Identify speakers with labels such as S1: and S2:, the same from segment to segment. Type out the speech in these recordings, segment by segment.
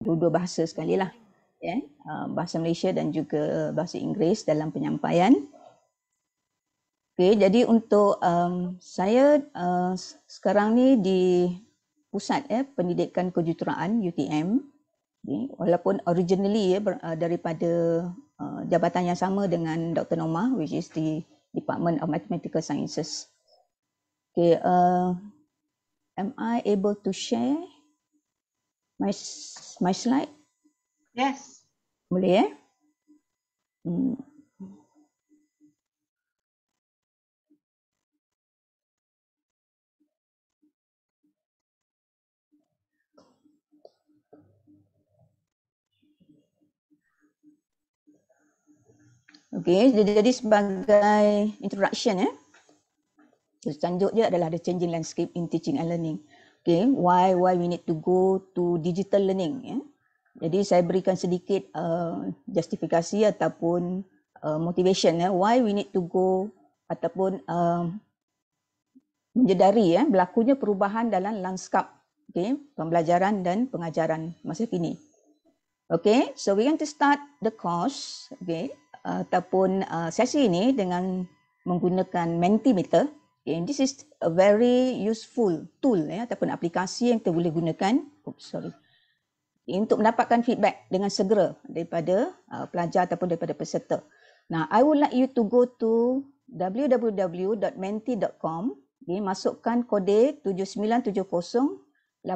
S1: dua-dua bahasa sekali lah. Yeah. Ya. Bahasa Malaysia dan juga bahasa Inggeris dalam penyampaian. Okay, jadi untuk um, saya uh, sekarang ni di pusat ya, pendidikan kejuruteraan UTM. Okay, walaupun originally ya, ber, uh, daripada uh, jabatan yang sama dengan Dr. Noma which is di Department of Mathematical Sciences. Okay, uh, am I able to share? My my slide? Yes. Boleh eh? Hmm. Okey, jadi sebagai introduction eh. Tajuk dia adalah the changing landscape in teaching and learning okay, why why we need to go to digital learning. Ya. Jadi saya berikan sedikit uh, justifikasi ataupun uh, motivation ya, why we need to go ataupun uh, um, menyedari ya berlakunya perubahan dalam lanskap okay, pembelajaran dan pengajaran masa kini. Okay, so we going to start the course okay, uh, ataupun uh, sesi ini dengan menggunakan Mentimeter. Okay, and this is a very useful tool ya, ataupun aplikasi yang kita boleh gunakan. Oops, sorry. Untuk mendapatkan feedback dengan segera daripada uh, pelajar ataupun daripada peserta. Nah, I would like you to go to www.menti.com. Okay, masukkan kode 7970-8593.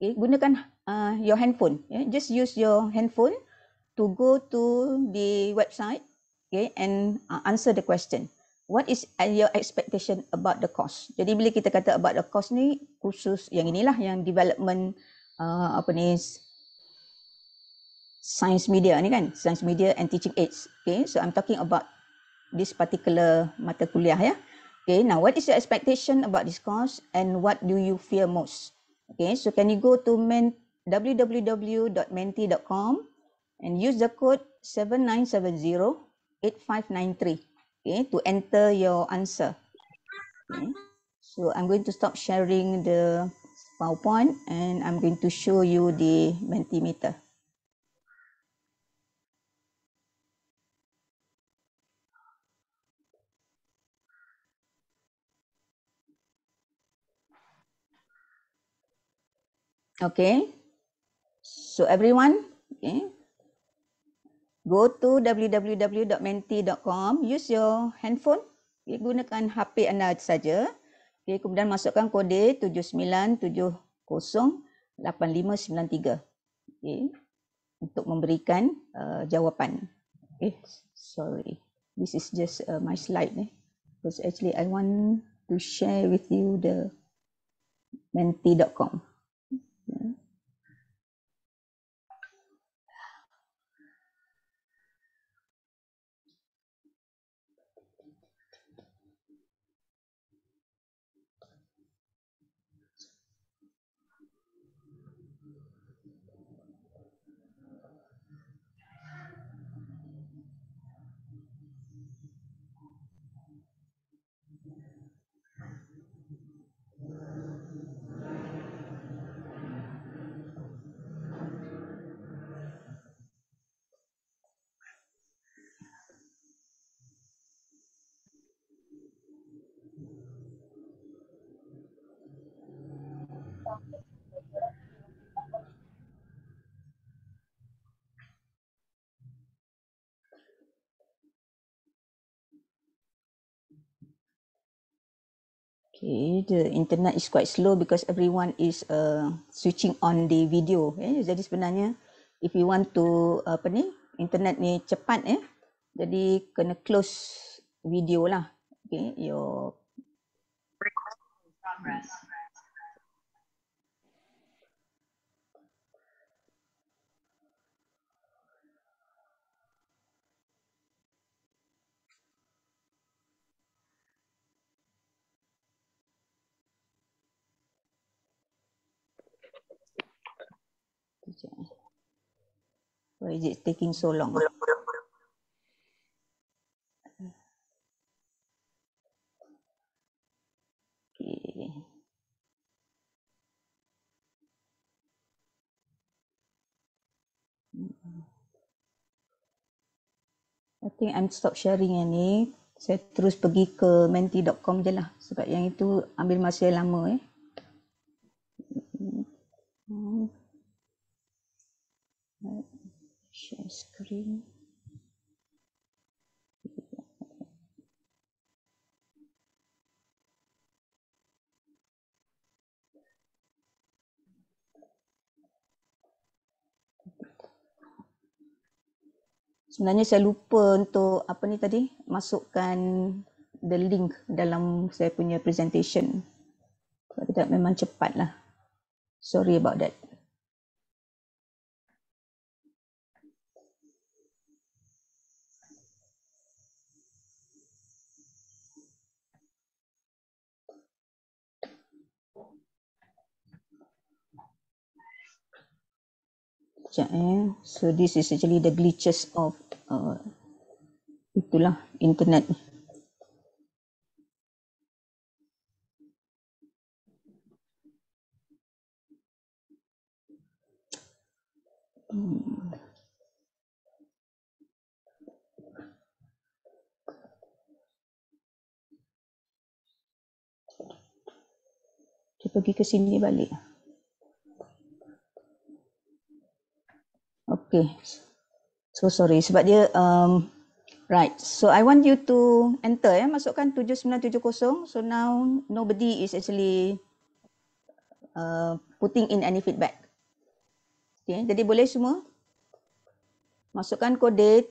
S1: Okay, gunakan uh, your handphone. Yeah. Just use your handphone to go to the website okay, and uh, answer the question what is uh, your expectation about the cost? Jadi bila kita kata about the cost ni, khusus yang inilah yang development uh, apa ni science media ni kan, science media and teaching aids. Okay, so I'm talking about this particular mata kuliah ya. Okay, now what is your expectation about this cost? and what do you fear most? Okay, so can you go to men- www.menti.com and use the code seven seven nine zero eight five nine three? okay, to enter your answer. Okay. So I'm going to stop sharing the PowerPoint and I'm going to show you the Mentimeter. Okay, so everyone, okay, go to www.menti.com, use your handphone, okay, gunakan HP anda saja. Okay, kemudian masukkan kod 7970 Okay, untuk memberikan uh, jawapan. Okay, sorry. This is just uh, my slide. Eh. Because actually I want to share with you the menti.com. Yeah. Okay, eh, the internet is quite slow because everyone is uh, switching on the video. Eh? Jadi sebenarnya, if you want to apa ni, internet ni cepat eh, jadi kena close video lah. Okay, your Sekejap. Why is it taking so long? Ah? I think I'm stop sharing yang ni. Saya terus pergi ke menti.com je lah. Sebab yang itu ambil masa yang lama eh. Hmm share screen. Sebenarnya saya lupa untuk apa ni tadi masukkan the link dalam saya punya presentation. Sebab tidak memang cepatlah. Sorry about that. Sekejap eh. So this is actually the glitches of uh, itulah internet. Hmm. Dia pergi ke sini balik. Okay. So sorry sebab dia um, right. So I want you to enter ya. Masukkan 7970. So now nobody is actually uh, putting in any feedback. Okay. Jadi boleh semua? Masukkan kode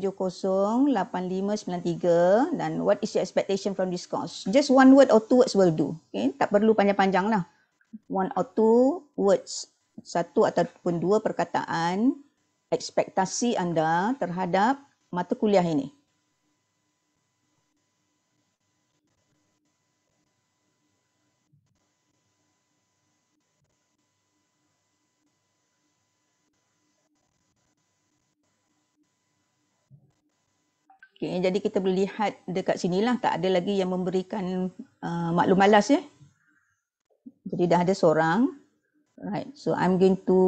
S1: 7970-8593 dan what is your expectation from this course. Just one word or two words will do. Okay. Tak perlu panjang-panjang lah. One or two words satu ataupun dua perkataan ekspektasi anda terhadap mata kuliah ini. Okay, jadi kita boleh lihat dekat lah tak ada lagi yang memberikan uh, maklum balas ya. Jadi dah ada seorang Right. So I'm going to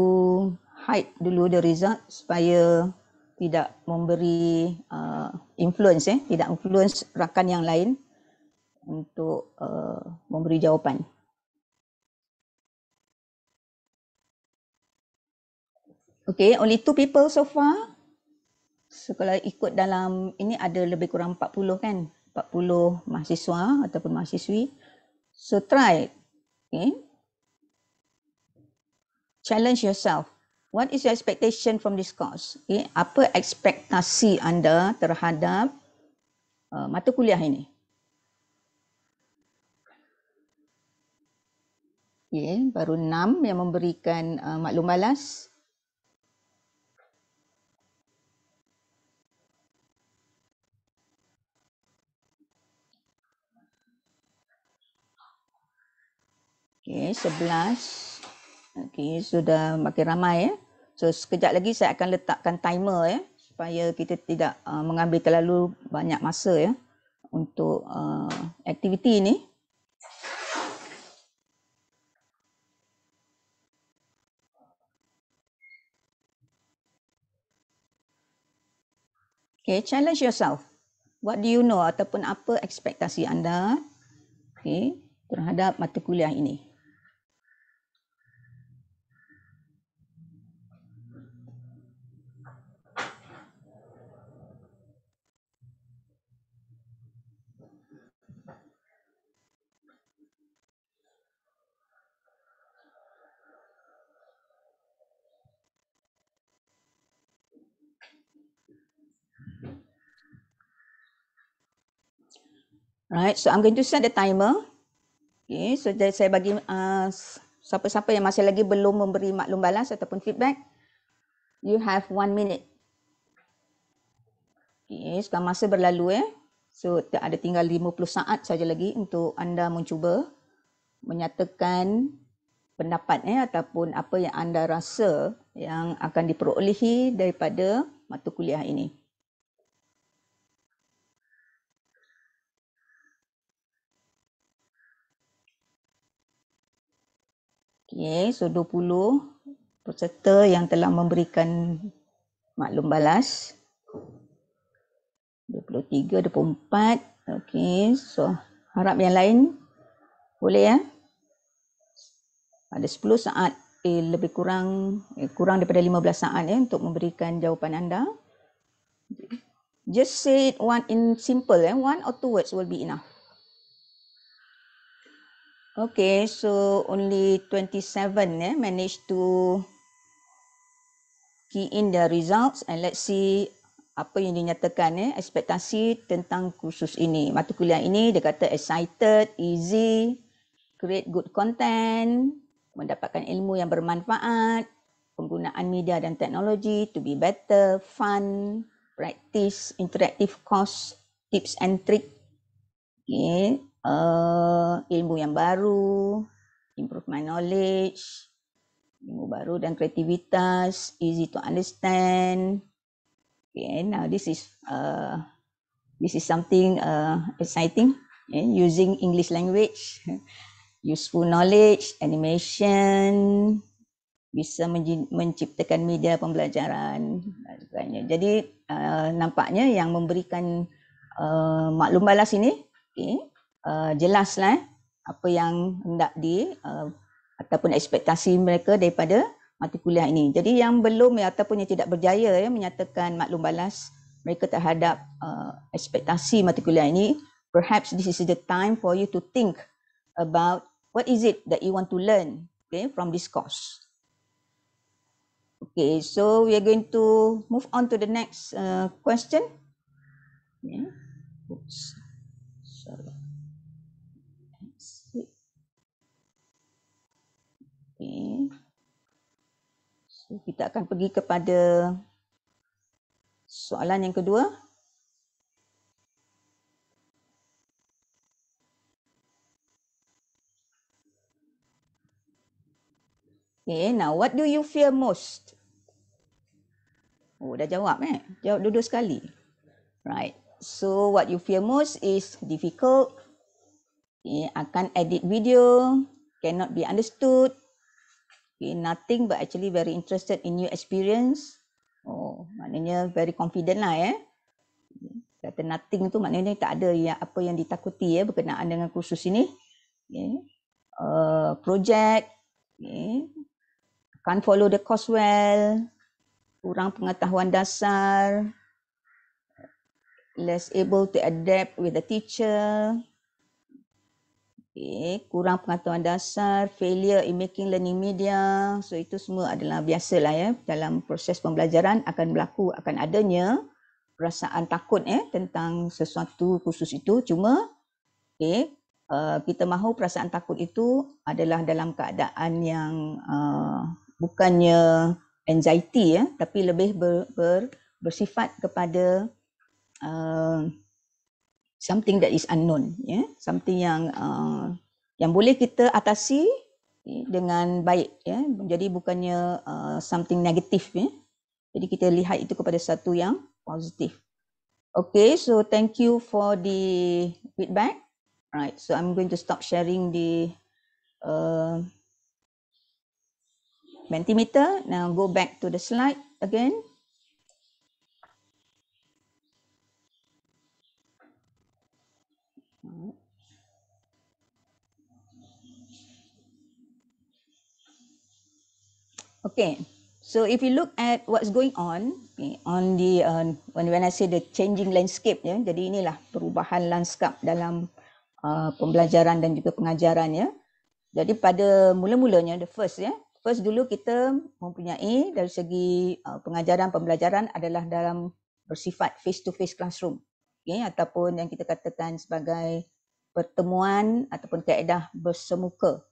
S1: hide dulu the result supaya tidak memberi uh, influence eh, tidak influence rakan yang lain untuk uh, memberi jawapan. Okay, only two people so far. So kalau ikut dalam ini ada lebih kurang 40 kan? 40 mahasiswa ataupun mahasiswi. So try. Okay challenge yourself. What is your expectation from this course? Okay. Apa ekspektasi anda terhadap uh, mata kuliah ini? Okay. Baru enam yang memberikan uh, maklum balas. Okay, sebelas. Okey, sudah makin ramai ya. So sekejap lagi saya akan letakkan timer ya supaya kita tidak uh, mengambil terlalu banyak masa ya untuk uh, aktiviti ini. Okay, challenge yourself. What do you know ataupun apa ekspektasi anda okay, terhadap mata kuliah ini? Right, so I'm going to set the timer. Okay, so that saya bagi uh, siapa-siapa uh, yang masih lagi belum memberi maklum balas ataupun feedback, you have one minute. Okay, sekarang masa berlalu eh. So, ada tinggal 50 saat saja lagi untuk anda mencuba menyatakan pendapat eh, ataupun apa yang anda rasa yang akan diperolehi daripada mata kuliah ini. Okey, so 20 peserta yang telah memberikan maklum balas. 23, 24. Okey, so harap yang lain boleh ya. Ada 10 saat eh, lebih kurang eh, kurang daripada 15 saat ya eh, untuk memberikan jawapan anda. Just say it one in simple eh, one or two words will be enough. Okay, so only 27 yeah, managed to key in the results and let's see apa yang dinyatakan eh, ekspektasi tentang kursus ini. Mata kuliah ini dia kata excited, easy, create good content, mendapatkan ilmu yang bermanfaat, penggunaan media dan teknologi, to be better, fun, practice, interactive course, tips and trick. Okay, uh, ilmu yang baru, improve my knowledge, ilmu baru dan kreativitas, easy to understand. Okay, and now this is uh, this is something uh, exciting. Yeah, using English language, useful knowledge, animation, bisa menciptakan media pembelajaran dan Jadi uh, nampaknya yang memberikan uh, maklum balas ini okay, Uh, jelaslah eh, apa yang hendak di uh, ataupun ekspektasi mereka daripada mata kuliah ini. Jadi yang belum ya, ataupun yang tidak berjaya ya, menyatakan maklum balas mereka terhadap uh, ekspektasi mata kuliah ini, perhaps this is the time for you to think about what is it that you want to learn okay, from this course. Okay, so we are going to move on to the next uh, question. Yeah. Oops. Sorry. Okay. So, kita akan pergi kepada soalan yang kedua. Okay, now what do you fear most? Oh, dah jawab eh. Jawab dua-dua sekali. Right. So, what you fear most is difficult. Okay, akan edit video. Cannot be understood okay, nothing but actually very interested in new experience. Oh, maknanya very confident lah eh. Kata nothing tu maknanya tak ada yang apa yang ditakuti ya eh, berkenaan dengan kursus ini. Okay. Uh, project, okay. can't follow the course well, kurang pengetahuan dasar, less able to adapt with the teacher, Okay. Kurang pengetahuan dasar, failure in making learning media. So itu semua adalah biasa lah ya. Dalam proses pembelajaran akan berlaku, akan adanya perasaan takut ya eh, tentang sesuatu khusus itu. Cuma okay, uh, eh, kita mahu perasaan takut itu adalah dalam keadaan yang uh, bukannya anxiety ya, eh, tapi lebih ber, ber, bersifat kepada uh, something that is unknown ya yeah? something yang uh, yang boleh kita atasi dengan baik ya yeah? jadi bukannya uh, something negatif ya yeah? jadi kita lihat itu kepada satu yang positif okay so thank you for the feedback right so i'm going to stop sharing the uh, mentimeter now go back to the slide again Okay, so if you look at what's going on okay, on the uh, when when I say the changing landscape yeah, jadi inilah perubahan lanskap dalam uh, pembelajaran dan juga pengajaran ya. Yeah. Jadi pada mula-mulanya the first ya, yeah, first dulu kita mempunyai dari segi uh, pengajaran pembelajaran adalah dalam bersifat face to face classroom, okay, ya, ataupun yang kita katakan sebagai pertemuan ataupun keadaan bersemuka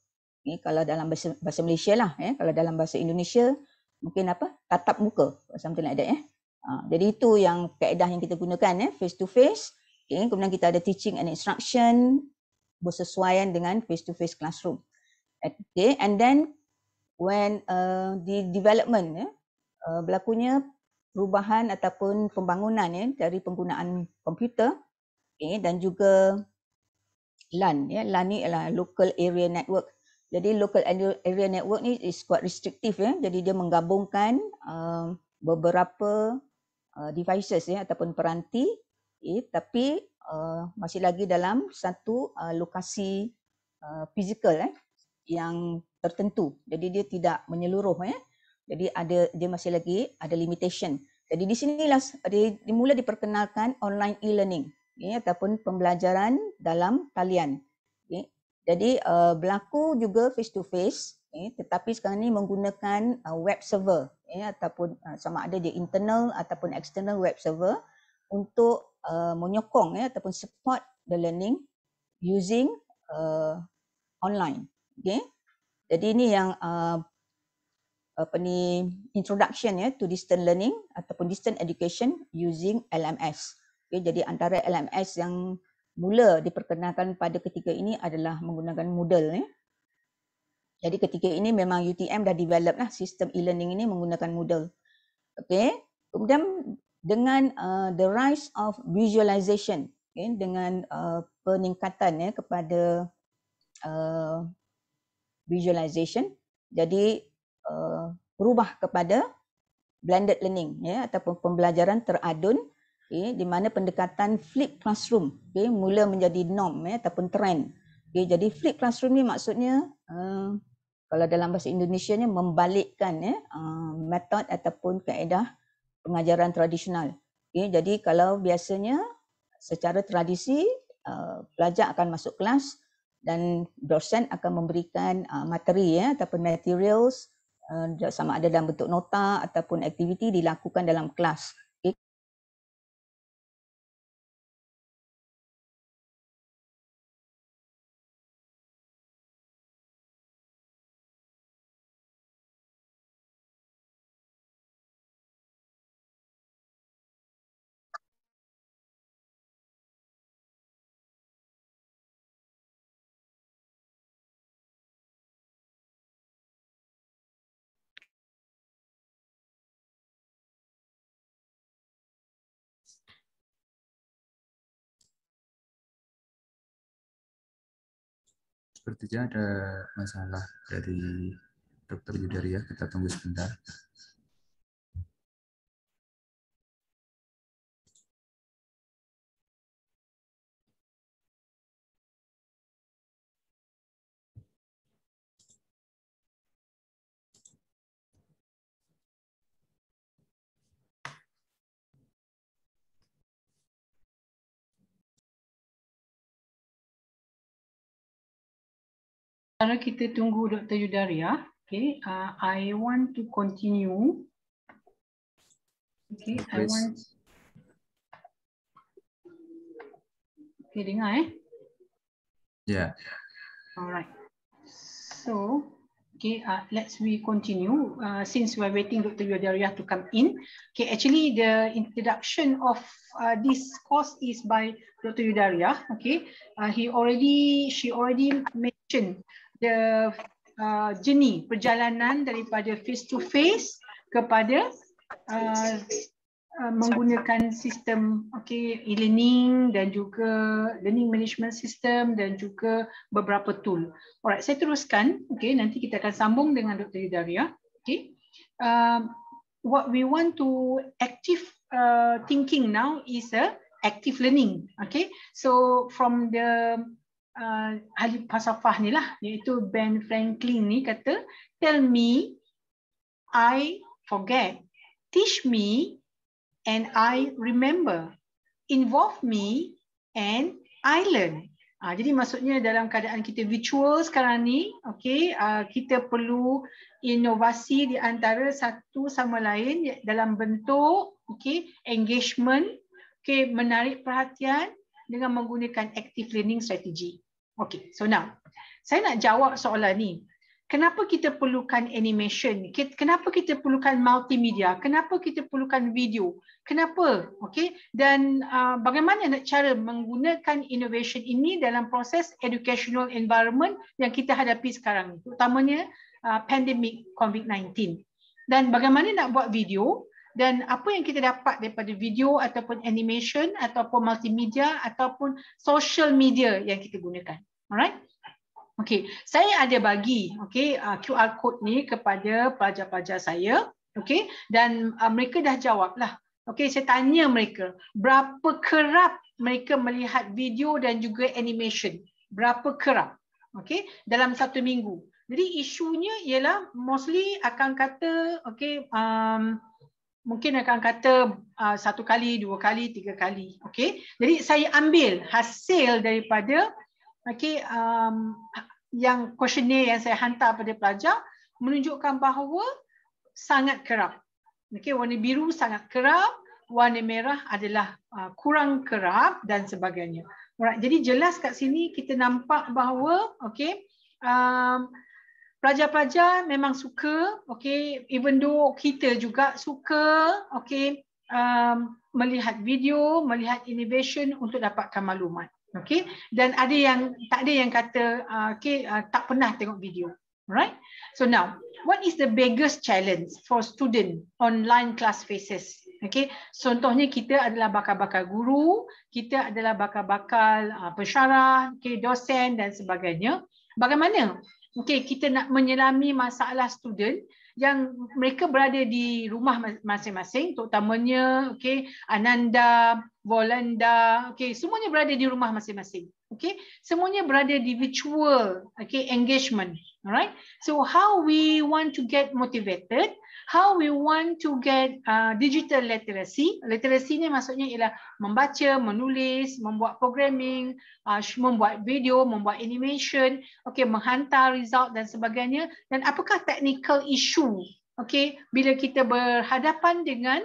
S1: Eh, kalau dalam bahasa, bahasa Malaysia lah. Eh, kalau dalam bahasa Indonesia, mungkin apa? Tatap muka. Something like that. Eh. Ha, jadi itu yang kaedah yang kita gunakan. Eh, face to face. Okay. Kemudian kita ada teaching and instruction bersesuaian dengan face to face classroom. Okay. And then when uh, the development eh, uh, berlakunya perubahan ataupun pembangunan eh, dari penggunaan komputer okay, dan juga LAN. Eh, LAN ni ialah local area network. Jadi local area network ni is quite restrictive ya. Jadi dia menggabungkan um, beberapa uh, devices ya ataupun peranti eh, tapi uh, masih lagi dalam satu uh, lokasi uh, physical eh yang tertentu. Jadi dia tidak menyeluruh ya. Jadi ada dia masih lagi ada limitation. Jadi di sinilah dia dimula diperkenalkan online e-learning ya ataupun pembelajaran dalam talian. Jadi uh, berlaku juga face to face eh, tetapi sekarang ni menggunakan uh, web server ya, eh, ataupun uh, sama ada dia internal ataupun external web server untuk uh, menyokong eh, ataupun support the learning using uh, online. Okay. Jadi ini yang uh, apa ni introduction ya to distant learning ataupun distant education using LMS. Okay, jadi antara LMS yang mula diperkenalkan pada ketika ini adalah menggunakan Moodle ni. Jadi ketika ini memang UTM dah develop lah sistem e-learning ini menggunakan Moodle. Okay. Kemudian dengan uh, the rise of visualization, okay, dengan uh, peningkatan ya kepada uh, visualization, jadi uh, berubah kepada blended learning ya ataupun pembelajaran teradun okay, di mana pendekatan flip classroom okay, mula menjadi norm ya, ataupun trend. Okay, jadi flip classroom ni maksudnya uh, kalau dalam bahasa Indonesia ni membalikkan ya, uh, metod ataupun kaedah pengajaran tradisional. Okay, jadi kalau biasanya secara tradisi uh, pelajar akan masuk kelas dan dosen akan memberikan uh, materi ya, ataupun materials sama ada dalam bentuk nota ataupun aktiviti dilakukan dalam kelas.
S2: sepertinya ada masalah dari Dr. Yudaria. Kita tunggu sebentar.
S3: Kalau kita tunggu Dr. Yudaria, ah. okay, uh, I want to continue. Okay, Please. I want. Okay,
S4: dengar eh. Yeah. Alright. So, okay, uh, let's we continue. Uh, since we're waiting Dr. Yudaria ah, to come in. Okay, actually the introduction of uh, this course is by Dr. Yudaria. Ah. Okay, uh, he already, she already mentioned daripada uh, jenis perjalanan daripada face to face kepada uh, uh, menggunakan sistem okay, e-learning dan juga learning management system dan juga beberapa tool. Orang saya teruskan. Okay, nanti kita akan sambung dengan Dr. Daria Okay. Uh, what we want to active uh, thinking now is a uh, active learning. Okay, so from the uh, ahli falsafah ni lah iaitu Ben Franklin ni kata tell me I forget teach me and I remember involve me and I learn Ha, jadi maksudnya dalam keadaan kita virtual sekarang ni, okay, uh, kita perlu inovasi di antara satu sama lain ya, dalam bentuk okay, engagement, okay, menarik perhatian dengan menggunakan active learning strategy. Okay, so now saya nak jawab soalan ni. Kenapa kita perlukan animation? Kenapa kita perlukan multimedia? Kenapa kita perlukan video? Kenapa? Okay. Dan uh, bagaimana nak cara menggunakan innovation ini dalam proses educational environment yang kita hadapi sekarang ni, terutamanya uh, pandemik COVID-19. Dan bagaimana nak buat video? dan apa yang kita dapat daripada video ataupun animation ataupun multimedia ataupun social media yang kita gunakan. Alright? Okey, saya ada bagi okey uh, QR code ni kepada pelajar-pelajar saya, okey dan uh, mereka dah jawablah. Okey, saya tanya mereka, berapa kerap mereka melihat video dan juga animation? Berapa kerap? Okey, dalam satu minggu. Jadi isunya ialah mostly akan kata okey um, mungkin akan kata uh, satu kali, dua kali, tiga kali. Okey. Jadi saya ambil hasil daripada okey um, yang questionnaire yang saya hantar pada pelajar menunjukkan bahawa sangat kerap. Okey, warna biru sangat kerap, warna merah adalah uh, kurang kerap dan sebagainya. Alright. Jadi jelas kat sini kita nampak bahawa okey um, pelajar-pelajar memang suka okey even though kita juga suka okey um, melihat video melihat innovation untuk dapatkan maklumat okey dan ada yang tak ada yang kata uh, okey uh, tak pernah tengok video right so now what is the biggest challenge for student online class faces okey contohnya kita adalah bakal-bakal guru kita adalah bakal-bakal uh, pensyarah okey dosen dan sebagainya bagaimana okey kita nak menyelami masalah student yang mereka berada di rumah masing-masing terutamanya okey Ananda, Volanda, okey semuanya berada di rumah masing-masing. Okey, semuanya berada di virtual okey engagement, alright? So how we want to get motivated how we want to get uh, digital literacy. Literacy ni maksudnya ialah membaca, menulis, membuat programming, uh, membuat video, membuat animation, okay, menghantar result dan sebagainya. Dan apakah technical issue? Okay, bila kita berhadapan dengan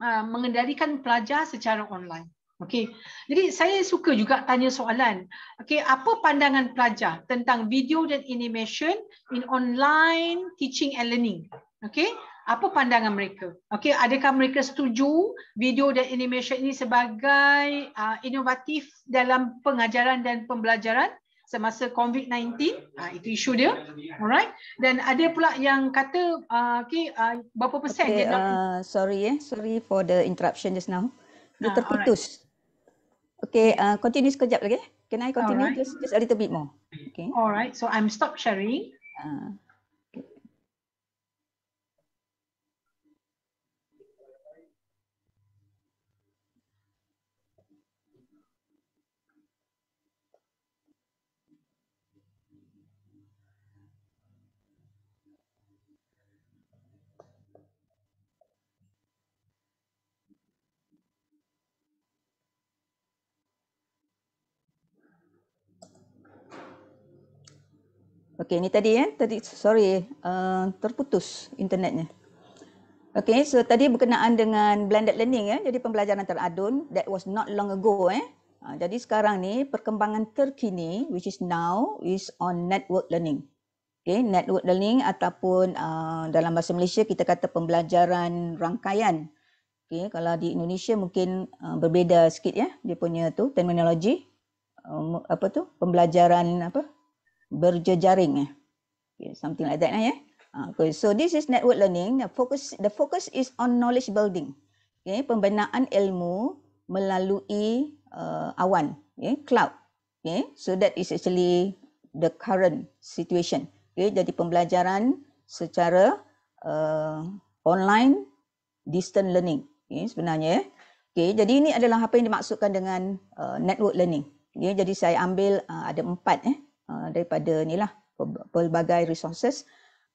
S4: uh, mengendalikan pelajar secara online. Okey. Jadi saya suka juga tanya soalan. Okey, apa pandangan pelajar tentang video dan animation in online teaching and learning? Okey, apa pandangan mereka? Okey, adakah mereka setuju video dan animation ini sebagai uh, inovatif dalam pengajaran dan pembelajaran semasa COVID-19? Uh, ah, itu isu dia. Alright. Dan ada pula yang kata uh, okey, uh,
S1: berapa persen okay, dia uh, sorry eh, sorry for the interruption just now.
S4: Dia uh, terputus.
S1: Okey, uh, continue sekejap lagi. Eh. Can I continue just, just a little bit more? Okay.
S4: Alright. So I'm stop sharing. Uh.
S1: Okey, ini tadi ya. Tadi sorry, uh, terputus internetnya. Okey, so tadi berkenaan dengan blended learning ya. Jadi pembelajaran teradun that was not long ago eh. Uh, jadi sekarang ni perkembangan terkini which is now is on network learning. Okey, network learning ataupun uh, dalam bahasa Malaysia kita kata pembelajaran rangkaian. Okey, kalau di Indonesia mungkin uh, berbeza sikit ya dia punya tu terminologi um, apa tu? Pembelajaran apa? berjejaring eh okay, something like that eh ya. ah, okay so this is network learning the focus the focus is on knowledge building okay pembinaan ilmu melalui uh, awan okay cloud okay so that is actually the current situation okay jadi pembelajaran secara uh, online distant learning okay sebenarnya eh. okay jadi ini adalah apa yang dimaksudkan dengan uh, network learning okay jadi saya ambil uh, ada empat eh Ah, daripada ni lah pelbagai resources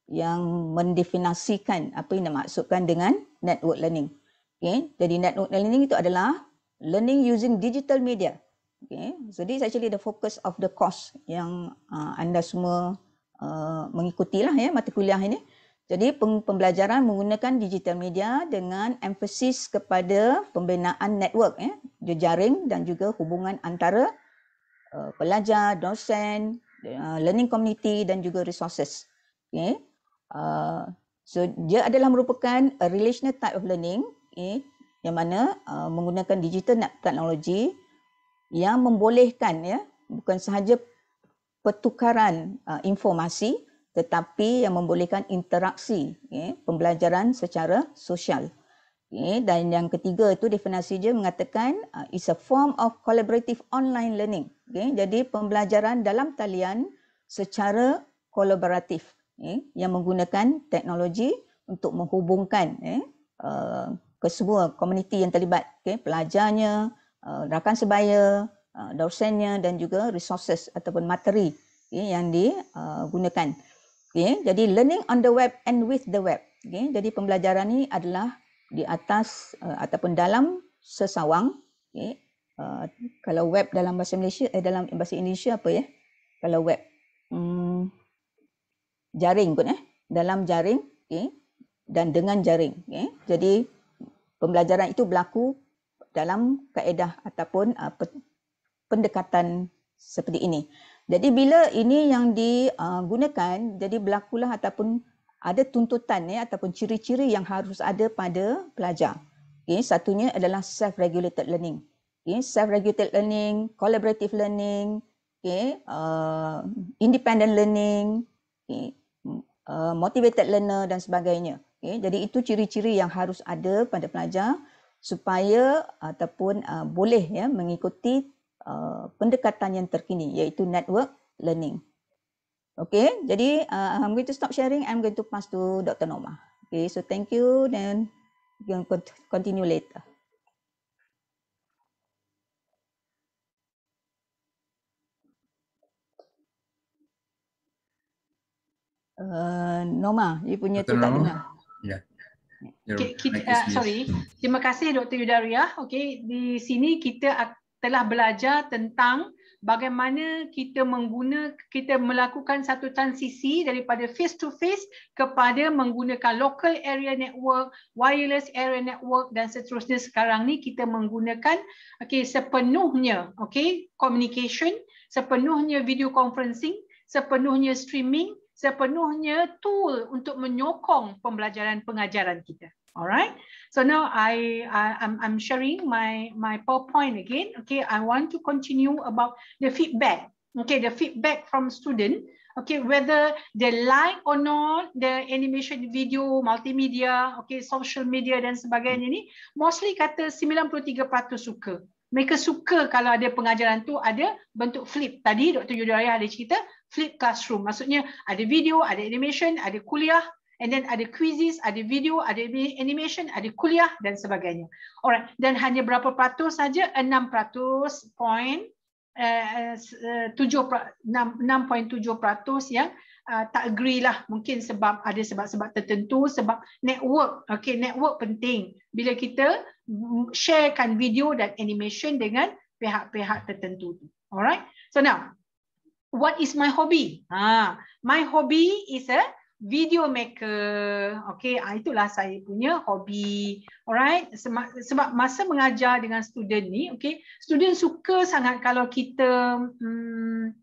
S1: yang mendefinisikan apa yang dimaksudkan dengan network learning. Okay. Jadi network learning itu adalah learning using digital media. Okay. So this actually the focus of the course yang uh, anda semua uh, ah, mengikutilah ya mata kuliah ini. Jadi pembelajaran menggunakan digital media dengan emphasis kepada pembinaan network, ya, jejaring dan juga hubungan antara uh, pelajar, dosen, Ah, learning community dan juga resources. Okay. Uh, so dia adalah merupakan a relational type of learning okay, yang mana uh, menggunakan digital teknologi yang membolehkan ya bukan sahaja pertukaran uh, informasi tetapi yang membolehkan interaksi okay, pembelajaran secara sosial. Okay, eh, dan yang ketiga itu definasi dia mengatakan uh, is a form of collaborative online learning. Okay, jadi pembelajaran dalam talian secara kolaboratif okay, eh, yang menggunakan teknologi untuk menghubungkan eh, uh, ke semua komuniti yang terlibat. Okay, pelajarnya, uh, rakan sebaya, uh, dosennya dan juga resources ataupun materi okay, yang digunakan. Okay, jadi learning on the web and with the web. Okay, jadi pembelajaran ini adalah di atas uh, ataupun dalam sesawang okay. uh, eh, kalau web dalam bahasa Malaysia eh dalam bahasa Indonesia apa ya kalau web hmm, jaring kot eh dalam jaring okay. dan dengan jaring okay. jadi pembelajaran itu berlaku dalam kaedah ataupun uh, pe- pendekatan seperti ini jadi bila ini yang digunakan jadi berlakulah ataupun ada tuntutan ya ataupun ciri-ciri yang harus ada pada pelajar. Okey, satunya adalah self regulated learning. Okey, self regulated learning, collaborative learning, okey, uh, independent learning, okey, mm, uh, motivated learner dan sebagainya. Okey, jadi itu ciri-ciri yang harus ada pada pelajar supaya ataupun uh, boleh ya mengikuti uh, pendekatan yang terkini iaitu network learning. Okay, jadi uh, I'm going to stop sharing. I'm going to pass to Dr. Norma. Okay, so thank you. Then we can continue later. Uh, Norma, you punya tu tak dengar.
S2: Yeah.
S3: Yeah. kita, uh, sorry.
S4: Hmm. Terima kasih Dr. Yudaria. Okay. Di sini kita telah belajar tentang bagaimana kita mengguna kita melakukan satu transisi daripada face to face kepada menggunakan local area network wireless area network dan seterusnya sekarang ni kita menggunakan okey sepenuhnya okey communication sepenuhnya video conferencing sepenuhnya streaming sepenuhnya tool untuk menyokong pembelajaran pengajaran kita All right. So now I, I I'm, I'm sharing my my PowerPoint again. Okay, I want to continue about the feedback. Okay, the feedback from student. Okay, whether they like or not the animation video, multimedia, okay, social media dan sebagainya ni, mostly kata 93% suka. Mereka suka kalau ada pengajaran tu ada bentuk flip. Tadi Dr. Yudhoyah ada cerita flip classroom. Maksudnya ada video, ada animation, ada kuliah, and then ada quizzes, ada video, ada animation, ada kuliah dan sebagainya. Alright, dan hanya berapa peratus saja? 6 peratus poin uh, 6.7 peratus yang uh, tak agree lah mungkin sebab ada sebab-sebab tertentu sebab network okay network penting bila kita sharekan video dan animation dengan pihak-pihak tertentu alright so now what is my hobby ha my hobby is a video maker. Okay, ah, itulah saya punya hobi. Alright, sebab masa mengajar dengan student ni, okay, student suka sangat kalau kita hmm,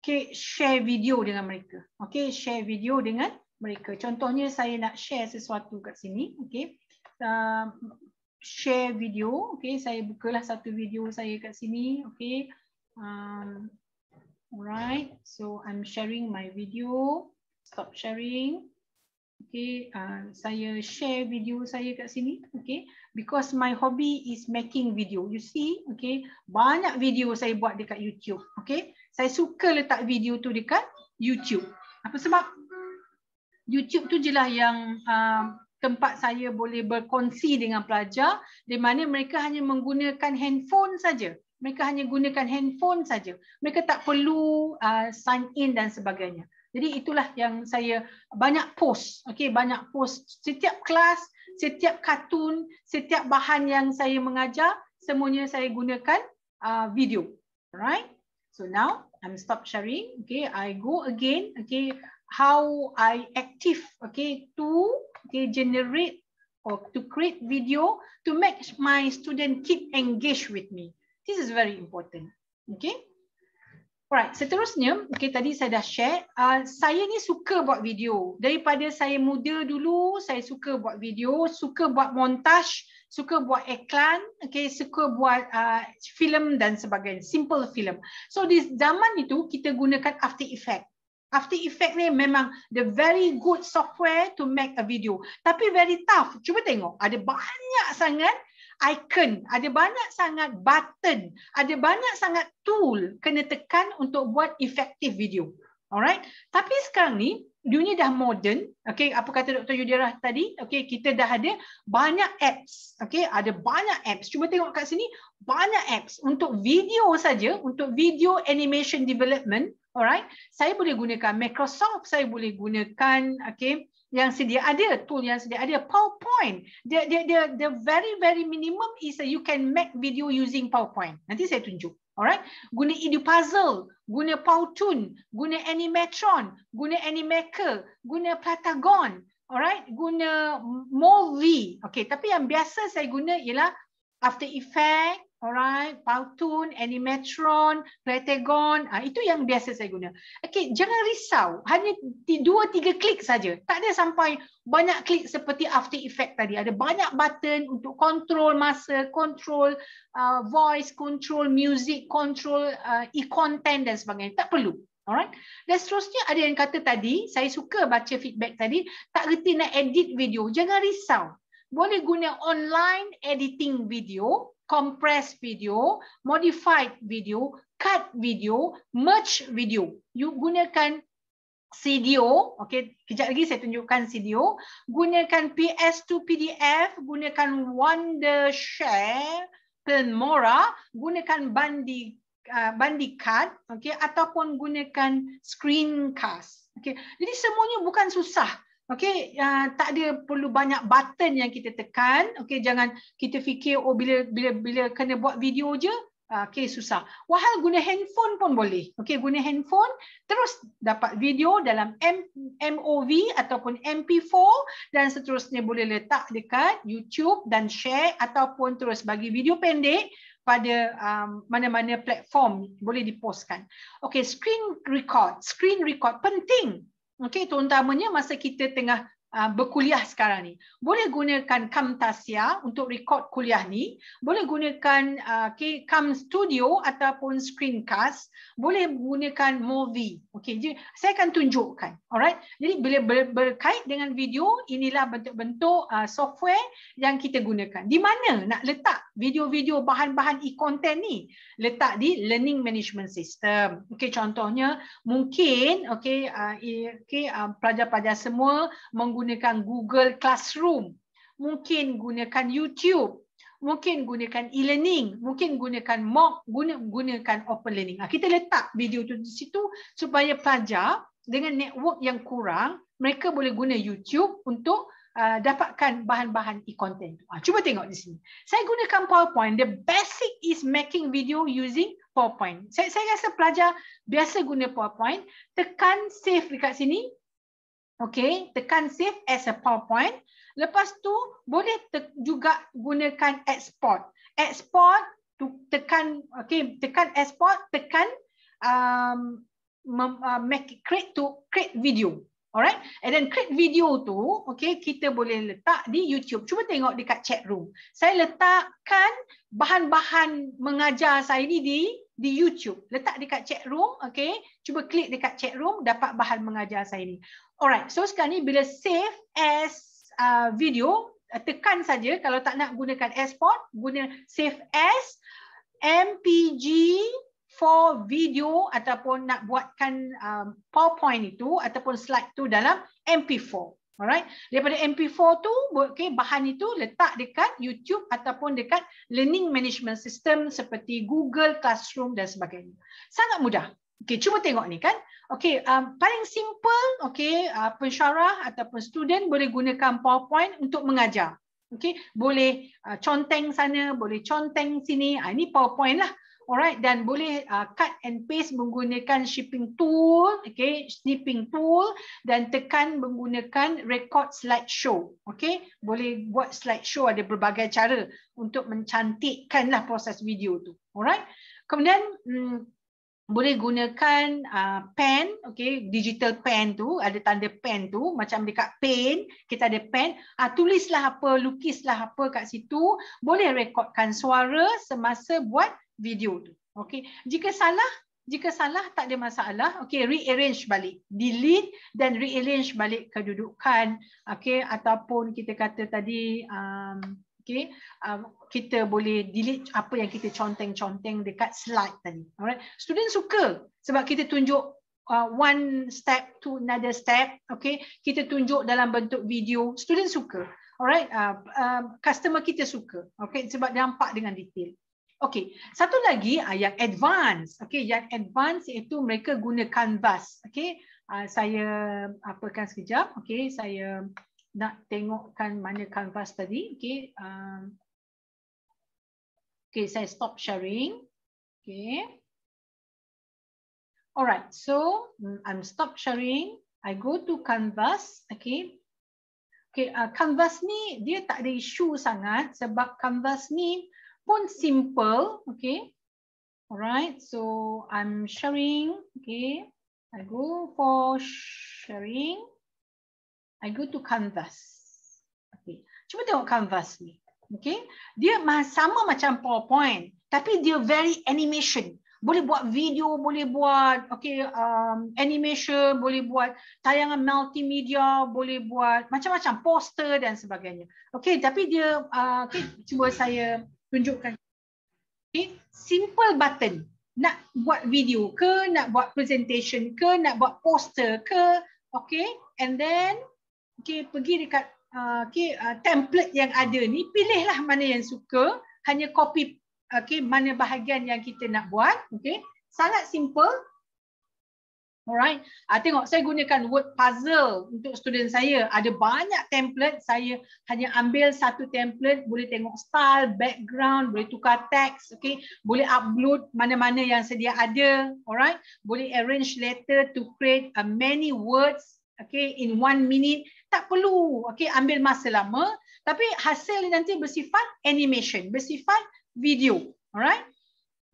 S4: okay, share video dengan mereka. Okay, share video dengan mereka. Contohnya saya nak share sesuatu kat sini. Okay, uh, share video. Okay, saya bukalah satu video saya kat sini. Okay, um, alright, so I'm sharing my video stop sharing. Okay, uh, saya share video saya kat sini. Okay, because my hobby is making video. You see, okay, banyak video saya buat dekat YouTube. Okay, saya suka letak video tu dekat YouTube. Apa sebab? YouTube tu jelah yang uh, tempat saya boleh berkongsi dengan pelajar di mana mereka hanya menggunakan handphone saja. Mereka hanya gunakan handphone saja. Mereka tak perlu uh, sign in dan sebagainya. Jadi itulah yang saya banyak post, okay, banyak post setiap kelas, setiap kartun, setiap bahan yang saya mengajar, semuanya saya gunakan uh, video, Alright, So now I'm stop sharing, okay, I go again, okay, how I active, okay, to okay generate or to create video to make my student keep engaged with me. This is very important, okay? Alright, seterusnya, okay, tadi saya dah share, uh, saya ni suka buat video. Daripada saya muda dulu, saya suka buat video, suka buat montage, suka buat iklan, okay, suka buat uh, film dan sebagainya, simple film. So di zaman itu, kita gunakan After Effects. After Effects ni memang the very good software to make a video. Tapi very tough. Cuba tengok, ada banyak sangat icon, ada banyak sangat button, ada banyak sangat tool kena tekan untuk buat efektif video. Alright. Tapi sekarang ni dunia dah moden, Okay, apa kata Dr. Yudira tadi? Okay, kita dah ada banyak apps. Okay, ada banyak apps. Cuba tengok kat sini banyak apps untuk video saja, untuk video animation development. Alright. Saya boleh gunakan Microsoft, saya boleh gunakan okay, yang sedia ada tool yang sedia ada PowerPoint. The the the the very very minimum is that you can make video using PowerPoint. Nanti saya tunjuk. Alright, guna puzzle. guna Powtoon, guna Animatron, guna Animaker, guna Platagon. Alright, guna Movie. Okay, tapi yang biasa saya guna ialah After Effects. Alright, Powtoon, Animatron, Platagon, ah itu yang biasa saya guna. Okay, jangan risau, hanya dua tiga klik saja. Tak ada sampai banyak klik seperti After Effect tadi. Ada banyak button untuk control masa, control uh, voice, control music, control uh, e-content dan sebagainya. Tak perlu. Alright. Dan seterusnya ada yang kata tadi, saya suka baca feedback tadi, tak reti nak edit video. Jangan risau. Boleh guna online editing video Compressed video, modified video, cut video, merge video. You gunakan CDO, okay, kejap lagi saya tunjukkan CDO, gunakan PS2 PDF, gunakan Wondershare, Filmora, gunakan Bandi uh, Bandi Card, okay, ataupun gunakan Screencast. Okay. Jadi semuanya bukan susah. Okey, uh, tak ada perlu banyak button yang kita tekan. Okey, jangan kita fikir oh bila bila bila kena buat video je, uh, okey susah. Wahal guna handphone pun boleh. Okey, guna handphone terus dapat video dalam M MOV ataupun MP4 dan seterusnya boleh letak dekat YouTube dan share ataupun terus bagi video pendek pada um, mana-mana um, platform boleh diposkan. Okey, screen record. Screen record penting. Okey, terutamanya masa kita tengah Ah, berkuliah sekarang ni. Boleh gunakan Camtasia untuk record kuliah ni, boleh gunakan uh, ah, Cam Studio ataupun Screencast, boleh gunakan Movie. Okey, jadi saya akan tunjukkan. Alright. Jadi bila berkait dengan video, inilah bentuk-bentuk ah, software yang kita gunakan. Di mana nak letak video-video bahan-bahan e-content ni? Letak di learning management system. Okey, contohnya mungkin okey uh, okey pelajar-pelajar semua meng gunakan Google Classroom, mungkin gunakan YouTube, mungkin gunakan e-learning, mungkin gunakan MOOC, guna, gunakan open learning. Ah, kita letak video tu di situ supaya pelajar dengan network yang kurang, mereka boleh guna YouTube untuk uh, dapatkan bahan-bahan e-content. Uh, cuba tengok di sini. Saya gunakan PowerPoint. The basic is making video using PowerPoint. Saya, saya rasa pelajar biasa guna PowerPoint. Tekan save dekat sini. Okay, tekan save as a PowerPoint. Lepas tu boleh te juga gunakan export. Export tu tekan okay, tekan export, tekan um, uh, make create to create video. Alright, and then create video tu, okay, kita boleh letak di YouTube. Cuba tengok dekat chat room. Saya letakkan bahan-bahan mengajar saya ni di di YouTube. Letak dekat chat room, okay. Cuba klik dekat chat room, dapat bahan mengajar saya ni. Alright, so sekarang ni bila save as uh, video, uh, tekan saja kalau tak nak gunakan export, guna save as MPG for video ataupun nak buatkan um, PowerPoint itu ataupun slide tu dalam MP4. Alright. Daripada MP4 tu, okay, bahan itu letak dekat YouTube ataupun dekat learning management system seperti Google Classroom dan sebagainya. Sangat mudah. Okay, cuba tengok ni kan. Okay, um, paling simple, okay, uh, pensyarah ataupun student boleh gunakan PowerPoint untuk mengajar. Okay, boleh uh, conteng sana, boleh conteng sini. Uh, ini PowerPoint lah. Alright, dan boleh uh, cut and paste menggunakan shipping tool, okay, snipping tool, dan tekan menggunakan record slideshow. Okay, boleh buat slideshow ada berbagai cara untuk mencantikkanlah proses video tu. Alright, kemudian. Hmm, boleh gunakan uh, pen okay, digital pen tu ada tanda pen tu macam dekat pen kita ada pen uh, tulislah apa lukislah apa kat situ boleh rekodkan suara semasa buat video tu okay. jika salah jika salah tak ada masalah okay, rearrange balik delete dan rearrange balik kedudukan okay, ataupun kita kata tadi um, okay, um, kita boleh delete apa yang kita conteng-conteng dekat slide tadi. Alright, student suka sebab kita tunjuk uh, one step to another step, okay? Kita tunjuk dalam bentuk video, student suka. Alright, uh, uh, customer kita suka, okay? Sebab nampak dengan detail. Okay, satu lagi uh, yang advance, okay? Yang advance iaitu mereka guna canvas, okay? Uh, saya apakan sekejap, okay? Saya nak tengokkan mana kanvas tadi. Okay. Um, okay, saya stop sharing.
S3: Okay. Alright, so mm, I'm stop
S4: sharing. I go to canvas. Okay. Okay, uh, canvas ni dia tak ada isu sangat sebab canvas ni pun simple. Okay. Alright, so I'm sharing. Okay. I go for sharing. I go to canvas. Okay. Cuba tengok canvas ni. Okay. Dia sama macam PowerPoint. Tapi dia very animation. Boleh buat video, boleh buat okay, um, animation, boleh buat tayangan multimedia, boleh buat macam-macam poster dan sebagainya. Okay, tapi dia, uh, okay, cuba saya tunjukkan. Okay, simple button. Nak buat video ke, nak buat presentation ke, nak buat poster ke. Okay, and then okay, pergi dekat uh, ah, okay, uh, ah, template yang ada ni, pilihlah mana yang suka, hanya copy okay, mana bahagian yang kita nak buat. Okay. Sangat simple. Alright. Uh, tengok, saya gunakan word puzzle untuk student saya. Ada banyak template, saya hanya ambil satu template, boleh tengok style, background, boleh tukar teks, okay. boleh upload mana-mana yang sedia ada. Alright. Boleh arrange letter to create uh, many words Okay, in one minute, tak perlu okay ambil masa lama tapi hasil nanti bersifat animation bersifat video alright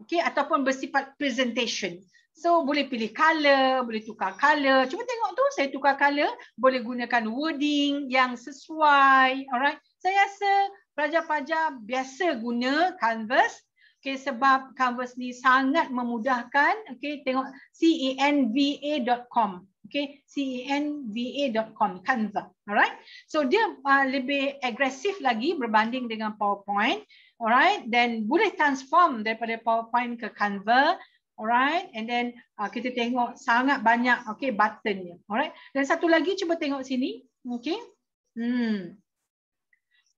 S4: okey ataupun bersifat presentation so boleh pilih color boleh tukar color cuma tengok tu saya tukar color boleh gunakan wording yang sesuai alright saya rasa pelajar-pelajar biasa guna canvas Okay, sebab Canvas ni sangat memudahkan. Okay, tengok cenva.com okay c e n v a .com canva alright so dia uh, lebih agresif lagi berbanding dengan powerpoint alright then boleh transform daripada powerpoint ke canva alright and then uh, kita tengok sangat banyak okay buttonnya alright dan satu lagi cuba tengok sini okay hmm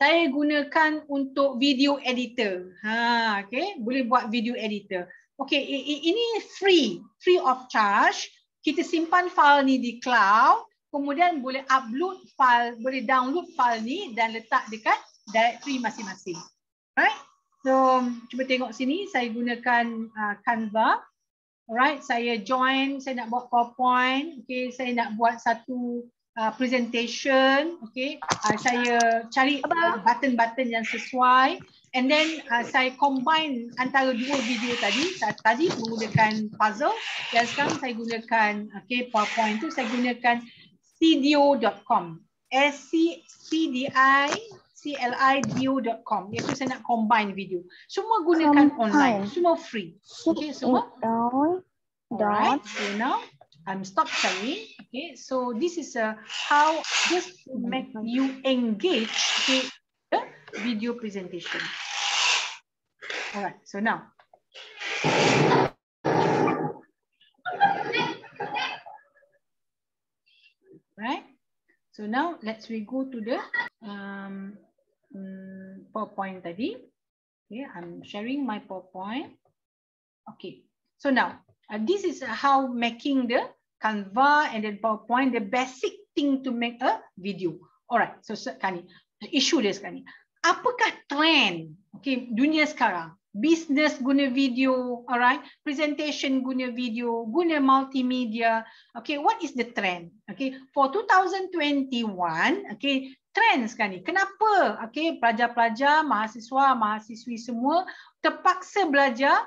S4: saya gunakan untuk video editor ha okay boleh buat video editor okay ini free free of charge kita simpan file ni di cloud, kemudian boleh upload file, boleh download file ni dan letak dekat directory masing-masing. Right? So, cuba tengok sini, saya gunakan uh, Canva. Alright, saya join, saya nak buat PowerPoint, okay, saya nak buat satu uh, presentation, okay, uh, saya cari button-button yang sesuai. And then uh, saya combine antara dua video tadi. Tadi menggunakan puzzle dan sekarang saya gunakan okay, PowerPoint tu saya gunakan cdio.com. S C D I C L I D O.com. Iaitu saya nak combine video. Semua gunakan um, online, hi. semua free. okay semua. Alright. So now I'm stop sharing. Okay, so this is a uh, how just to make you engage. Okay, video presentation. All right, so now. Right, so now let's we go to the um, um, PowerPoint tadi. Okay, I'm sharing my PowerPoint. Okay, so now uh, this is how making the Canva and then PowerPoint the basic thing to make a video. Alright, so you issue is can you? apakah trend okay, dunia sekarang? Business guna video, alright? Presentation guna video, guna multimedia. Okay, what is the trend? Okay, for 2021, okay, trend sekarang ni. Kenapa? Okay, pelajar-pelajar, mahasiswa, mahasiswi semua terpaksa belajar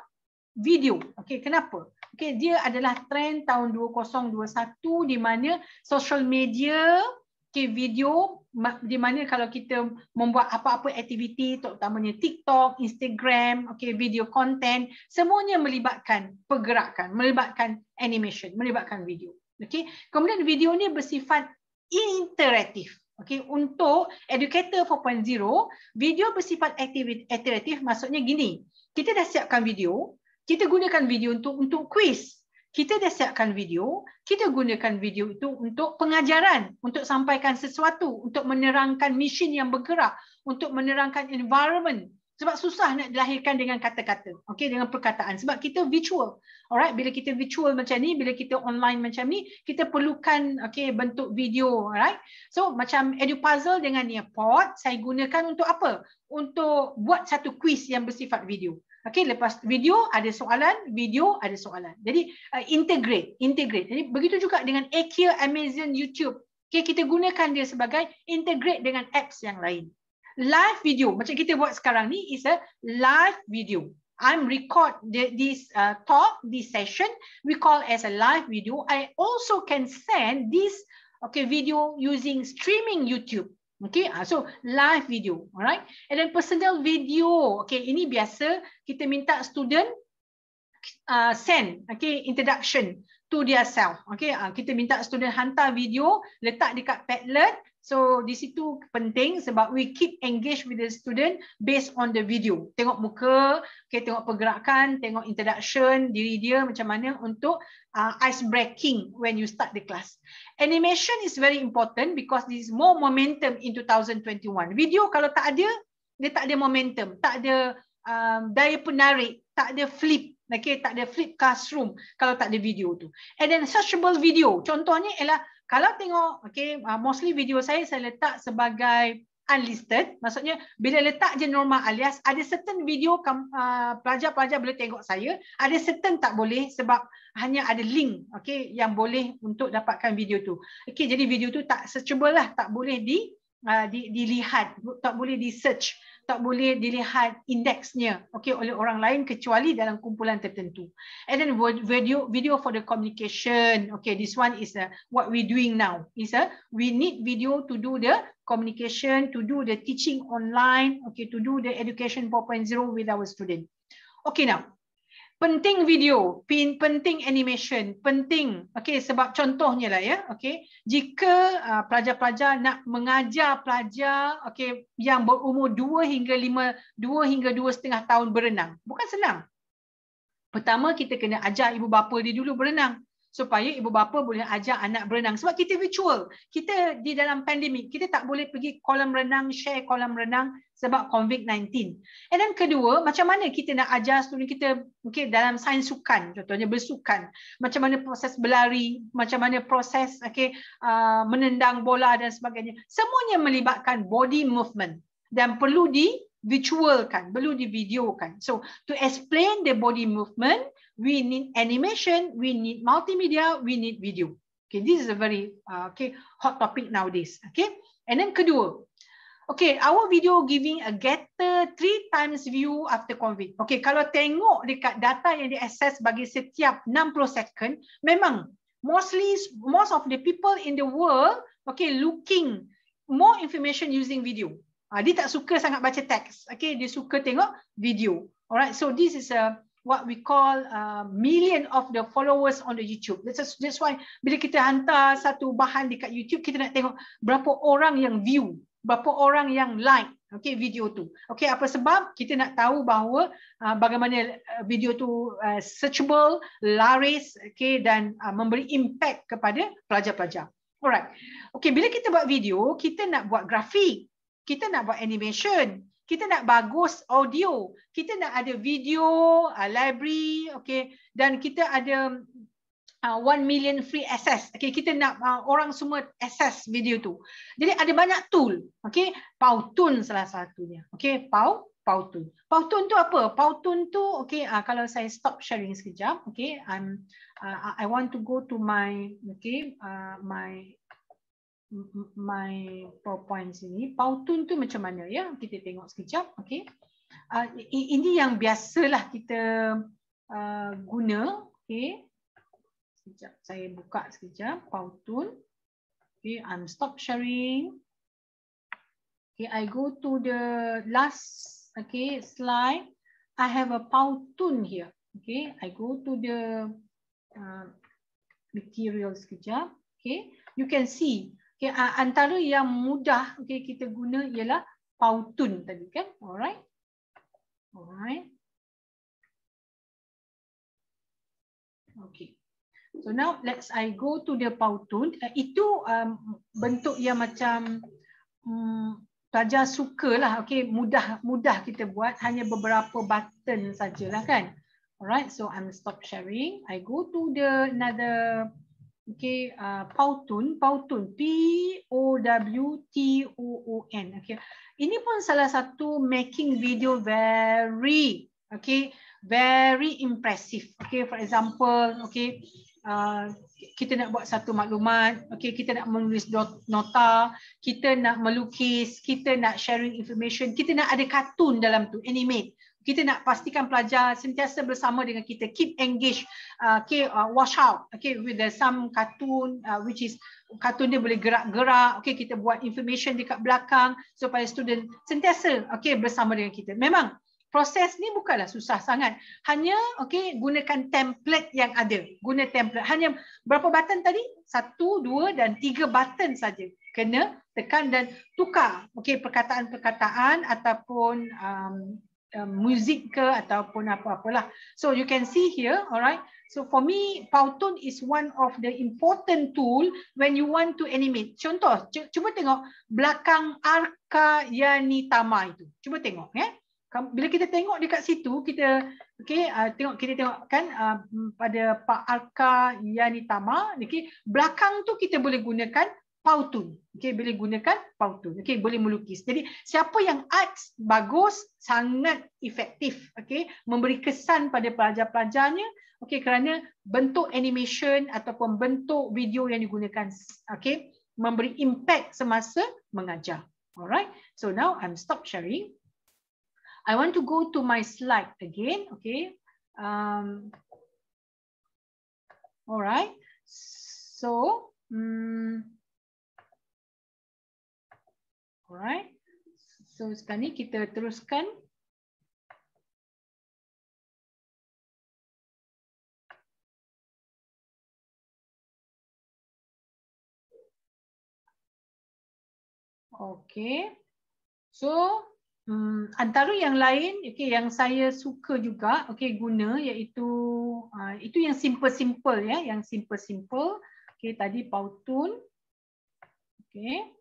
S4: video. Okay, kenapa? Okay, dia adalah trend tahun 2021 di mana social media, okay, video di mana kalau kita membuat apa-apa aktiviti terutamanya TikTok, Instagram, okay, video content, semuanya melibatkan pergerakan, melibatkan animation, melibatkan video. Okay. Kemudian video ni bersifat interaktif. Okay, untuk Educator 4.0, video bersifat aktiviti, maksudnya gini, kita dah siapkan video, kita gunakan video untuk untuk quiz kita dah siapkan video, kita gunakan video itu untuk pengajaran, untuk sampaikan sesuatu, untuk menerangkan mesin yang bergerak, untuk menerangkan environment. Sebab susah nak dilahirkan dengan kata-kata, okay, dengan perkataan. Sebab kita virtual. Alright, bila kita virtual macam ni, bila kita online macam ni, kita perlukan okay, bentuk video. Alright. So macam EduPuzzle dengan Airport, saya gunakan untuk apa? Untuk buat satu quiz yang bersifat video. Okey, lepas video ada soalan, video ada soalan. Jadi uh, integrate, integrate. Jadi begitu juga dengan AKIA Amazon YouTube. Okey, kita gunakan dia sebagai integrate dengan apps yang lain. Live video, macam kita buat sekarang ni is a live video. I'm record the, this uh, talk, this session, we call as a live video. I also can send this okay, video using streaming YouTube. Okay, ah, so live video, alright? And then personal video, okay? Ini biasa kita minta student uh, send, okay? Introduction to their self. Okay, uh, kita minta student hantar video, letak dekat Padlet. So, di situ penting sebab we keep engaged with the student based on the video. Tengok muka, okay, tengok pergerakan, tengok introduction, diri dia macam mana untuk uh, ice breaking when you start the class. Animation is very important because this is more momentum in 2021. Video kalau tak ada, dia tak ada momentum, tak ada um, daya penarik, tak ada flip. Okay, tak ada flip classroom kalau tak ada video tu. And then searchable video. Contohnya ialah kalau tengok, okay, uh, mostly video saya saya letak sebagai unlisted. Maksudnya bila letak je norma alias, ada certain video uh, pelajar-pelajar uh, boleh tengok saya. Ada certain tak boleh sebab hanya ada link okay, yang boleh untuk dapatkan video tu. Okay, jadi video tu tak searchable lah. Tak boleh di, uh, di, dilihat. Tak boleh di search tak boleh dilihat indeksnya okay, oleh orang lain kecuali dalam kumpulan tertentu. And then video video for the communication. Okay, this one is a, what we doing now. Is a, we need video to do the communication, to do the teaching online, okay, to do the education 4.0 with our student. Okay, now, penting video, pin penting animation, penting. Okey sebab contohnya lah ya. Okey. Jika ah, pelajar-pelajar uh, nak mengajar pelajar okey yang berumur dua hingga lima dua hingga dua setengah tahun berenang. Bukan senang. Pertama kita kena ajar ibu bapa dia dulu berenang supaya ibu bapa boleh ajak anak berenang sebab kita virtual kita di dalam pandemik kita tak boleh pergi kolam renang share kolam renang sebab covid-19 and then kedua macam mana kita nak ajar student kita mungkin okay, dalam sains sukan contohnya bersukan macam mana proses berlari macam mana proses okey uh, menendang bola dan sebagainya semuanya melibatkan body movement dan perlu di virtualkan perlu di videokan so to explain the body movement we need animation, we need multimedia, we need video. Okay, this is a very uh, okay hot topic nowadays. Okay, and then kedua, okay, our video giving a getter three times view after COVID. Okay, kalau tengok dekat data yang di access bagi setiap 60 second, memang mostly most of the people in the world okay looking more information using video. Uh, dia tak suka sangat baca teks. Okay, dia suka tengok video. Alright, so this is a what we call uh, million of the followers on the YouTube. That's, just, that's why bila kita hantar satu bahan dekat YouTube, kita nak tengok berapa orang yang view, berapa orang yang like okay, video tu. Okay, apa sebab? Kita nak tahu bahawa uh, bagaimana uh, video tu uh, searchable, laris okay, dan uh, memberi impact kepada pelajar-pelajar. Alright. Okay, bila kita buat video, kita nak buat grafik. Kita nak buat animation kita nak bagus audio, kita nak ada video, uh, library, okay, dan kita ada uh, ah, 1 million free access. Okay, kita nak uh, orang semua access video tu. Jadi ada banyak tool, okay, Powtoon salah satunya, okay, Pow, Powtoon. Powtoon tu apa? Powtoon tu, okay, uh, kalau saya stop sharing sekejap, okay, I'm, uh, I want to go to my, okay, uh, my my PowerPoint sini. Powtoon tu macam mana ya? Kita tengok sekejap. Okay. Uh, ah, ini yang biasalah kita uh, guna. Okay. Sekejap, saya buka sekejap. Powtoon. Okay, I'm stop sharing. Okay, I go to the last okay slide. I have a Powtoon here. Okay, I go to the uh, material sekejap. Okay, you can see Okay, uh, antara yang mudah okay, kita guna ialah pautun tadi kan. Alright. Alright. Okay. So now let's I go to the pautun. Uh, itu um, bentuk yang macam um, pelajar lah. Okay, mudah mudah kita buat hanya beberapa button sajalah kan. Alright, so I'm stop sharing. I go to the another okay, uh, Powtoon, Powtoon, P-O-W-T-O-O-N, okay. Ini pun salah satu making video very, okay, very impressive, okay. For example, okay, uh, kita nak buat satu maklumat, okay, kita nak menulis nota, kita nak melukis, kita nak sharing information, kita nak ada kartun dalam tu, animate kita nak pastikan pelajar sentiasa bersama dengan kita keep engage uh, okay uh, wash out okay with the some cartoon uh, which is cartoon dia boleh gerak-gerak okay kita buat information dekat belakang supaya student sentiasa okay bersama dengan kita memang proses ni bukanlah susah sangat hanya okay gunakan template yang ada guna template hanya berapa button tadi satu dua dan tiga button saja kena tekan dan tukar okay perkataan-perkataan ataupun um, um, music ke ataupun apa-apalah. So you can see here, alright. So for me, Powtoon is one of the important tool when you want to animate. Contoh, cuba tengok belakang Arka Yani Tama itu. Cuba tengok, ya. Yeah? Bila kita tengok dekat situ, kita okay, uh, tengok kita tengokkan uh, pada Pak Arka Yani Tama. Okay, belakang tu kita boleh gunakan Pautun. Okay, boleh gunakan pautun. Okay, boleh melukis. Jadi siapa yang arts bagus, sangat efektif. Okay, memberi kesan pada pelajar-pelajarnya. Okay, kerana bentuk animation ataupun bentuk video yang digunakan. Okay, memberi impact semasa mengajar. Alright, so now I'm stop sharing. I want to go to my slide again. Okay. Um, alright. So,
S3: um, Alright. So sekarang ni kita teruskan. Okay. So
S4: um, antara yang lain okay, yang saya suka juga okay, guna iaitu uh, itu yang simple-simple ya, yang simple-simple. Okay, tadi pautun. Okay.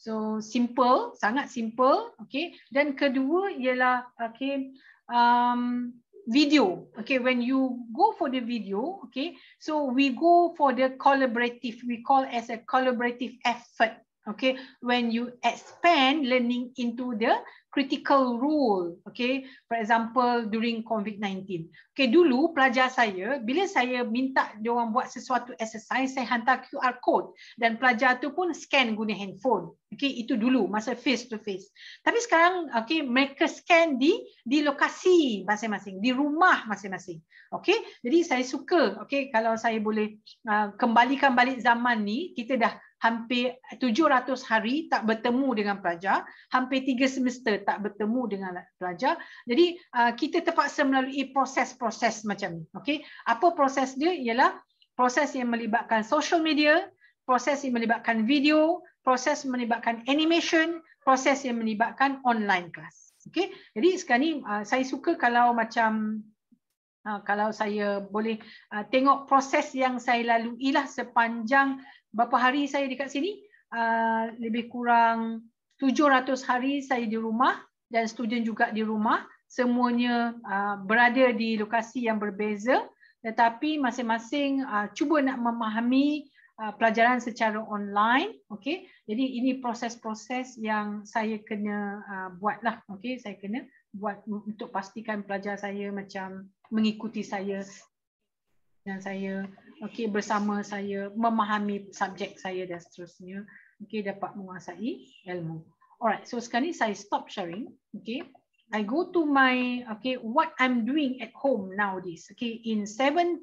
S4: So simple, sangat simple, okay. Dan kedua ialah okay um, video, okay. When you go for the video, okay. So we go for the collaborative. We call as a collaborative effort, okay when you expand learning into the critical role okay for example during covid-19 okay dulu pelajar saya bila saya minta dia orang buat sesuatu exercise saya hantar QR code dan pelajar tu pun scan guna handphone okay itu dulu masa face to face tapi sekarang okay mereka scan di di lokasi masing-masing di rumah masing-masing okay jadi saya suka okay kalau saya boleh uh, kembalikan balik zaman ni kita dah hampir 700 hari tak bertemu dengan pelajar, hampir 3 semester tak bertemu dengan pelajar. Jadi uh, kita terpaksa melalui proses-proses macam ni. Okey. Apa proses dia? Ialah proses yang melibatkan social media, proses yang melibatkan video, proses melibatkan animation, proses yang melibatkan online class. Okey. Jadi sekarang ni uh, saya suka kalau macam uh, kalau saya boleh tengok proses yang saya lalui lah sepanjang berapa hari saya dekat sini? Uh, lebih kurang 700 hari saya di rumah dan student juga di rumah. Semuanya uh, berada di lokasi yang berbeza tetapi masing-masing uh, cuba nak memahami uh, pelajaran secara online. Okay? Jadi ini proses-proses yang saya kena uh, lah Okay? Saya kena buat untuk pastikan pelajar saya macam mengikuti saya dan saya okey bersama saya memahami subjek saya dan seterusnya okey dapat menguasai ilmu alright so sekarang ni saya stop sharing okey i go to my okey what i'm doing at home nowadays okey in 700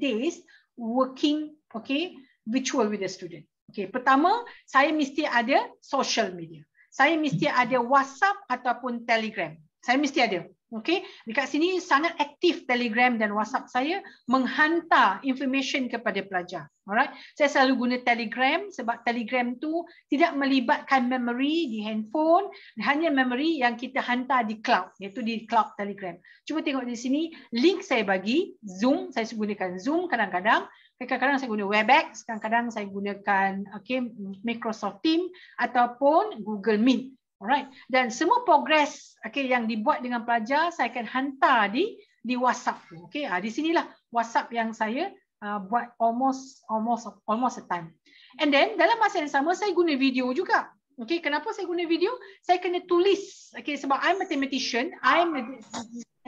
S4: days working okey virtual with the student okey pertama saya mesti ada social media saya mesti ada WhatsApp ataupun Telegram. Saya mesti ada. Okey, dekat sini sangat aktif Telegram dan WhatsApp saya menghantar information kepada pelajar. Alright. Saya selalu guna Telegram sebab Telegram tu tidak melibatkan memory di handphone, hanya memory yang kita hantar di cloud, iaitu di cloud Telegram. Cuba tengok di sini, link saya bagi Zoom, saya gunakan Zoom kadang-kadang, kadang-kadang saya guna Webex, kadang-kadang saya gunakan okay, Microsoft Team ataupun Google Meet. Alright. Dan semua progress okay, yang dibuat dengan pelajar saya akan hantar di di WhatsApp. Okay. Ha, di sinilah WhatsApp yang saya uh, buat almost almost almost a time. And then dalam masa yang sama saya guna video juga. Okay. Kenapa saya guna video? Saya kena tulis. Okay. Sebab I'm a mathematician. I'm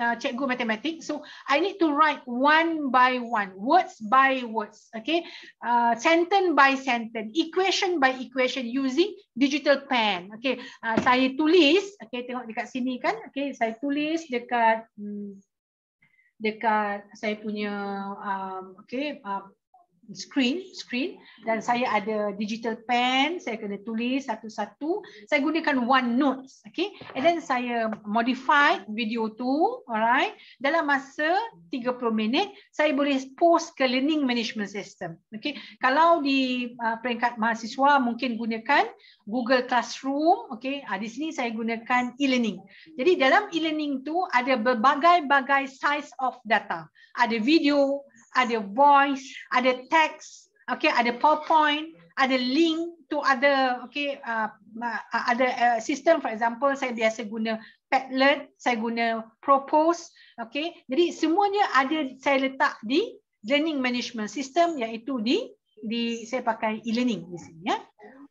S4: uh, cikgu matematik. So I need to write one by one, words by words, okay, uh, sentence by sentence, equation by equation using digital pen. Okay, uh, saya tulis, okay, tengok dekat sini kan, okay, saya tulis dekat hmm, dekat saya punya um, okay. Uh, screen screen dan saya ada digital pen saya kena tulis satu-satu saya gunakan one notes okey and then saya modify video tu alright dalam masa 30 minit saya boleh post ke learning management system okey kalau di uh, peringkat mahasiswa mungkin gunakan Google Classroom okey uh, ah, di sini saya gunakan e-learning jadi dalam e-learning tu ada berbagai-bagai size of data ada video ada voice, ada text, okay, ada PowerPoint, ada link to other, okay, uh, ada uh, uh, system. For example, saya biasa guna Padlet, saya guna Propose, okay. Jadi semuanya ada saya letak di learning management system, iaitu di di saya pakai e-learning di sini, ya.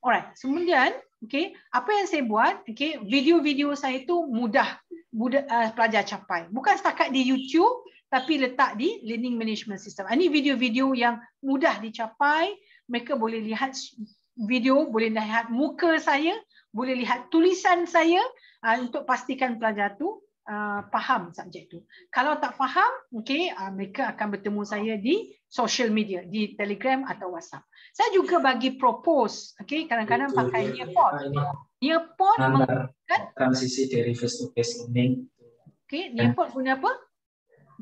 S4: Alright, kemudian, okay, apa yang saya buat, okay, video-video saya itu mudah mudah uh, pelajar capai. Bukan setakat di YouTube, tapi letak di learning management system. Ini ah, video-video yang mudah dicapai. Mereka boleh lihat video, boleh lihat muka saya, boleh lihat tulisan saya uh, untuk pastikan pelajar tu uh, faham subjek tu. Kalau tak faham, okay, uh, mereka akan bertemu saya di social media, di Telegram atau WhatsApp. Saya juga bagi propose, okay, kadang-kadang pakai dia pot. Dia menggunakan transisi
S5: dari face to face learning.
S4: Okay, dia pot guna apa?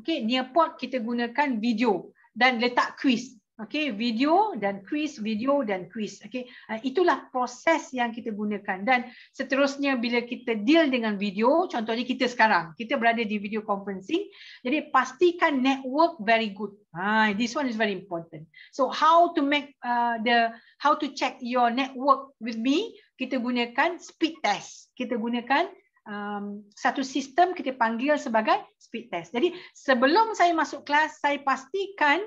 S4: Okay, nearpod kita gunakan video dan letak quiz. Okay, video dan quiz, video dan quiz. Okay, uh, itulah proses yang kita gunakan. Dan seterusnya bila kita deal dengan video, contohnya kita sekarang, kita berada di video conferencing, jadi pastikan network very good. Ah, this one is very important. So how to make uh, the how to check your network with me? Kita gunakan speed test. Kita gunakan um, satu sistem kita panggil sebagai speed test. Jadi sebelum saya masuk kelas, saya pastikan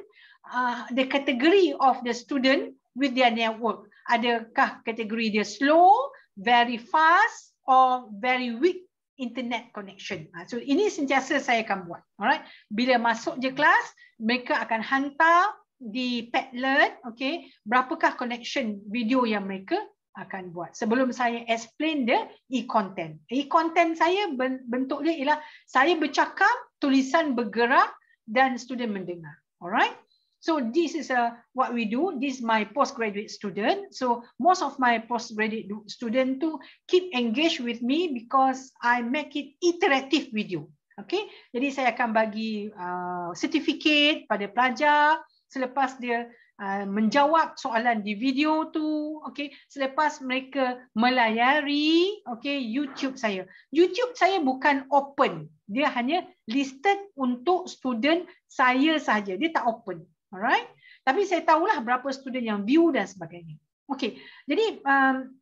S4: uh, the category of the student with their network. Adakah kategori dia slow, very fast or very weak internet connection. Ah, so ini sentiasa saya akan buat. Alright. Bila masuk je kelas, mereka akan hantar di Padlet, Okey, berapakah connection video yang mereka akan buat. Sebelum saya explain dia e-content. E-content saya bentuk dia ialah saya bercakap, tulisan bergerak dan student mendengar. Alright? So this is a uh, what we do. This my postgraduate student. So most of my postgraduate student to keep engage with me because I make it iterative with you. Okay? Jadi saya akan bagi uh, certificate pada pelajar selepas dia Ah, menjawab soalan di video tu okey selepas mereka melayari okey YouTube saya YouTube saya bukan open dia hanya listed untuk student saya saja dia tak open alright tapi saya tahulah berapa student yang view dan sebagainya okey jadi um,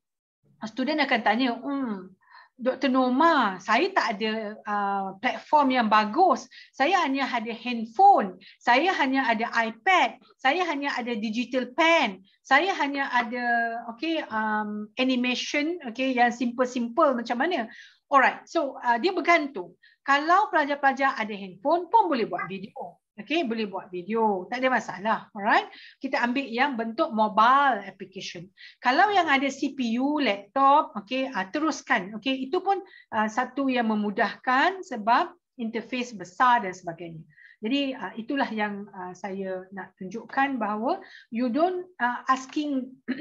S4: student akan tanya hmm Dr. Norma, saya tak ada uh, platform yang bagus. Saya hanya ada handphone. Saya hanya ada iPad. Saya hanya ada digital pen. Saya hanya ada okay, um, animation okay, yang simple-simple macam mana. Alright, so uh, dia bergantung. Kalau pelajar-pelajar ada handphone pun boleh buat video. Okay, boleh buat video. Tak ada masalah. Alright. Kita ambil yang bentuk mobile application. Kalau yang ada CPU, laptop, okay, uh, teruskan. Okay, itu pun uh, satu yang memudahkan sebab interface besar dan sebagainya. Jadi uh, itulah yang uh, saya nak tunjukkan bahawa you don't uh, asking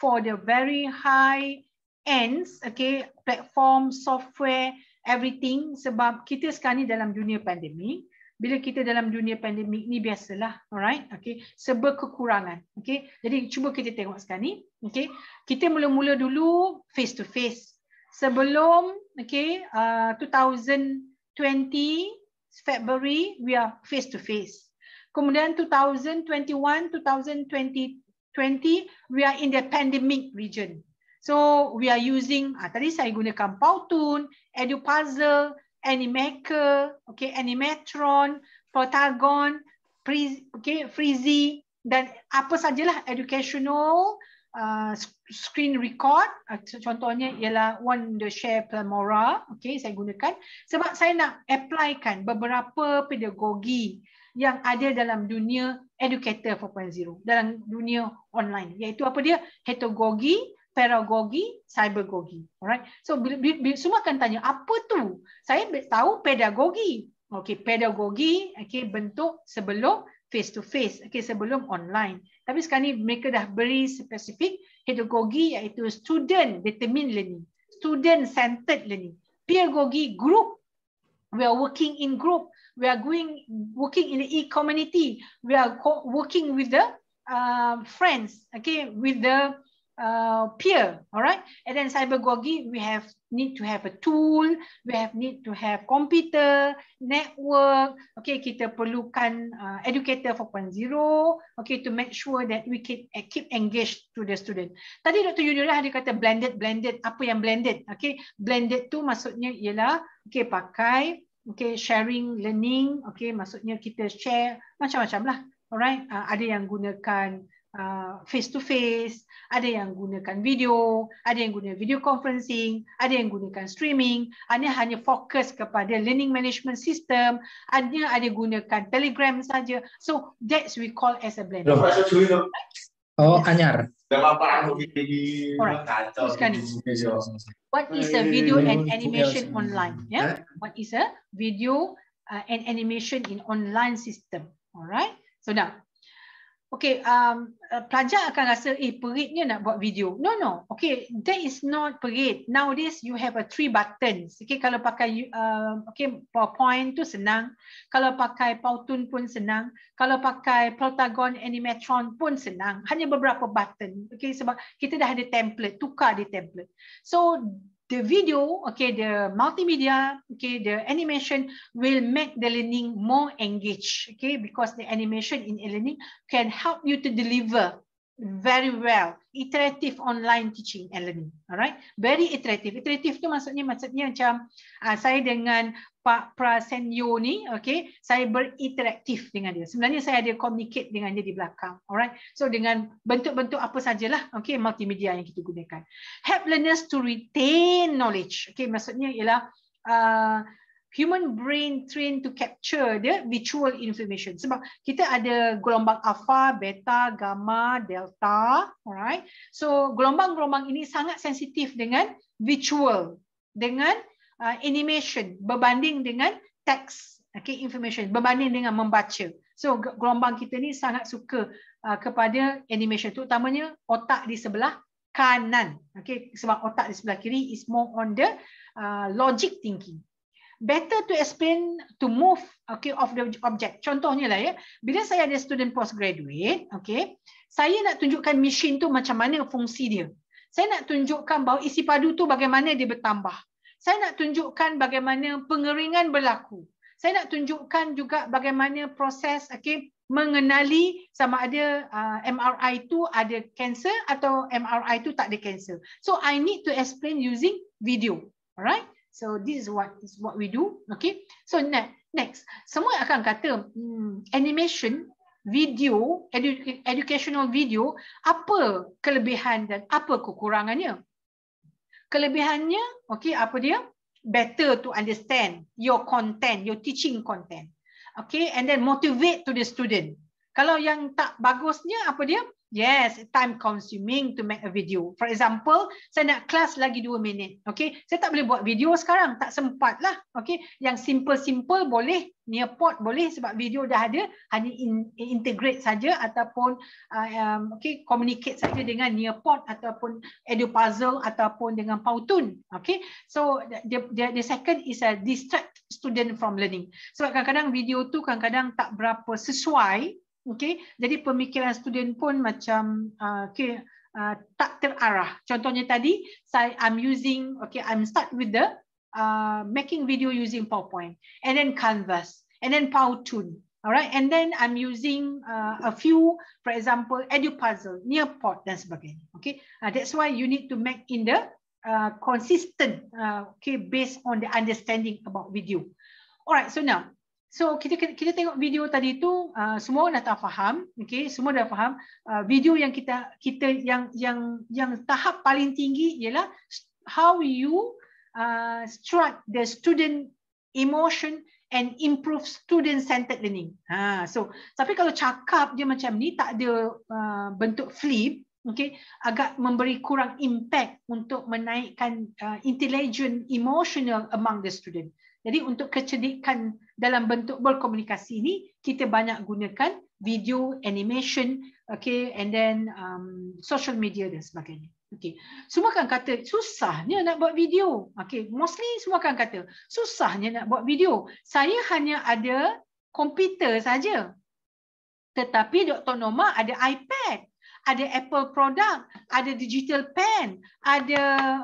S4: for the very high ends, okay, platform, software, everything sebab kita sekarang ni dalam dunia pandemik bila kita dalam dunia pandemik ni biasalah alright okey sebab kekurangan okey jadi cuba kita tengok sekarang ni okey kita mula-mula dulu face to face sebelum okey uh, 2020 february we are face to face kemudian 2021 2020 we are in the pandemic region so we are using uh, tadi saya gunakan powtoon edu puzzle Animaker, okay, Animatron, Protagon, Freezy, okay, Freezy, dan apa sajalah educational uh, screen record. contohnya ialah One the Share Plamora, okay, saya gunakan. Sebab saya nak applykan beberapa pedagogi yang ada dalam dunia Educator 4.0, dalam dunia online. Iaitu apa dia? Heterogogi, pedagogi, cybergogi. Alright. So semua akan tanya apa tu? Saya tahu pedagogi. Okey, pedagogi okey bentuk sebelum face to face, okey sebelum online. Tapi sekarang ni mereka dah beri spesifik pedagogi iaitu student determined learning, student centered learning. Pedagogi group we are working in group, we are going working in the e community, we are working with the uh, friends, okay, with the uh, peer, all right? And then cybergogi, we have need to have a tool, we have need to have computer, network, okay, kita perlukan uh, educator 4.0, okay, to make sure that we can uh, eh, keep engaged to the student. Tadi Dr. Yunilah ada kata blended, blended, apa yang blended, okay? Blended tu maksudnya ialah, okay, pakai, okay, sharing, learning, okay, maksudnya kita share, macam-macam lah, all right? Uh, ada yang gunakan, face to face, ada yang gunakan video, ada yang guna video conferencing, ada yang gunakan streaming, ada yang hanya fokus kepada learning management system, ada yang ada gunakan telegram saja. So that's we call as a blend.
S5: Oh, anyar.
S4: What is a video and animation online? Yeah. What is a video uh, and animation in online system? All right. So now, okay um uh, pelajar akan rasa eh peritnya nak buat video no no okay that is not perit nowadays you have a three buttons okay kalau pakai uh, okay powerpoint tu senang kalau pakai powtoon pun senang kalau pakai protagon animatron pun senang hanya beberapa button okay sebab kita dah ada template tukar di template so the video, okay, the multimedia, okay, the animation will make the learning more engaged, okay, because the animation in e-learning can help you to deliver very well iterative online teaching Eleni alright very iterative iterative tu maksudnya maksudnya macam uh, saya dengan Pak Prasenyo ni okay saya beriteratif dengan dia sebenarnya saya ada communicate dengan dia di belakang alright so dengan bentuk-bentuk apa sajalah okay multimedia yang kita gunakan help learners to retain knowledge okay maksudnya ialah uh, human brain train to capture the visual information. Sebab kita ada gelombang alpha, beta, gamma, delta, alright. So gelombang-gelombang ini sangat sensitif dengan visual, dengan uh, animation berbanding dengan text, okay, information berbanding dengan membaca. So gelombang kita ni sangat suka uh, kepada animation, tu. Utamanya otak di sebelah kanan. Okay, sebab otak di sebelah kiri is more on the uh, logic thinking better to explain to move okay of the object. Contohnya lah ya, bila saya ada student postgraduate, okay, saya nak tunjukkan mesin tu macam mana fungsi dia. Saya nak tunjukkan bahawa isi padu tu bagaimana dia bertambah. Saya nak tunjukkan bagaimana pengeringan berlaku. Saya nak tunjukkan juga bagaimana proses okay, mengenali sama ada uh, MRI itu ada kanser atau MRI itu tak ada kanser So I need to explain using video. Alright? So this is what is what we do. Okay. So ne next, semua akan kata hmm, animation, video, edu educational video. Apa kelebihan dan apa kekurangannya? Kelebihannya, okay, apa dia? Better to understand your content, your teaching content. Okay, and then motivate to the student. Kalau yang tak bagusnya, apa dia? Yes, time consuming to make a video. For example, saya nak kelas lagi 2 minit. Okay, saya tak boleh buat video sekarang. Tak sempat lah. Okay, yang simple-simple boleh. Nearpod boleh sebab video dah ada. Hanya in integrate saja ataupun uh, um, okay, communicate saja dengan Nearpod ataupun EduPuzzle ataupun dengan Powtoon. Okay, so the, the, the second is a distract student from learning. Sebab kadang-kadang video tu kadang-kadang tak berapa sesuai Okey, jadi pemikiran student pun macam ah, okey uh, tak terarah. Contohnya tadi saya I'm using okey I'm start with the uh, making video using PowerPoint and then Canvas and then Powtoon. Alright, and then I'm using uh, a few for example Edu EduPuzzle, Nearpod dan sebagainya. Okay, uh, that's why you need to make in the uh, consistent uh, okey based on the understanding about video. Alright, so now So kita kita tengok video tadi tu uh, semua dah tak faham, okey, semua dah faham uh, video yang kita kita yang yang yang tahap paling tinggi ialah how you uh, strut the student emotion and improve student centered learning. Ha, so tapi kalau cakap dia macam ni tak ada uh, bentuk flip, okay agak memberi kurang impact untuk menaikkan uh, intelligent emotional among the student. Jadi untuk kecerdikan dalam bentuk berkomunikasi ini kita banyak gunakan video, animation, okay, and then um, social media dan sebagainya. Okay, semua akan kata susahnya nak buat video. Okay, mostly semua akan kata susahnya nak buat video. Saya hanya ada komputer saja, tetapi Dr. Norma ada iPad ada Apple product, ada digital pen, ada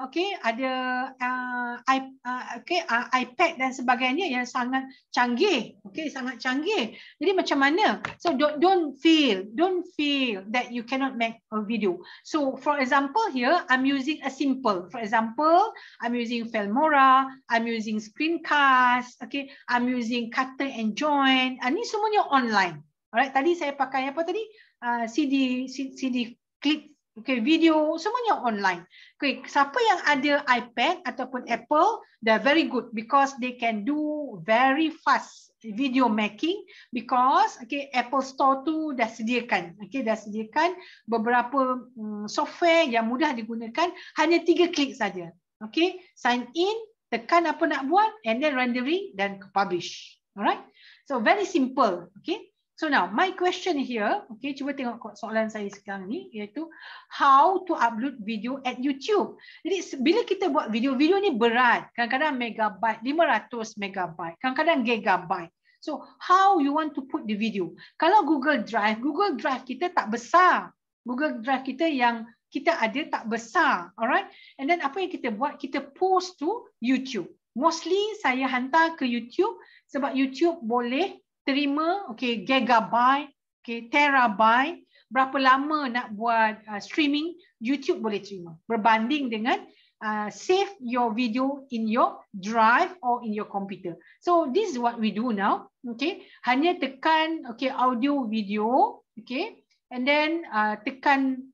S4: okay, ada uh, I, uh, okay, uh, iPad dan sebagainya yang sangat canggih, okay, sangat canggih. Jadi macam mana? So don't don't feel, don't feel that you cannot make a video. So for example here, I'm using a simple. For example, I'm using Filmora, I'm using Screencast, okay, I'm using Cutter and Join. Ini ah, semuanya online. Alright, tadi saya pakai apa tadi? Ah, CD, CD, CD klik okay, video, semuanya online. Okay, siapa yang ada iPad ataupun Apple, they're very good because they can do very fast video making because okay, Apple Store tu dah sediakan. Okay, dah sediakan beberapa um, software yang mudah digunakan, hanya tiga klik saja. Okay, sign in, tekan apa nak buat and then rendering dan publish. Alright, so very simple. Okay, So now my question here, okay, cuba tengok soalan saya sekarang ni iaitu how to upload video at YouTube. Jadi bila kita buat video, video ni berat. Kadang-kadang megabyte, 500 megabyte, kadang-kadang gigabyte. So how you want to put the video? Kalau Google Drive, Google Drive kita tak besar. Google Drive kita yang kita ada tak besar. Alright? And then apa yang kita buat? Kita post to YouTube. Mostly saya hantar ke YouTube sebab YouTube boleh terima okey gigabyte okey terabyte berapa lama nak buat uh, streaming YouTube boleh terima berbanding dengan uh, save your video in your drive or in your computer so this is what we do now okey hanya tekan okey audio video okey and then uh, tekan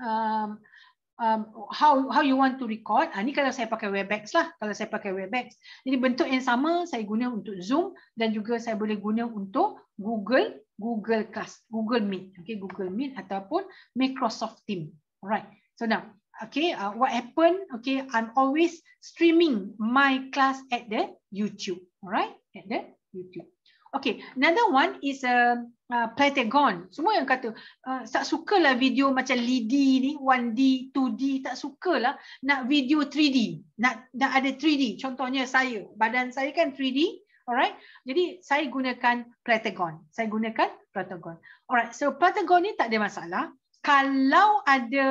S4: um, um, how how you want to record. Ha, ah, ini kalau saya pakai Webex lah. Kalau saya pakai Webex. Jadi bentuk yang sama saya guna untuk Zoom dan juga saya boleh guna untuk Google Google Class, Google Meet, okay, Google Meet ataupun Microsoft Team. Alright. So now, okay, uh, what happen? Okay, I'm always streaming my class at the YouTube. Alright, at the YouTube. Okay, another one is a, um, a uh, Pentagon. Semua yang kata, uh, tak sukalah video macam Lidi e ni, 1D, 2D, tak sukalah nak video 3D. Nak, nak ada 3D, contohnya saya, badan saya kan 3D. Alright, jadi saya gunakan Pentagon. Saya gunakan Pentagon. Alright, so Pentagon ni tak ada masalah. Kalau ada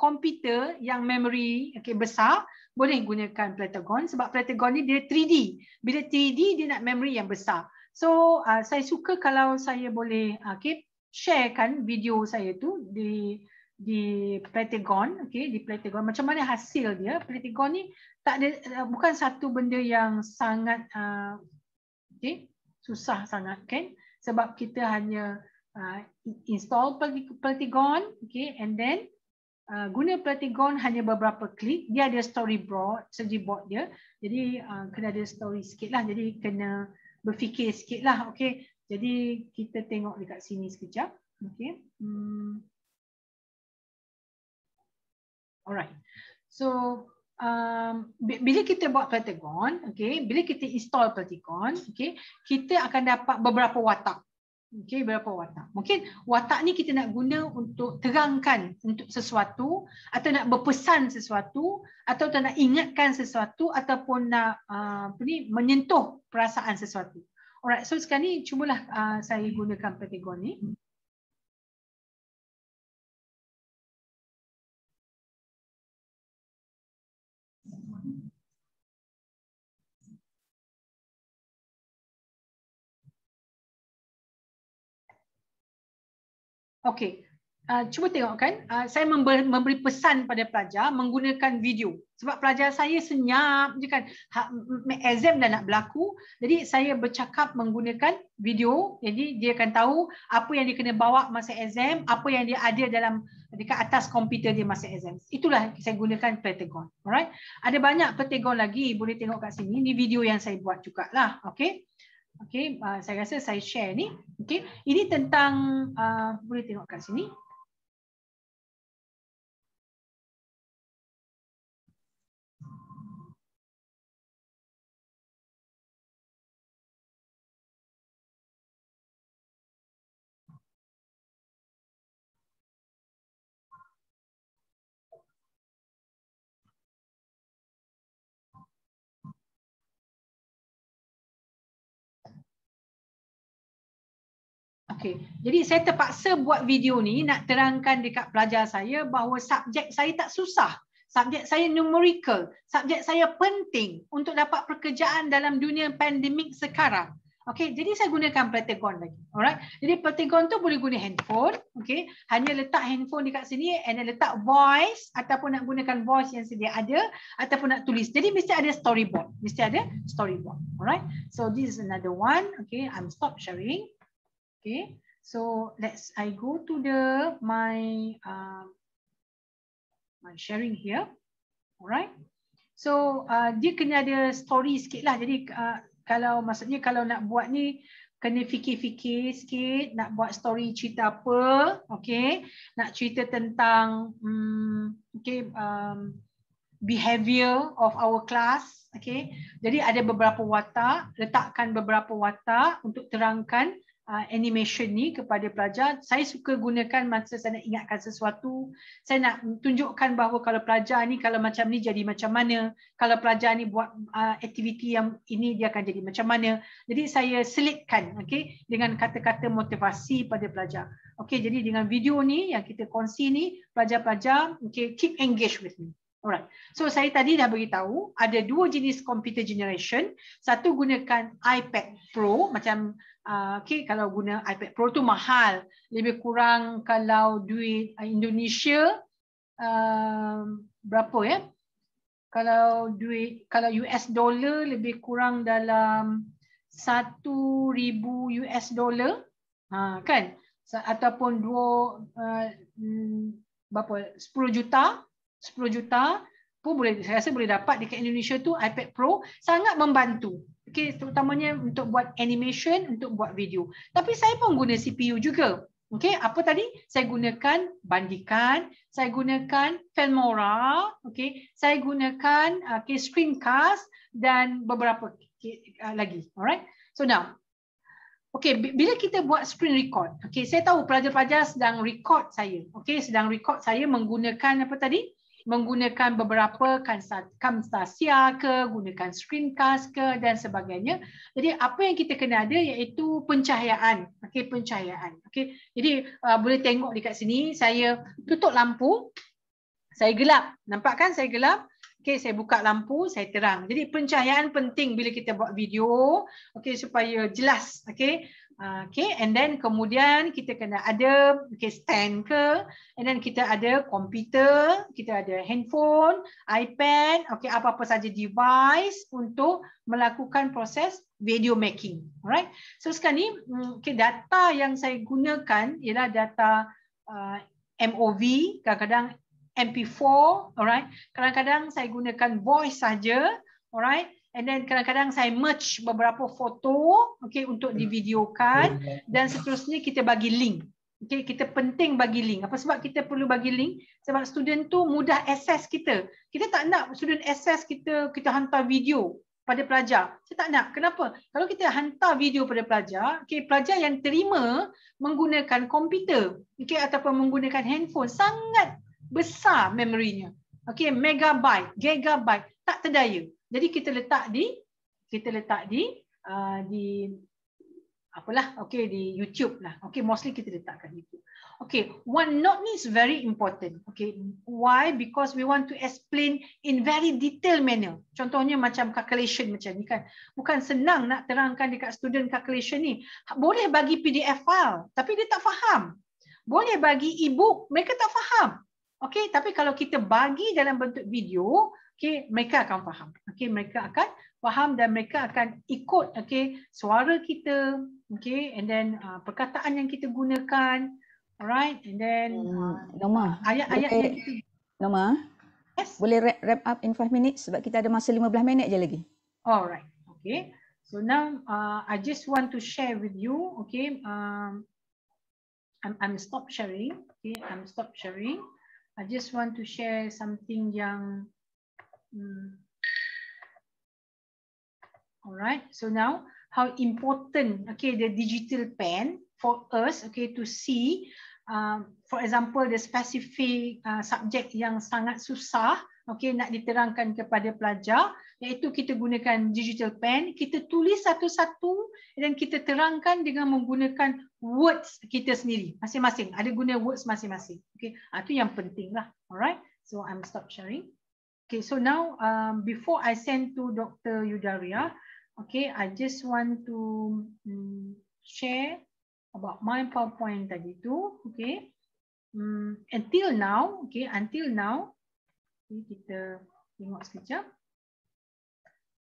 S4: komputer yang memory okay, besar, boleh gunakan Pentagon sebab Pentagon ni dia 3D. Bila 3D, dia nak memory yang besar. So uh, saya suka kalau saya boleh uh, okay, share kan video saya tu di di Pentagon, okay, di Pentagon. Macam mana hasil dia? Pentagon ni tak ada, uh, bukan satu benda yang sangat uh, okay, susah sangat kan? Sebab kita hanya uh, install Pentagon, okay, and then Uh, guna Platigon hanya beberapa klik dia ada storyboard, sejibot dia jadi uh, kena ada story sedikit lah. jadi kena berfikir sikitlah okay. jadi kita
S3: tengok dekat sini sekejap okay. hmm.
S4: alright so um, bila kita buat pentagon okay. bila kita install pentagon okay. kita akan dapat beberapa watak Okay, berapa watak? Mungkin watak ni kita nak guna untuk terangkan untuk sesuatu atau nak berpesan sesuatu atau nak ingatkan sesuatu ataupun nak uh, ni, menyentuh perasaan sesuatu. Alright, so sekarang ni cubalah uh, saya gunakan
S3: Pentagon ni. Hmm.
S4: Okey. Uh, cuba tengok kan uh, saya member, memberi pesan pada pelajar menggunakan video sebab pelajar saya senyap je kan ha, exam dah nak berlaku jadi saya bercakap menggunakan video jadi dia akan tahu apa yang dia kena bawa masa exam apa yang dia ada dalam dekat atas komputer dia masa exam itulah saya gunakan pentagon alright ada banyak pentagon lagi boleh tengok kat sini Ini video yang saya buat juga lah. Okay? Okey, uh, saya rasa saya share ni. Okey, ini tentang uh, boleh tengok kat sini. Okey. Jadi saya terpaksa buat video ni nak terangkan dekat pelajar saya bahawa subjek saya tak susah. Subjek saya numerical. Subjek saya penting untuk dapat pekerjaan dalam dunia pandemik sekarang. Okey, jadi saya gunakan Pentagon lagi. Alright. Jadi Pentagon tu boleh guna handphone, okey. Hanya letak handphone dekat sini and then letak voice ataupun nak gunakan voice yang sedia ada ataupun nak tulis. Jadi mesti ada storyboard. Mesti ada storyboard. Alright. So this is another one. Okey, I'm stop sharing. Okay, so let's I go to the my uh, my sharing here. Alright. So uh, dia kena ada story sikit lah. Jadi uh, kalau maksudnya kalau nak buat ni kena fikir-fikir sikit nak buat story cerita apa. Okay. Nak cerita tentang um, okay, um, behavior of our class. Okay. Jadi ada beberapa watak. Letakkan beberapa watak untuk terangkan Uh, animation ni kepada pelajar. Saya suka gunakan masa saya nak ingatkan sesuatu. Saya nak tunjukkan bahawa kalau pelajar ni kalau macam ni jadi macam mana. Kalau pelajar ni buat uh, aktiviti yang ini dia akan jadi macam mana. Jadi saya selitkan okay, dengan kata-kata motivasi pada pelajar. Okay, jadi dengan video ni yang kita kongsi ni, pelajar-pelajar okay, keep engaged with me. Alright. So saya tadi dah beritahu ada dua jenis computer generation. Satu gunakan iPad Pro macam uh, okay kalau guna iPad Pro tu mahal lebih kurang kalau duit uh, Indonesia uh, berapa ya? Kalau duit kalau US dollar lebih kurang dalam 1000 US dollar. Ha kan? ataupun dua uh, hmm, berapa 10 juta 10 juta pun boleh saya rasa boleh dapat dekat Indonesia tu iPad Pro sangat membantu. Okey terutamanya untuk buat animation, untuk buat video. Tapi saya pun guna CPU juga. Okey, apa tadi? Saya gunakan bandikan saya gunakan Filmora, okey. Saya gunakan ah, okay, screencast dan beberapa ah, lagi. Alright. So now Okey, bila kita buat screen record. Okey, saya tahu pelajar-pelajar sedang record saya. Okey, sedang record saya menggunakan apa tadi? menggunakan beberapa kamstasia ke, gunakan screencast ke dan sebagainya. Jadi apa yang kita kena ada iaitu pencahayaan. Okey, pencahayaan. Okey. Jadi uh, boleh tengok dekat sini saya tutup lampu. Saya gelap. Nampak kan saya gelap? Okey, saya buka lampu, saya terang. Jadi pencahayaan penting bila kita buat video, okey supaya jelas, okey. Okay, and then kemudian kita kena ada okay, stand ke, and then kita ada komputer, kita ada handphone, iPad, okay, apa-apa saja device untuk melakukan proses video making. Alright, so sekarang ni mm, okay, data yang saya gunakan ialah data uh, MOV, kadang-kadang MP4, alright, kadang-kadang saya gunakan voice saja, alright, and then kadang-kadang saya merge beberapa foto okay untuk hmm. divideokan hmm. dan seterusnya kita bagi link okay kita penting bagi link apa sebab kita perlu bagi link sebab student tu mudah access kita kita tak nak student access kita kita hantar video pada pelajar Kita tak nak kenapa kalau kita hantar video pada pelajar okay pelajar yang terima menggunakan komputer okay ataupun menggunakan handphone sangat besar memorinya okay megabyte gigabyte tak terdaya jadi kita letak di kita letak di uh, di apalah okey di YouTube lah. Okey mostly kita letakkan YouTube. Okey, one note ni is very important. Okey, why? Because we want to explain in very detail manner. Contohnya macam calculation macam ni kan. Bukan senang nak terangkan dekat student calculation ni. Ha, boleh bagi PDF file tapi dia tak faham. Boleh bagi e-book, mereka tak faham. Okey, tapi kalau kita bagi dalam bentuk video, okay, mereka akan faham. Okay, mereka akan faham dan mereka akan ikut okay, suara kita, okay, and then uh, perkataan yang kita gunakan, alright, and then hmm.
S1: uh, ayat-ayat uh, yang kita Norma, yes? boleh wrap, wrap up in 5 minutes sebab kita ada masa 15 minit je lagi.
S4: Alright, okay. So now, uh, I just want to share with you, okay, um, I'm, I'm stop sharing, okay, I'm stop sharing. I just want to share something yang Hmm. All right. So now, how important, okay, the digital pen for us, okay, to see, uh, for example, the specific uh, subject yang sangat susah, okay, nak diterangkan kepada pelajar, iaitu kita gunakan digital pen, kita tulis satu-satu dan kita terangkan dengan menggunakan words kita sendiri, masing-masing. Ada guna words masing-masing. Okay, itu ah, uh, yang penting lah. Alright, so I'm stop sharing. Okay, so now um, before I send to Dr. Yudaria, okay, I just want to um, share about my PowerPoint tadi tu, okay. Um, until now, okay, until now, okay, kita tengok sekejap.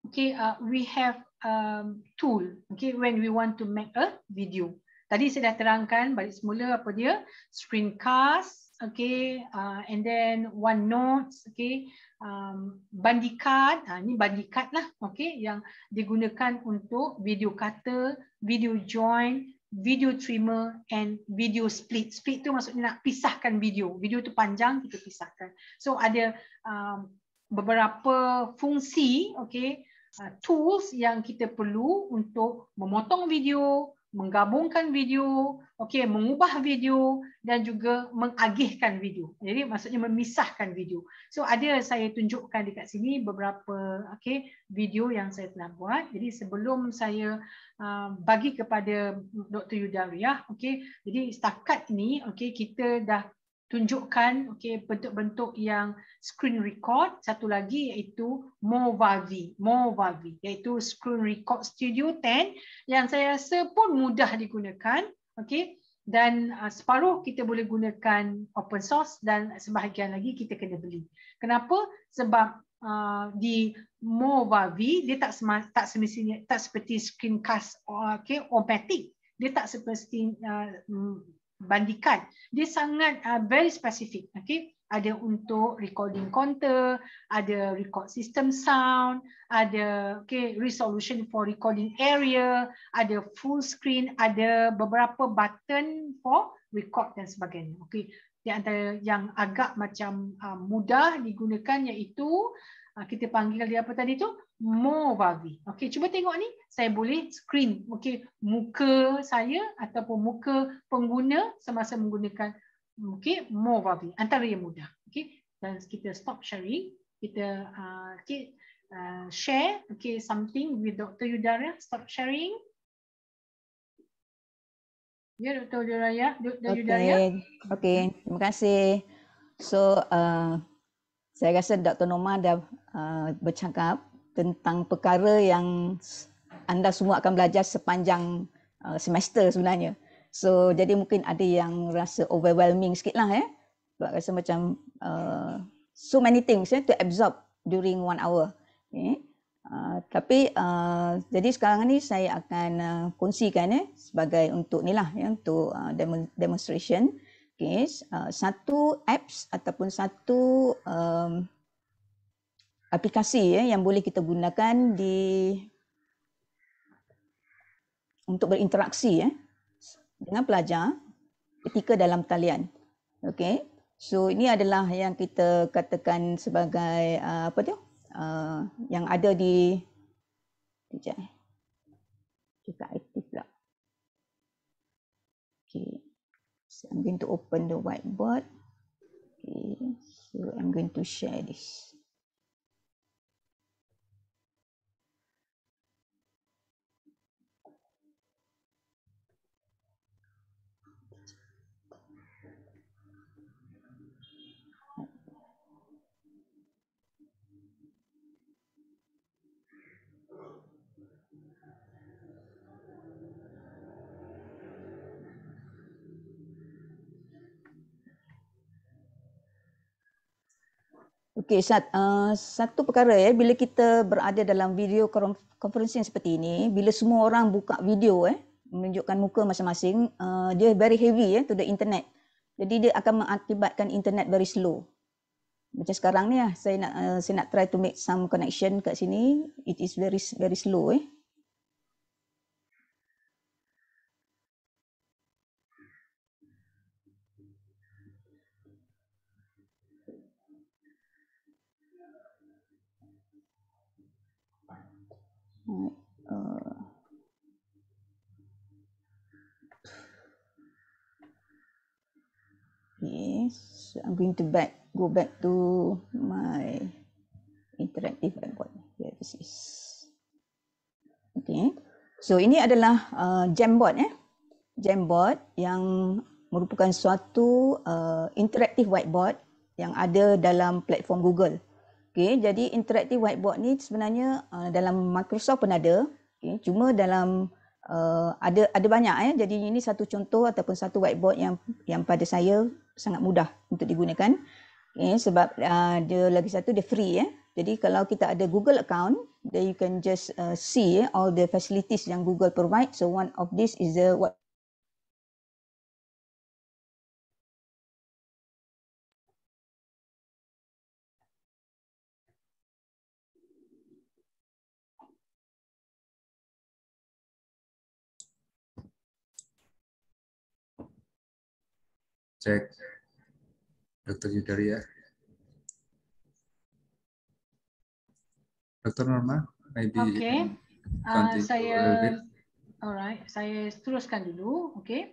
S4: Okay, uh, we have um, tool, okay, when we want to make a video. Tadi saya dah terangkan balik semula apa dia, screencast, okay, uh, and then one notes, okay, um, bandikat, ha, ini bandikat lah, okay, yang digunakan untuk video cutter, video join, video trimmer and video split. Split tu maksudnya nak pisahkan video. Video tu panjang, kita pisahkan. So ada um, beberapa fungsi, okay, uh, tools yang kita perlu untuk memotong video, menggabungkan video, okey mengubah video dan juga mengagihkan video. Jadi maksudnya memisahkan video. So ada saya tunjukkan dekat sini beberapa okey video yang saya telah buat. Jadi sebelum saya uh, bagi kepada Dr. Yudaria, okey. Jadi setakat ini okey kita dah tunjukkan okey bentuk-bentuk yang screen record satu lagi iaitu Movavi Movavi iaitu screen record studio 10 yang saya rasa pun mudah digunakan okey dan uh, separuh kita boleh gunakan open source dan sebahagian lagi kita kena beli kenapa sebab uh, di Movavi dia tak sema, tak semestinya tak seperti screencast ah, okey automatic dia tak seperti uh, bandikan dia sangat uh, very specific okey ada untuk recording counter, ada record system sound, ada okay resolution for recording area, ada full screen, ada beberapa button for record dan sebagainya. Okay, di antara yang agak macam uh, mudah digunakan iaitu uh, kita panggil dia apa tadi tu? Movavi. Okay, cuba tengok ni. Saya boleh screen okay muka saya ataupun muka pengguna semasa menggunakan okay, more of it. Antara yang mudah, okay. Dan kita stop sharing, kita uh, okay, uh, share, okay, something
S3: with Dr. Yudaria. Stop sharing. Ya, yeah, Dr.
S4: Yudaria. Ya. Dr. Okay. Yudaria.
S1: Okay, terima kasih. So, uh, saya rasa Dr. Noma dah uh, bercakap tentang perkara yang anda semua akan belajar sepanjang uh, semester sebenarnya. So jadi mungkin ada yang rasa overwhelming sikit lah eh. Sebab rasa macam uh, so many things eh, to absorb during one hour. Okay. Uh, tapi uh, jadi sekarang ni saya akan uh, kongsikan eh, sebagai untuk ni lah ya, untuk uh, demo- demonstration. Okay. Uh, satu apps ataupun satu um, aplikasi eh, yang boleh kita gunakan di untuk berinteraksi eh, dengan pelajar ketika dalam talian. Okay. So ini adalah yang kita katakan sebagai uh, apa tu? Uh, yang ada di kejap. Eh. Kita aktif lah. Okay. So, I'm going to open the whiteboard. Okay. So I'm going to share this. Okey, Ustaz. Uh, satu perkara ya, bila kita berada dalam video conferencing seperti ini, bila semua orang buka video eh, menunjukkan muka masing-masing, uh, dia very heavy ya, eh, to the internet. Jadi dia akan mengakibatkan internet very slow. Macam sekarang ni lah, saya nak, uh, saya nak try to make some connection kat sini. It is very very slow eh. Uh. Okay, so I'm going to back go back to my interactive whiteboard. Yeah, this is okay. So ini adalah uh, jamboard ya, eh? jamboard yang merupakan suatu uh, interactive whiteboard yang ada dalam platform Google. Okay, jadi interactive whiteboard ni sebenarnya uh, dalam Microsoft pun ada. Okay, cuma dalam uh, ada ada banyak ya. Eh. Jadi ini satu contoh ataupun satu whiteboard yang yang pada saya sangat mudah untuk digunakan. Okay, sebab uh, dia lagi satu dia free ya. Eh. Jadi kalau kita ada Google account, then you can just uh, see eh, all the facilities yang Google provide. So one of this is the what
S2: cek dokter Yudari ya. Dokter Norma, maybe Oke. Okay.
S4: Uh, ah, saya Alright, saya teruskan dulu, okay.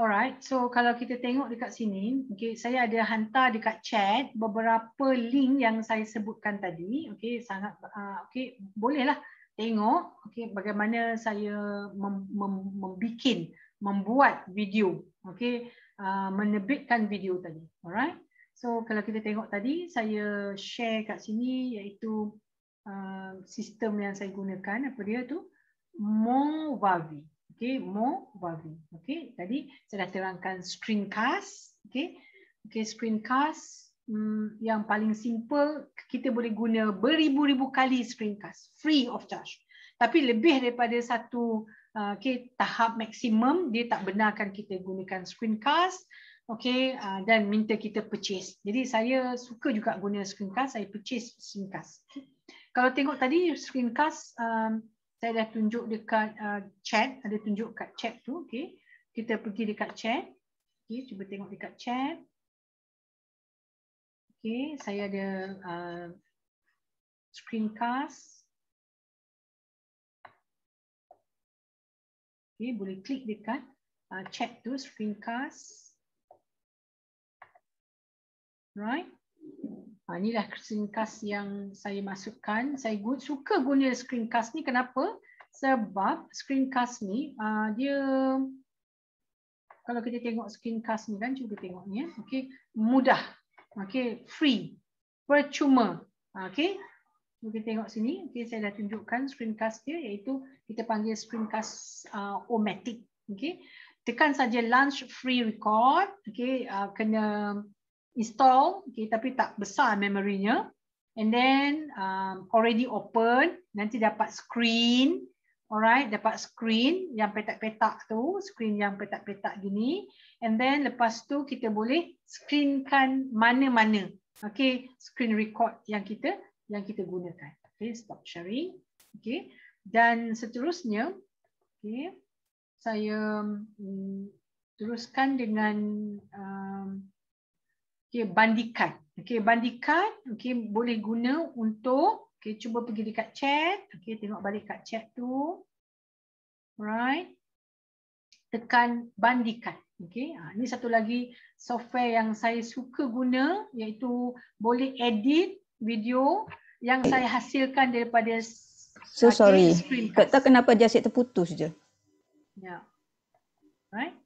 S4: Alright, so kalau kita tengok dekat sini, okay, saya ada hantar dekat chat beberapa link yang saya sebutkan tadi, okay, sangat, uh, ah, okay, bolehlah tengok, okay, bagaimana saya mem mem membikin, membuat video, okay. Uh, menerbitkan video tadi. Alright. So kalau kita tengok tadi saya share kat sini iaitu uh, sistem yang saya gunakan apa dia tu Movavi. Okey, Movavi. Okey, tadi saya dah terangkan screencast, okey. Okey, screencast um, yang paling simple kita boleh guna beribu-ribu kali screencast free of charge. Tapi lebih daripada satu Uh, okay, tahap maksimum dia tak benarkan kita gunakan screencast okay, uh, dan minta kita purchase. Jadi saya suka juga guna screencast, saya purchase screencast. Kalau tengok tadi screencast, um, saya dah tunjuk dekat uh, chat, ada tunjuk kat chat tu. Okay. Kita pergi dekat chat. Okay, cuba tengok dekat chat. Okay, saya
S3: ada uh, screencast. Okay, boleh klik dekat uh, chat tu,
S4: screencast. Right? Ha, ah, inilah screencast yang saya masukkan. Saya good, suka guna screencast ni. Kenapa? Sebab screencast ni, uh, dia... Kalau kita tengok screencast ni kan, cuba tengok ni. Ya. Okay. Mudah. Okay. Free. Percuma. Ah, okay mungkin tengok sini okay, saya dah tunjukkan screencast dia iaitu kita panggil screencast uh, omatic okey tekan saja launch free record okey uh, kena install okey tapi tak besar memorinya and then um, already open nanti dapat screen alright dapat screen yang petak-petak tu screen yang petak-petak gini and then lepas tu kita boleh screenkan mana-mana okey screen record yang kita yang kita gunakan. Okay, stop sharing. Okay, dan seterusnya, okay, saya mm, teruskan dengan um, okay bandikan Okay, bandikan Okay, boleh guna untuk okay cuba pergi dekat chat. Okay, tengok balik kat chat tu. Right, tekan bandikan Okay, ini ha, satu lagi software yang saya suka guna, iaitu boleh edit video yang eh. saya hasilkan daripada
S1: so sorry tak tahu kenapa dia asyik terputus je
S4: ya yeah. right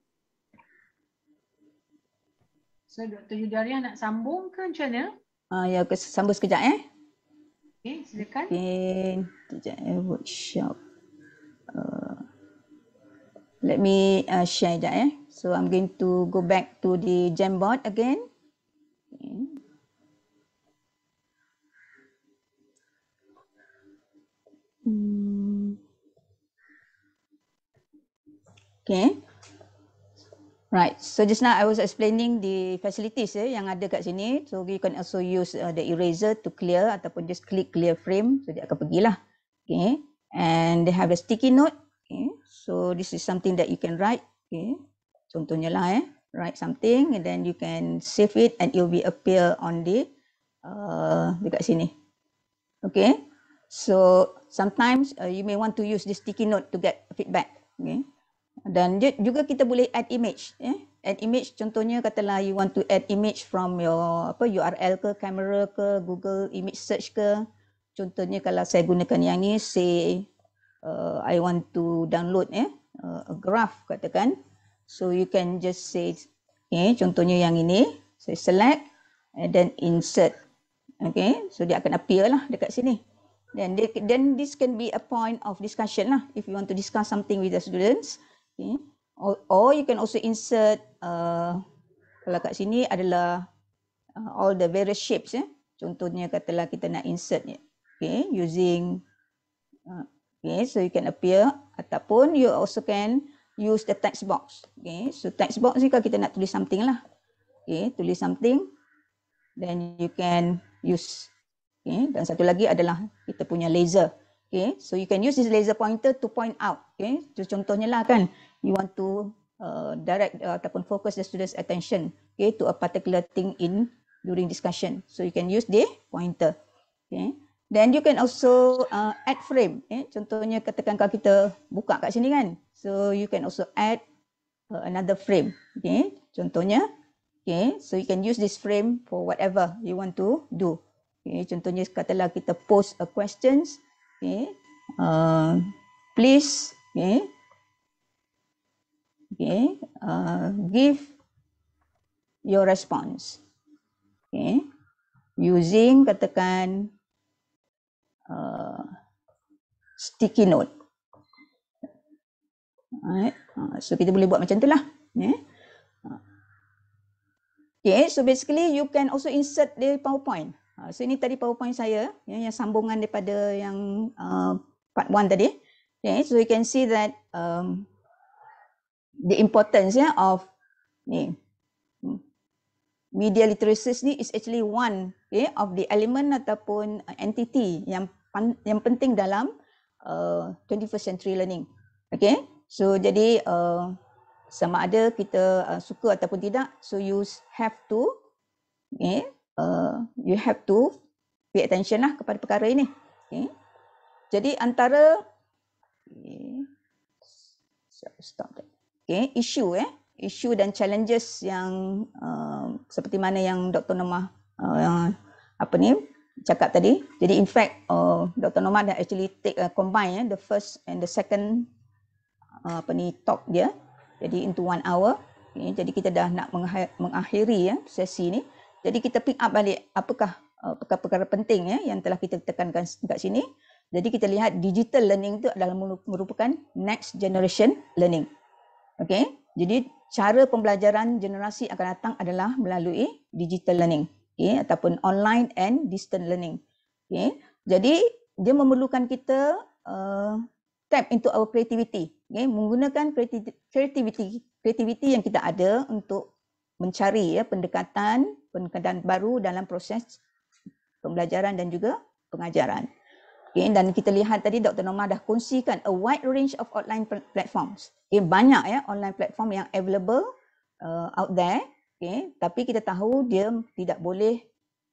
S4: so Dr. Yudaria nak sambung ke macam mana
S1: ah uh, ya ke sambung sekejap eh
S4: Okay, silakan
S1: Okay, sekejap eh workshop uh, let me uh, share sekejap eh so i'm going to go back to the jamboard again Okay. Right. So just now I was explaining the facilities eh, yang ada kat sini. So you can also use uh, the eraser to clear ataupun just click clear frame. So dia akan pergilah. Okay. And they have a sticky note. Okay. So this is something that you can write. Okay. Contohnya lah eh. Write something and then you can save it and it will be appear on the uh, dekat sini. Okay. So sometimes uh, you may want to use this sticky note to get feedback. Okay dan juga kita boleh add image eh? add image contohnya katalah you want to add image from your apa URL ke camera ke Google image search ke contohnya kalau saya gunakan yang ni say uh, I want to download eh uh, a graph katakan so you can just say okay contohnya yang ini saya so, select and then insert okay so dia akan appear lah dekat sini then they, then this can be a point of discussion lah if you want to discuss something with the students uh, Okay. Or, or you can also insert, uh, kalau kat sini adalah uh, all the various shapes. Eh. Contohnya katalah kita nak insert ni. Okay, using, uh, okay, so you can appear ataupun you also can use the text box. Okay, so text box ni kalau kita nak tulis something lah. Okay, tulis something. Then you can use, okay, dan satu lagi adalah kita punya laser. Okay, so you can use this laser pointer to point out. Okay, so, contohnya lah kan, you want to uh, direct uh, ataupun focus the student's attention okay, to a particular thing in during discussion. So you can use the pointer. Okay. Then you can also uh, add frame. Eh? Contohnya katakan kalau kita buka kat sini kan. So you can also add uh, another frame. Okay. Contohnya. Okay. So you can use this frame for whatever you want to do. Okay. Contohnya katalah kita post a questions. Okay. Uh, please. Okay okay uh, give your response okay using katakan uh, sticky note Alright. Uh, so kita boleh buat macam tu lah. Yeah. Uh, okay, so basically you can also insert the PowerPoint. Uh, so ini tadi PowerPoint saya yeah, yang sambungan daripada yang uh, part one tadi. Okay, so you can see that um, the importance yeah of ni hmm. media literacy ni is actually one okay, of the element ataupun uh, entity yang pan, yang penting dalam uh, 21st century learning. Okay, so jadi uh, sama ada kita uh, suka ataupun tidak, so you have to, okay, uh, you have to pay attention lah kepada perkara ini. Okay. Jadi antara, okay, so stop that okay, isu eh isu dan challenges yang uh, seperti mana yang Dr. Nomah uh, apa ni cakap tadi. Jadi in fact uh, Dr. Nomah dah actually take uh, combine eh, the first and the second uh, apa ni talk dia. Jadi into one hour. Okay, jadi kita dah nak mengakhiri ya eh, sesi ni. Jadi kita pick up balik apakah uh, perkara-perkara penting ya eh, yang telah kita tekankan dekat sini. Jadi kita lihat digital learning itu adalah merupakan next generation learning. Okay, jadi cara pembelajaran generasi akan datang adalah melalui digital learning okay? ataupun online and distant learning. Okay, jadi dia memerlukan kita uh, tap into our creativity. Okay, menggunakan creativity creativity yang kita ada untuk mencari ya pendekatan pendekatan baru dalam proses pembelajaran dan juga pengajaran. Okay, dan kita lihat tadi Dr. Norma dah kongsikan a wide range of online platforms. Okay, banyak ya online platform yang available uh, out there. Okay, tapi kita tahu dia tidak boleh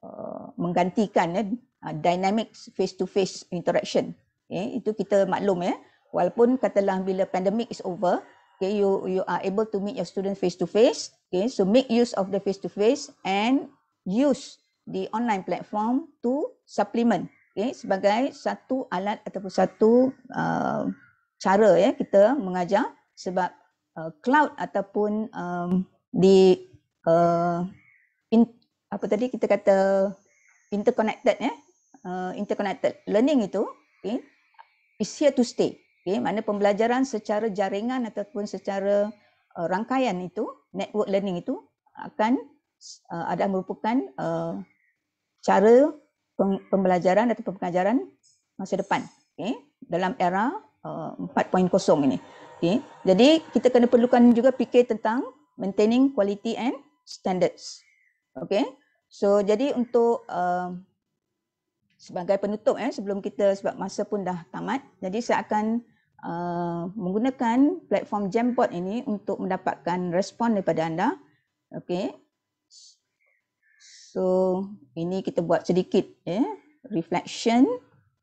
S1: uh, menggantikan ya, uh, dynamics face-to-face interaction. Okay, itu kita maklum ya. Walaupun katalah bila pandemic is over, okay, you you are able to meet your student face-to-face. Okay, so make use of the face-to-face and use the online platform to supplement okay, sebagai satu alat ataupun satu uh, cara ya kita mengajar sebab uh, cloud ataupun um, di uh, in, apa tadi kita kata interconnected ya uh, interconnected learning itu okay, is here to stay okay, mana pembelajaran secara jaringan ataupun secara uh, rangkaian itu network learning itu akan uh, ada merupakan uh, cara pembelajaran atau pengajaran masa depan okay? dalam era uh, 4.0 ini. Okay? Jadi kita kena perlukan juga fikir tentang maintaining quality and standards. Okay? So jadi untuk uh, sebagai penutup eh, sebelum kita sebab masa pun dah tamat, jadi saya akan uh, menggunakan platform Jamboard ini untuk mendapatkan respon daripada anda. Okay? So ini kita buat sedikit ya yeah, reflection.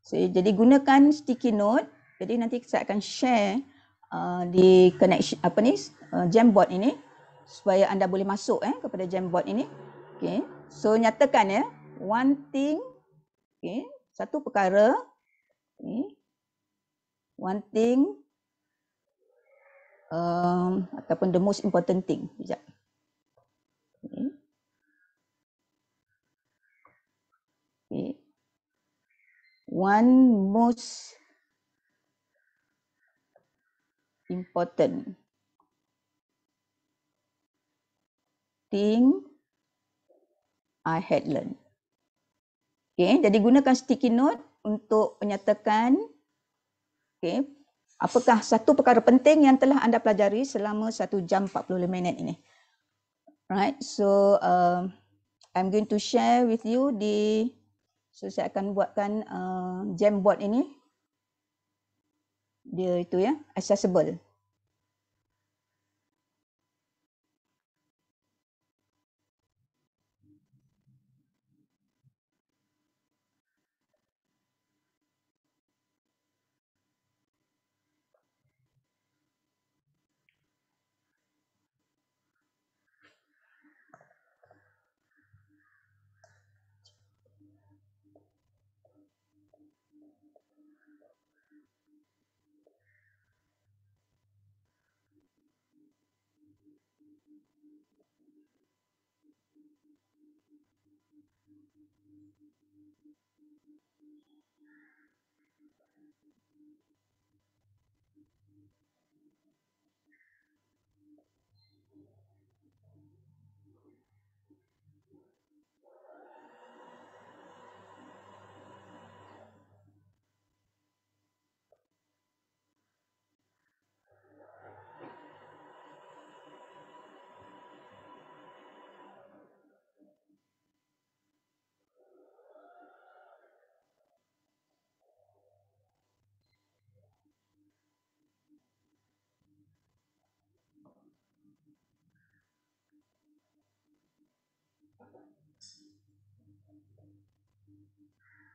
S1: So, jadi gunakan sticky note. Jadi nanti saya akan share uh, di connection apa ni uh, Jamboard ini supaya anda boleh masuk eh kepada Jamboard ini. Okay. So nyatakan ya yeah, one thing okay, satu perkara okay, one thing um, ataupun the most important thing. Sekejap. one most important thing I had learned. Okay, jadi gunakan sticky note untuk menyatakan okay, apakah satu perkara penting yang telah anda pelajari selama satu jam 45 minit ini. Right, so uh, I'm going to share with you the So saya akan buatkan uh, jam board ini. Dia itu ya, accessible. Thank you.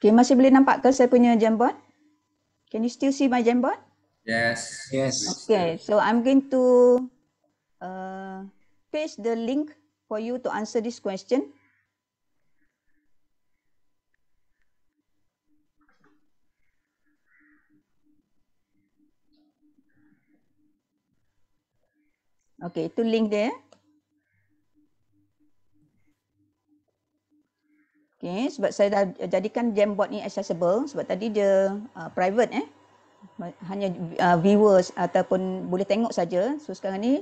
S1: Okay, masih boleh nampak ke saya punya jamboard? Can you still see my jamboard?
S5: Yes. Yes.
S1: Okay, so I'm going to uh, paste the link for you to answer this question. Okay, itu link dia. Okay, sebab saya dah jadikan Jamboard ni accessible sebab tadi dia uh, private eh. Hanya uh, viewers ataupun boleh tengok saja. So sekarang ni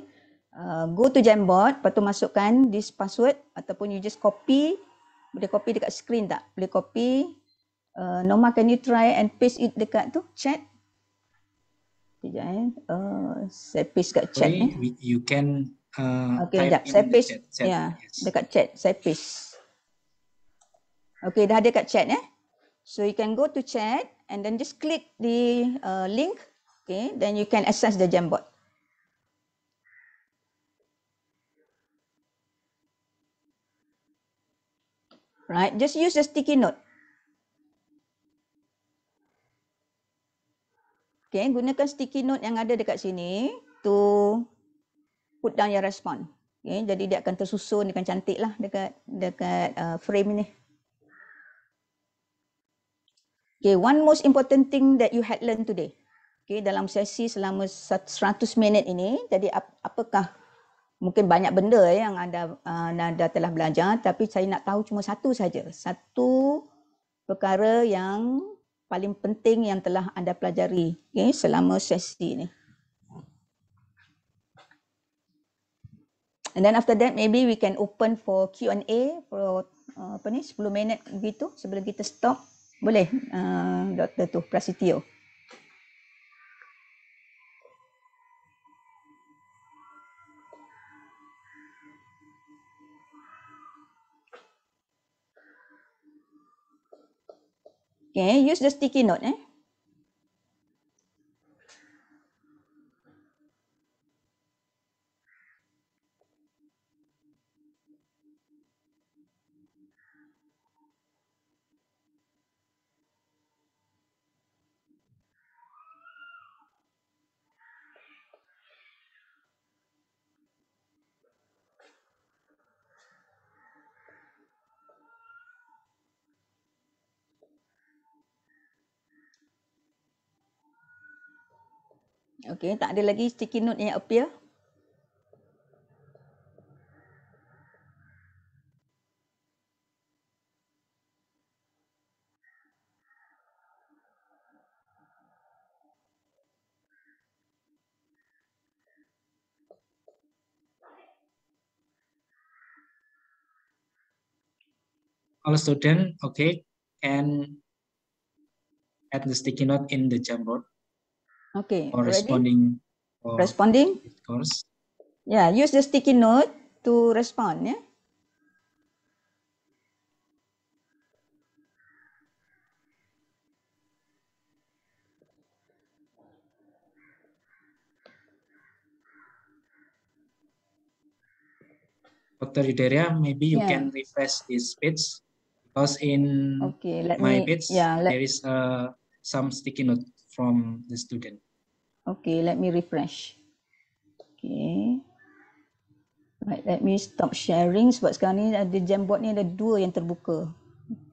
S1: uh, go to Jamboard, lepas tu masukkan this password ataupun you just copy. Boleh copy dekat screen tak? Boleh copy. Uh, Norma, can you try and paste it dekat tu chat? Sekejap eh. Uh, saya paste dekat chat Sorry,
S5: eh. You can uh, okay, type in saya paste, chat. Yeah,
S1: yes. Dekat chat, saya paste. Okay, dah ada kat chat Eh? So you can go to chat and then just click the uh, link. Okay, then you can access the Jamboard. Right, just use the sticky note. Okay, gunakan sticky note yang ada dekat sini to put down your response. Okay, jadi dia akan tersusun dengan cantik lah dekat, dekat uh, frame ni. Okay, one most important thing that you had learned today. Okay, dalam sesi selama 100 minit ini, jadi ap- apakah mungkin banyak benda ya yang anda uh, anda telah belajar tapi saya nak tahu cuma satu saja. Satu perkara yang paling penting yang telah anda pelajari okay, selama sesi ini. And then after that maybe we can open for Q&A for uh, apa ni 10 minit begitu sebelum kita stop. Boleh, uh, Dr. Tuh Prasetyo. Okay, use the sticky note eh. Okey, tak ada lagi sticky note yang appear.
S5: All student, okay, and add the sticky note in the Jamboard.
S1: Okay. Or responding. Or responding. Course. Yeah. Use the sticky note to respond. Yeah.
S5: Dr. Yudaria, maybe you yeah. can refresh this page, because in okay,
S1: let my page yeah, there
S5: is uh, some sticky note from the student.
S1: Okay, let me refresh. Okay. Right, let me stop sharing sebab sekarang ni ada jamboard ni ada dua yang terbuka.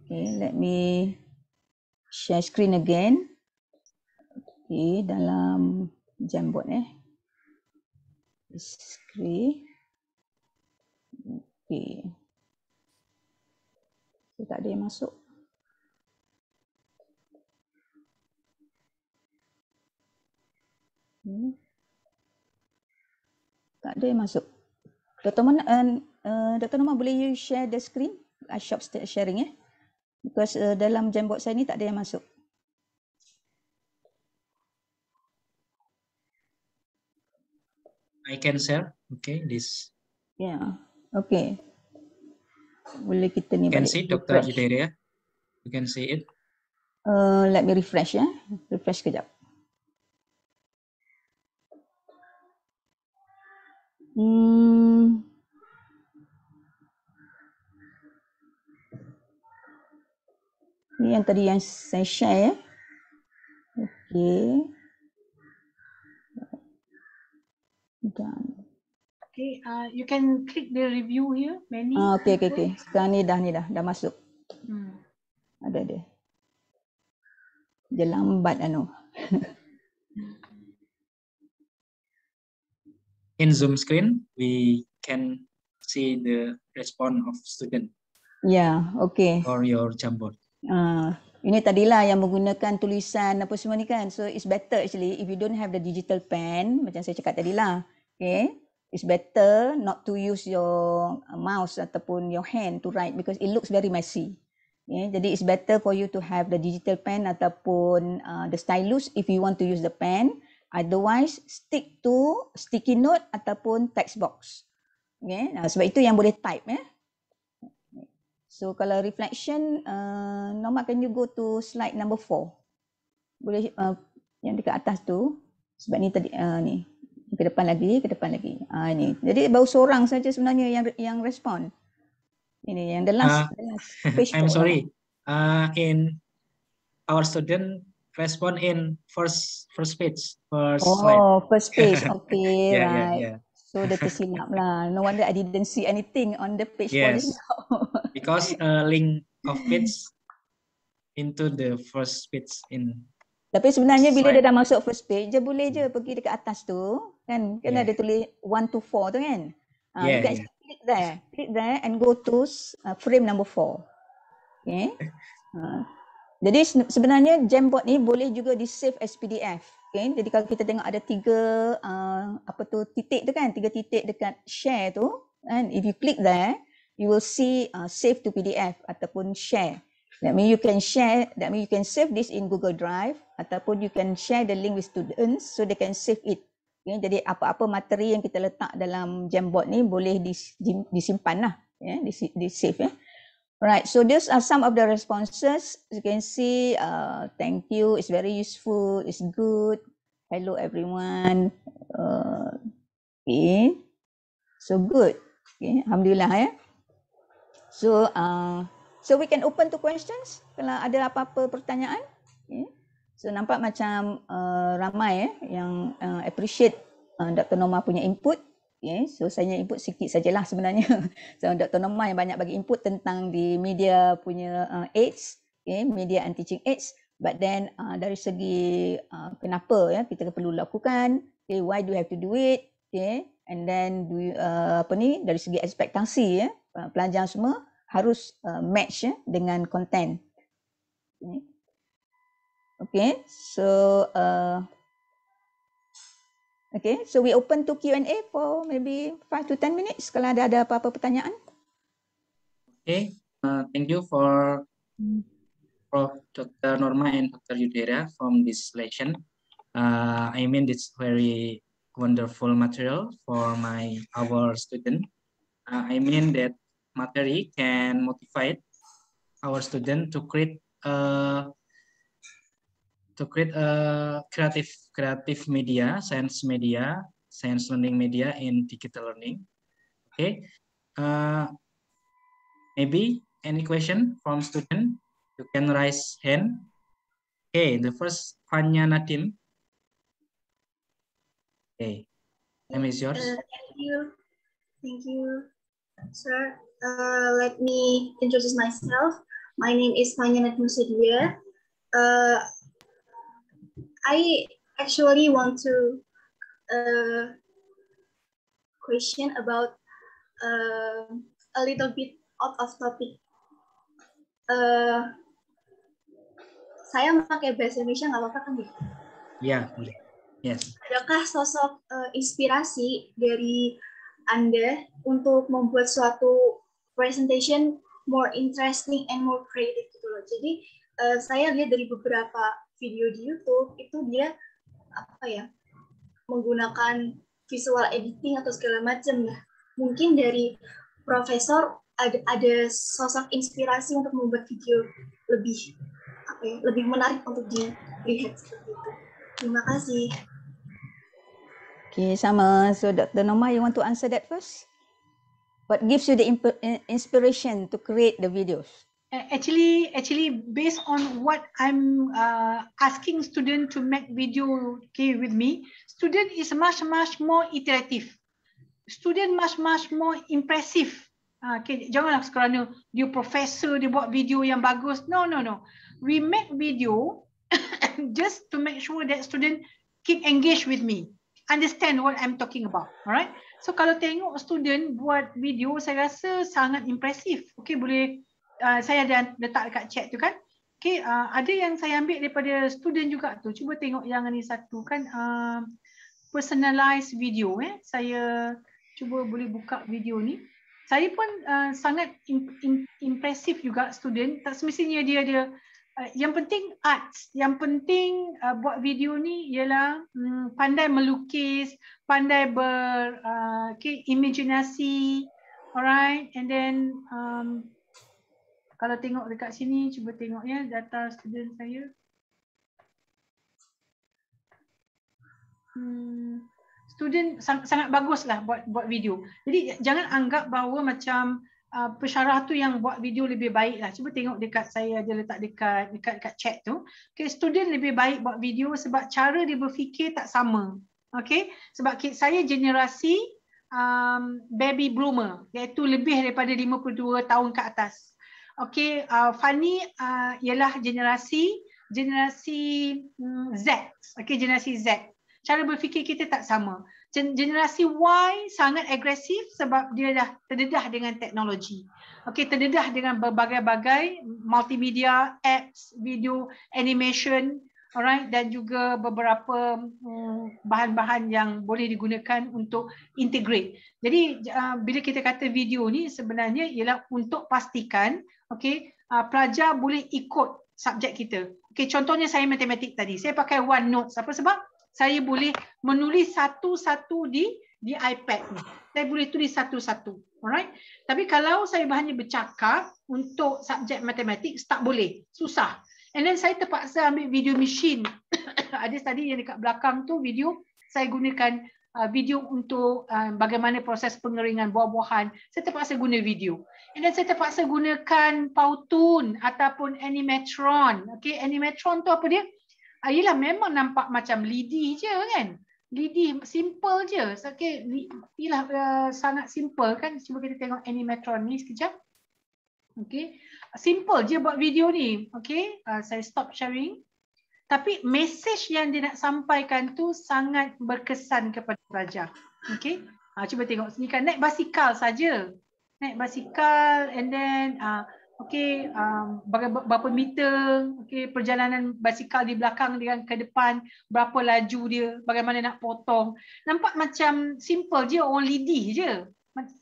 S1: Okay, let me share screen again. Okay, dalam jamboard eh. Screen. Okay.
S3: Tak ada yang masuk.
S1: Tak ada yang masuk. Dr. Man, uh, eh, eh, Dr. Norma boleh you share the screen? I stop sharing eh. Because uh, dalam jambot saya ni tak ada yang masuk.
S5: I can share. Okay, this.
S1: Yeah. Okay. Boleh kita ni you can see Dr.
S5: Jideria. You can see it.
S1: Uh, let me refresh ya. Yeah? Refresh kejap. Hmm. Ini yang tadi yang saya share ya. Okey. Dan
S4: Okay, uh, you can click the review here. Many. Ah, okay, okay, okay.
S1: Sekarang ni dah ni dah, dah masuk. Hmm. Ada dia. Dia lambat anu.
S5: in Zoom screen, we can see the response of student.
S1: Yeah, okay. For your Jamboard. Uh, ini tadilah yang menggunakan tulisan apa semua ni kan. So it's better actually if you don't have the digital pen, macam saya cakap tadilah. Okay. It's better not to use your mouse ataupun your hand to write because it looks very messy. Yeah, Jadi it's better for you to have the digital pen ataupun uh, the stylus if you want to use the pen. Otherwise, stick to sticky note ataupun text box. Okay. Nah, sebab itu yang boleh type. Eh. So, kalau reflection, uh, Norma, can you go to slide number four? Boleh, uh, yang dekat atas tu. Sebab ni tadi, uh, ni. Ke depan lagi, ke depan lagi. Uh, ni. Jadi, baru seorang saja sebenarnya yang yang respon. Ini yang the last. Uh, the last
S5: I'm sorry. Uh, in our student, first in first first page first oh slide. first page okay yeah, right yeah, yeah.
S1: so dia tersilap lah no wonder I didn't see anything on the page yes
S5: because uh, link of page into the first page in
S1: tapi sebenarnya bila dia dah masuk first page dia boleh je pergi dekat atas tu kan kan yeah. ada tulis 1 to 4 tu kan uh, yeah, yeah. click there click there and go to uh, frame number 4 okay uh. Jadi sebenarnya Jamboard ni boleh juga di save as PDF. Okay. Jadi kalau kita tengok ada tiga uh, apa tu titik tu kan, tiga titik dekat share tu. And if you click there, you will see uh, save to PDF ataupun share. That means you can share, that means you can save this in Google Drive ataupun you can share the link with students so they can save it. Okay. Jadi apa-apa materi yang kita letak dalam Jamboard ni boleh disimpan lah. Yeah, di, di save ya. Yeah. Right, so these are some of the responses. As you can see, uh, thank you, it's very useful, it's good. Hello everyone. Uh, okay, so good. Okay, Alhamdulillah ya. Eh? So, uh, so we can open to questions. Kalau ada apa-apa pertanyaan. Okay. So, nampak macam uh, ramai eh, yang uh, appreciate uh, Dr. Norma punya input. Okay. Eh, so saya input sikit sajalah sebenarnya. So Dr. Norma yang banyak bagi input tentang di media punya uh, AIDS, okay. Eh, media anti teaching AIDS. But then uh, dari segi uh, kenapa ya kita perlu lakukan, okay. Eh, why do we have to do it, okay. and then do you, uh, apa ni dari segi ekspektasi ya, uh, pelajar semua harus uh, match ya, dengan content. Okay. okay. so uh, Okay, so we open to Q&A for maybe 5 to 10 minutes kalau ada ada apa-apa pertanyaan.
S5: Okay, uh, thank you for Prof. Dr. Norma and Dr. Yudera from this lesson. Uh, I mean, it's very wonderful material for my our student. Uh, I mean that material can motivate our student to create a to create a creative creative media, science media, science learning media in digital learning. Okay. Uh, maybe any question from student, you can raise hand. Okay, the first Fanya Nadim. Okay, name is yours. Uh,
S3: thank you. Thank you, sir. Uh, let me introduce myself. My name is Fanya Nadim Sudia. Uh, I actually want to uh, question about uh, a little bit out of topic. Uh, saya pakai bahasa Indonesia nggak apa-apa kan ya?
S5: Iya, boleh. Yes.
S3: Adakah sosok uh, inspirasi dari Anda untuk membuat suatu presentation more interesting and more creative gitu loh. Jadi uh, saya lihat dari beberapa video di YouTube itu dia apa ya menggunakan visual editing atau segala macam ya mungkin dari profesor ada ada sosok inspirasi untuk membuat video lebih apa ya lebih menarik untuk dilihat seperti itu
S1: terima kasih Okay, sama. So, Dr. Noma, you want to answer that first? What gives you the eh, inspiration to create the videos?
S4: actually actually based on what i'm uh, asking student to make video okay with me student is much much more iterative student much much more impressive ah, okay janganlah kerana dia professor dia buat video yang bagus no no no we make video just to make sure that student keep engage with me understand what i'm talking about all right so kalau tengok student buat video saya rasa sangat impressive okay boleh Ah, saya ada letak dekat chat tu kan. Okay, uh, ah, ada yang saya ambil daripada student juga tu. Cuba tengok yang ni satu kan. Uh, ah, personalized video. Eh. Saya cuba boleh buka video ni. Saya pun uh, sangat in, in, impressive juga student. Tak semestinya dia ada. Uh, yang penting arts. Yang penting uh, buat video ni ialah um, pandai melukis, pandai ber uh, okay, imaginasi. Alright, and then um, kalau tengok dekat sini, cuba tengok ya data student saya. Hmm, student sang sangat baguslah buat buat video. Jadi jangan anggap bahawa macam uh, pesarah tu yang buat video lebih baik lah. Cuba tengok dekat saya dia letak dekat dekat dekat chat tu. Okay, student lebih baik buat video sebab cara dia berfikir tak sama. Okay, sebab saya generasi um, baby bloomer iaitu lebih daripada 52 tahun ke atas. Okey, uh, Fani uh, ialah generasi generasi mm, Z. Okey, generasi Z. Cara berfikir kita tak sama. Gen- generasi Y sangat agresif sebab dia dah terdedah dengan teknologi. Okey, terdedah dengan berbagai-bagai multimedia, apps, video, animation, alright dan juga beberapa um, bahan-bahan yang boleh digunakan untuk integrate. Jadi uh, bila kita kata video ni sebenarnya ialah untuk pastikan okay, ah, pelajar boleh ikut subjek kita. Okay, contohnya saya matematik tadi. Saya pakai OneNote. Apa sebab? Saya boleh menulis satu-satu di di iPad ni. Saya boleh tulis satu-satu. Alright. Tapi kalau saya hanya bercakap untuk subjek matematik, tak boleh. Susah. And then saya terpaksa ambil video machine. Ada tadi yang dekat belakang tu video. Saya gunakan ah, video untuk ah, bagaimana proses pengeringan buah-buahan. Saya terpaksa guna video. And then saya terpaksa gunakan Powtoon ataupun Animatron. Okay, Animatron tu apa dia? Ayolah ah, memang nampak macam lidi je kan. Lidi simple je. So, okay, ialah uh, eh, sangat simple kan. Cuba kita tengok Animatron ni sekejap. Okay, simple je buat video ni. Okay, uh, ah, saya stop sharing. Tapi message yang dia nak sampaikan tu sangat berkesan kepada pelajar. Okay, uh, ah, cuba tengok sini kan. Naik basikal saja naik basikal and then uh, okay um, berapa, meter okay perjalanan basikal di belakang dengan ke depan berapa laju dia bagaimana nak potong nampak macam simple je orang lidih je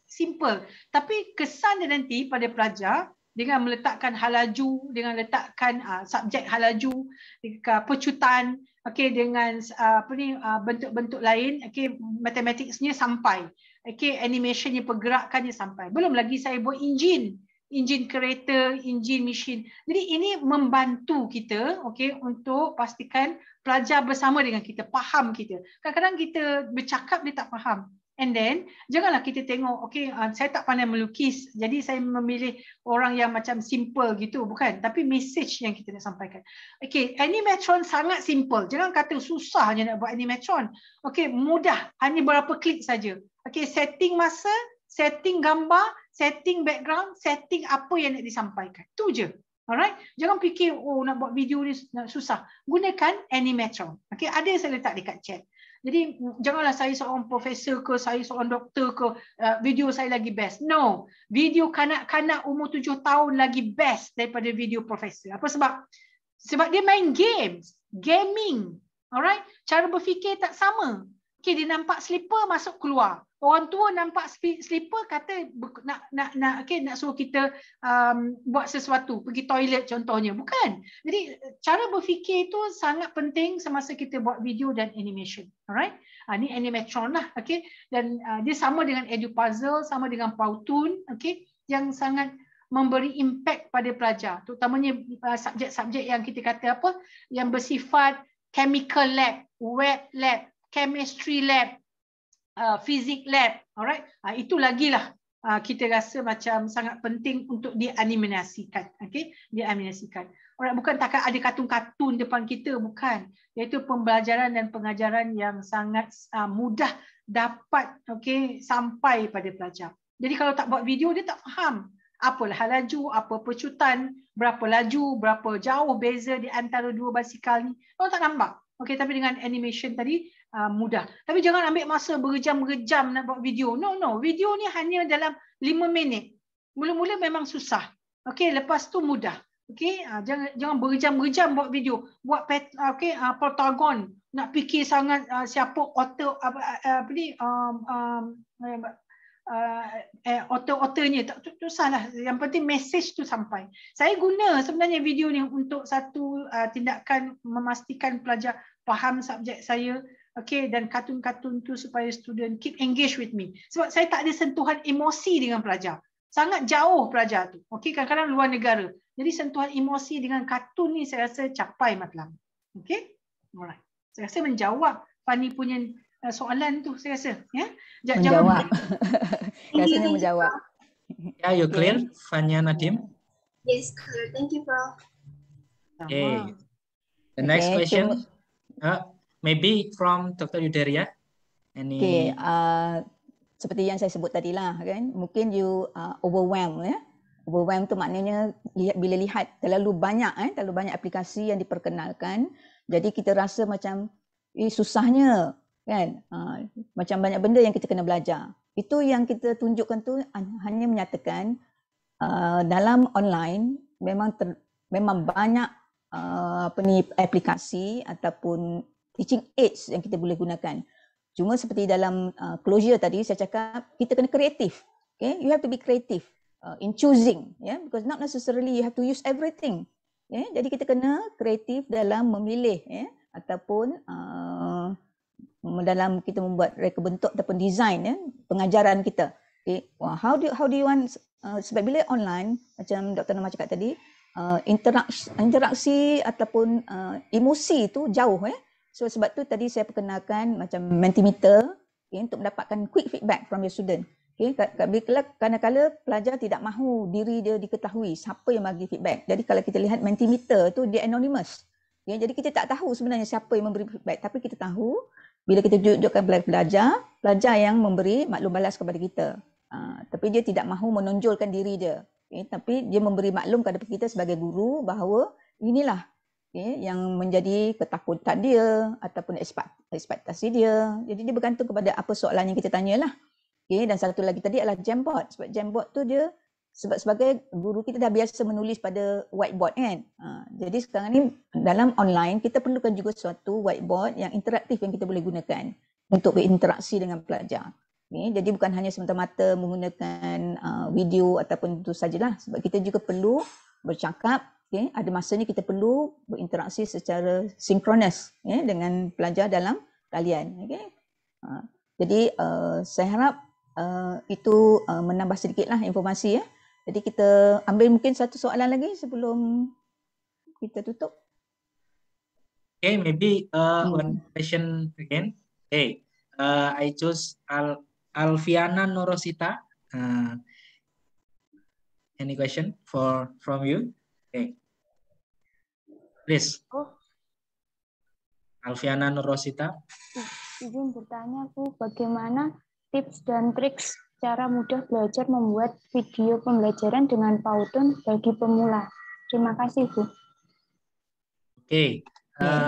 S4: simple tapi kesan dia nanti pada pelajar dengan meletakkan halaju dengan letakkan uh, subjek halaju dekat uh, pecutan okey dengan uh, apa ni uh, bentuk-bentuk uh, lain okey matematiknya sampai okay, animationnya, pergerakannya sampai. Belum lagi saya buat engine, engine kereta, engine mesin. Jadi ini membantu kita okay, untuk pastikan pelajar bersama dengan kita, faham kita. Kadang-kadang kita bercakap, dia tak faham. And then janganlah kita tengok okey uh, ah, saya tak pandai melukis jadi saya memilih orang yang macam simple gitu bukan tapi message yang kita nak sampaikan. Okey animatron sangat simple. Jangan kata susah je nak buat animatron. Okey mudah hanya berapa klik saja. Okey setting masa, setting gambar, setting background, setting apa yang nak disampaikan. Tu je. Alright. Jangan fikir oh nak buat video ni susah. Gunakan animatron. Okey ada saya letak dekat chat. Jadi mm, janganlah saya seorang profesor ke, saya seorang doktor ke, uh, video saya lagi best. No. Video kanak-kanak umur tujuh tahun lagi best daripada video profesor. Apa sebab? Sebab dia main games. Gaming. Alright? Cara berfikir tak sama. Okay, dia nampak slipper masuk keluar orang tua nampak slipper kata nak nak nak okay, nak suruh kita um, buat sesuatu pergi toilet contohnya bukan jadi cara berfikir itu sangat penting semasa kita buat video dan animation alright ha, ni animatron lah okey dan uh, dia sama dengan edu puzzle sama dengan pautun okey yang sangat memberi impak pada pelajar terutamanya ah, subjek-subjek uh, yang kita kata apa yang bersifat chemical lab web lab chemistry lab fizik uh, lab. Alright, uh, itu lagi lah uh, kita rasa macam sangat penting untuk dianimasikan. Okay, dianimasikan. Alright, bukan takkan ada kartun-kartun depan kita, bukan. Iaitu pembelajaran dan pengajaran yang sangat uh, mudah dapat okay, sampai pada pelajar. Jadi kalau tak buat video, dia tak faham apa hal laju, apa pecutan, berapa laju, berapa jauh beza di antara dua basikal ni. Kalau tak nampak. Okay, tapi dengan animation tadi, Ah, mudah. Tapi jangan ambil masa berjam-jam nak buat video. No, no. Video ni hanya dalam 5 minit. Mula-mula memang susah. Okey, lepas tu mudah. Okey, ah, jangan jangan berjam-jam buat video. Buat ah, okey, uh, protagon nak fikir sangat uh, siapa author apa apa ni um, um, eh, author-authornya. Tak susahlah. Yang penting message tu sampai. Saya guna sebenarnya video ni untuk satu uh, tindakan memastikan pelajar faham subjek saya okay, dan kartun-kartun tu supaya student keep engage with me. Sebab saya tak ada sentuhan emosi dengan pelajar. Sangat jauh pelajar tu. Okay, kadang-kadang luar negara. Jadi sentuhan emosi dengan kartun ni saya rasa capai matlam. Okay? Alright. Saya rasa menjawab Fani punya uh, soalan tu saya rasa. Ya? Yeah? Menjawab.
S1: Saya rasa menjawab.
S5: Ya, yeah, you clear, Fania Nadim?
S1: Yes, clear. Thank you, Prof. Okay. The next okay, question.
S5: Ah, maybe from Dr. Yudaria. Any... Okay,
S1: uh, seperti yang saya sebut tadi lah kan, mungkin you uh, overwhelmed ya. Yeah? Overwhelmed tu maknanya bila lihat terlalu banyak eh, terlalu banyak aplikasi yang diperkenalkan, jadi kita rasa macam eh, susahnya kan, uh, macam banyak benda yang kita kena belajar. Itu yang kita tunjukkan tu hanya menyatakan uh, dalam online memang ter, memang banyak uh, apa aplikasi ataupun teaching aids yang kita boleh gunakan. Cuma seperti dalam uh, closure tadi saya cakap kita kena kreatif. Okay, you have to be creative uh, in choosing, yeah, because not necessarily you have to use everything. Yeah, jadi kita kena kreatif dalam memilih, yeah, ataupun uh, dalam kita membuat reka bentuk ataupun design, yeah, pengajaran kita. Okay, well, how do how do you want uh, sebab bila online macam Dr. Nama cakap tadi uh, interaksi, interaksi ataupun uh, emosi itu jauh, yeah, So sebab tu tadi saya perkenalkan macam Mentimeter okay, untuk mendapatkan quick feedback from your student. Okay, kadang-kadang pelajar tidak mahu diri dia diketahui siapa yang bagi feedback. Jadi kalau kita lihat Mentimeter tu dia anonymous. Ya, jadi kita tak tahu sebenarnya siapa yang memberi feedback tapi kita tahu bila kita tunjukkan pelajar, pelajar yang memberi maklum balas kepada kita. Uh, tapi dia tidak mahu menonjolkan diri dia. Okay, tapi dia memberi maklum kepada kita sebagai guru bahawa inilah okay, yang menjadi ketakutan dia ataupun ekspektasi dia. Jadi dia bergantung kepada apa soalan yang kita tanyalah. Okay, dan satu lagi tadi adalah jambot. Sebab jambot tu dia sebab sebagai guru kita dah biasa menulis pada whiteboard kan. Ha, jadi sekarang ni dalam online kita perlukan juga suatu whiteboard yang interaktif yang kita boleh gunakan untuk berinteraksi dengan pelajar. Okay, jadi bukan hanya semata-mata menggunakan uh, video ataupun itu sajalah sebab kita juga perlu bercakap okay, ada masanya kita perlu berinteraksi secara sinkronis yeah, dengan pelajar dalam talian. Okay. Uh, ha, jadi uh, saya harap uh, itu uh, menambah sedikitlah informasi. Yeah. Jadi kita ambil mungkin satu soalan lagi sebelum kita tutup.
S5: Okay, maybe uh, hmm. one question again. Hey, uh, I choose Al Alfiana Norosita. Uh, any question for from you? Okay. Please. Oh. Alfiana Nurosita.
S1: Nah, izin bertanya Bu, bagaimana tips dan triks cara mudah belajar membuat video pembelajaran dengan Powtoon bagi pemula? Terima kasih Bu.
S3: Oke. Ya, eh, oke,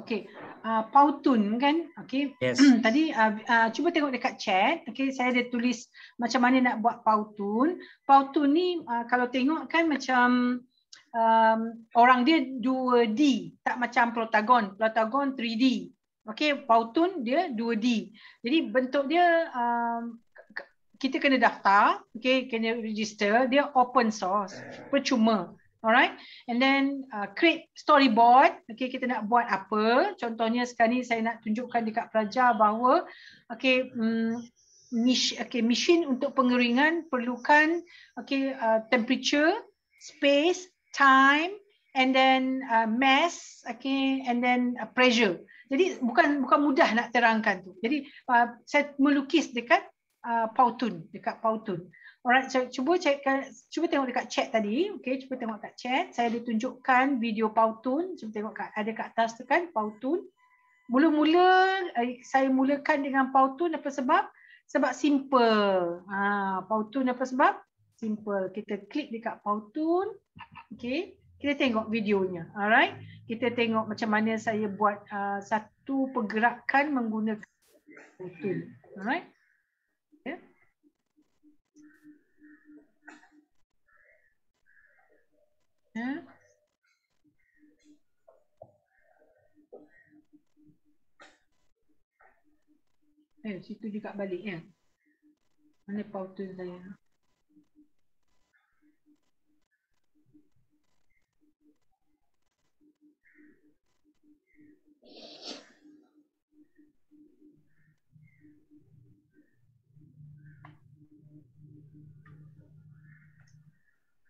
S4: okay. Eh, kan? oke. Yes. Tadi uh, uh, cuba tengok dekat chat. oke, saya ada tulis macam mana nak buat Powtoon. Powtoon ni uh, kalau tengok kan macam um, orang dia 2D tak macam protagon protagon 3D okey pautun dia 2D jadi bentuk dia um, kita kena daftar okey kena register dia open source percuma alright and then uh, create storyboard okey kita nak buat apa contohnya sekarang ni saya nak tunjukkan dekat pelajar bahawa okey um, mm, Okay, mesin untuk pengeringan perlukan okey uh, temperature, space, time and then uh, mass okay and then uh, pressure jadi bukan bukan mudah nak terangkan tu jadi uh, saya melukis dekat uh, pautun dekat pautun alright so cuba check uh, cuba tengok dekat chat tadi okey cuba tengok dekat chat saya ada tunjukkan video pautun cuba tengok kat ada kat atas tu kan pautun mula-mula eh, saya mulakan dengan pautun apa sebab sebab simple ha ah, pautun apa sebab simple. Kita klik dekat Powtoon. Okay. Kita tengok videonya. Alright. Kita tengok macam mana saya buat uh, satu pergerakan menggunakan Powtoon. Alright. Ya.
S3: Ya. Eh, situ juga balik ya. Mana pautun saya? Ah,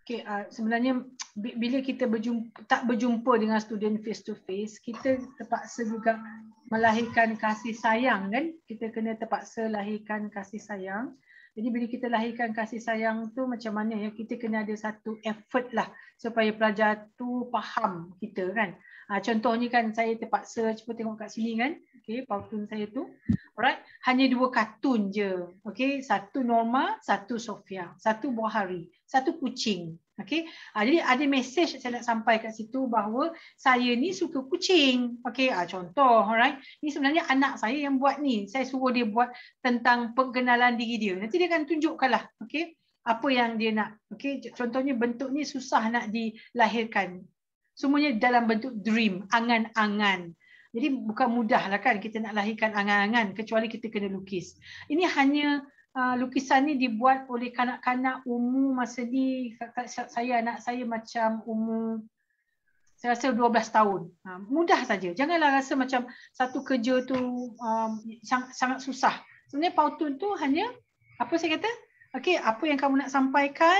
S4: Okay, uh, sebenarnya bila kita berjumpa, tak berjumpa dengan student face to face, kita terpaksa juga melahirkan kasih sayang kan? Kita kena terpaksa lahirkan kasih sayang. Jadi bila kita lahirkan kasih sayang tu macam mana ya? Kita kena ada satu effort lah supaya pelajar tu faham kita kan? Ha, contohnya kan saya terpaksa cuba tengok kat sini kan. Okey, kartun saya tu. Alright, hanya dua kartun je. Okey, satu Norma, satu Sofia, satu buah hari, satu kucing. Okey. Ha, jadi ada mesej saya nak sampai kat situ bahawa saya ni suka kucing. Okey, ha, contoh alright. Ni sebenarnya anak saya yang buat ni. Saya suruh dia buat tentang pengenalan diri dia. Nanti dia akan tunjukkanlah. Okey apa yang dia nak. Okey, contohnya bentuk ni susah nak dilahirkan semuanya dalam bentuk dream, angan-angan. Jadi bukan mudahlah kan kita nak lahirkan angan-angan kecuali kita kena lukis. Ini hanya uh, lukisan ni dibuat oleh kanak-kanak umur masa ni saya anak saya macam umur saya rasa 12 tahun. Uh, mudah saja. Janganlah rasa macam satu kerja tu um, sangat, sangat susah. Sebenarnya pautun tu hanya apa saya kata? Okey, apa yang kamu nak sampaikan?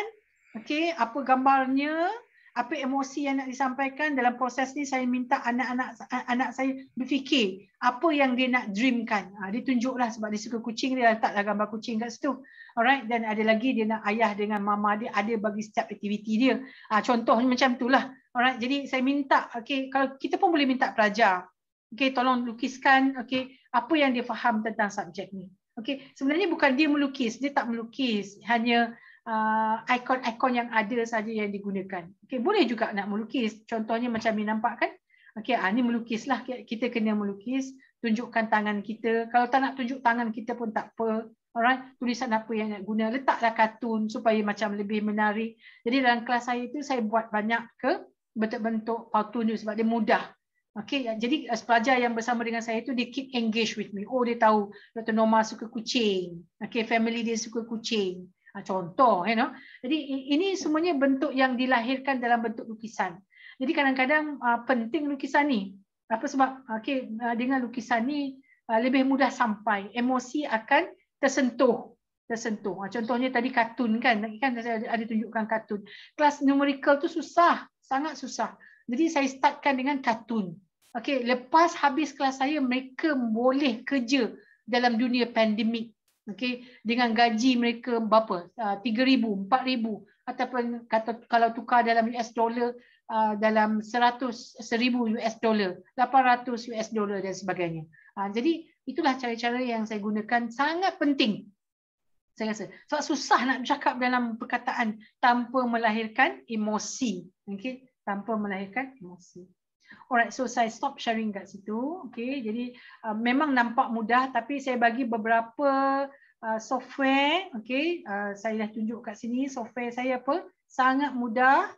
S4: Okey, apa gambarnya? apa emosi yang nak disampaikan dalam proses ni saya minta anak-anak anak saya berfikir apa yang dia nak dreamkan. Ha, dia tunjuklah sebab dia suka kucing dia letaklah gambar kucing kat situ. Alright dan ada lagi dia nak ayah dengan mama dia ada bagi setiap aktiviti dia. Ha, contohnya macam itulah. Alright jadi saya minta okey kalau kita pun boleh minta pelajar okey tolong lukiskan okey apa yang dia faham tentang subjek ni. Okey sebenarnya bukan dia melukis dia tak melukis hanya uh, ikon-ikon yang ada saja yang digunakan. Okay, boleh juga nak melukis. Contohnya macam ni nampak kan? Okay, ah, ni melukislah. Kita kena melukis. Tunjukkan tangan kita. Kalau tak nak tunjuk tangan kita pun tak apa. Alright, tulisan apa yang nak guna. Letaklah kartun supaya macam lebih menarik. Jadi dalam kelas saya itu saya buat banyak ke bentuk-bentuk kartun itu sebab dia mudah. Okay, jadi eh, pelajar yang bersama dengan saya itu dia keep engage with me. Oh, dia tahu Dr. Norma suka kucing. Okay, family dia suka kucing. Ah, contoh you know. jadi ini semuanya bentuk yang dilahirkan dalam bentuk lukisan jadi kadang-kadang uh, penting lukisan ni apa sebab ah, okey uh, dengan lukisan ni uh, lebih mudah sampai emosi akan tersentuh tersentuh uh, contohnya tadi kartun kan kan saya ada, ada tunjukkan kartun kelas numerical tu susah sangat susah jadi saya startkan dengan kartun okey lepas habis kelas saya mereka boleh kerja dalam dunia pandemik okey dengan gaji mereka berapa uh, 3000 4000 ataupun kata kalau tukar dalam US dollar uh, dalam 100 1000 US dollar 800 US dollar dan sebagainya uh, jadi itulah cara-cara yang saya gunakan sangat penting saya rasa sebab susah nak cakap dalam perkataan tanpa melahirkan emosi okey tanpa melahirkan emosi Alright, so saya stop sharing kat situ. Okay, jadi uh, memang nampak mudah, tapi saya bagi beberapa uh, software. Okay, uh, saya dah tunjuk kat sini software saya apa? Sangat mudah.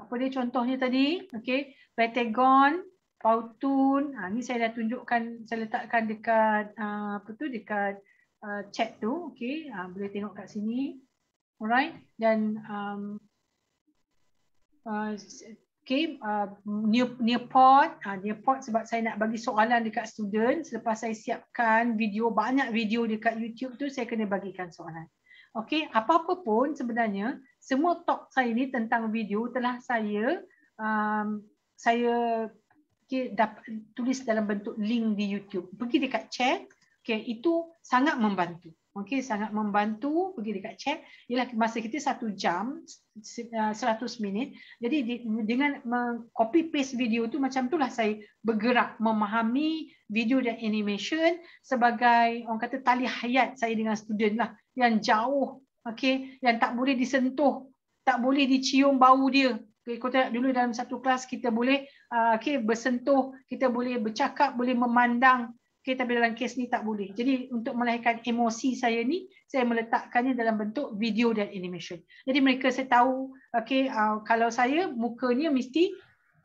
S4: Apa dia contohnya tadi? Okay, Pentagon, Powtoon. Uh, ini saya dah tunjukkan, saya letakkan dekat uh, apa tu? Dekat uh, chat tu. Okay, uh, boleh tengok kat sini. Alright, dan um, uh, okay, uh, near, near port, uh, near port sebab saya nak bagi soalan dekat student selepas saya siapkan video, banyak video dekat YouTube tu saya kena bagikan soalan. Okay, apa-apa pun sebenarnya semua talk saya ni tentang video telah saya um, saya okay, dapat, tulis dalam bentuk link di YouTube. Pergi dekat chat, okay, itu sangat membantu. Okey sangat membantu pergi dekat chat ialah masa kita satu jam 100 uh, minit. Jadi dengan copy paste video tu macam itulah saya bergerak memahami video dan animation sebagai orang kata tali hayat saya dengan student lah yang jauh okey yang tak boleh disentuh tak boleh dicium bau dia Okay, dulu dalam satu kelas kita boleh uh, okay, bersentuh, kita boleh bercakap, boleh memandang okay, tapi dalam kes ni tak boleh. Jadi untuk melahirkan emosi saya ni, saya meletakkannya dalam bentuk video dan animation. Jadi mereka saya tahu, okay, uh, kalau saya mukanya mesti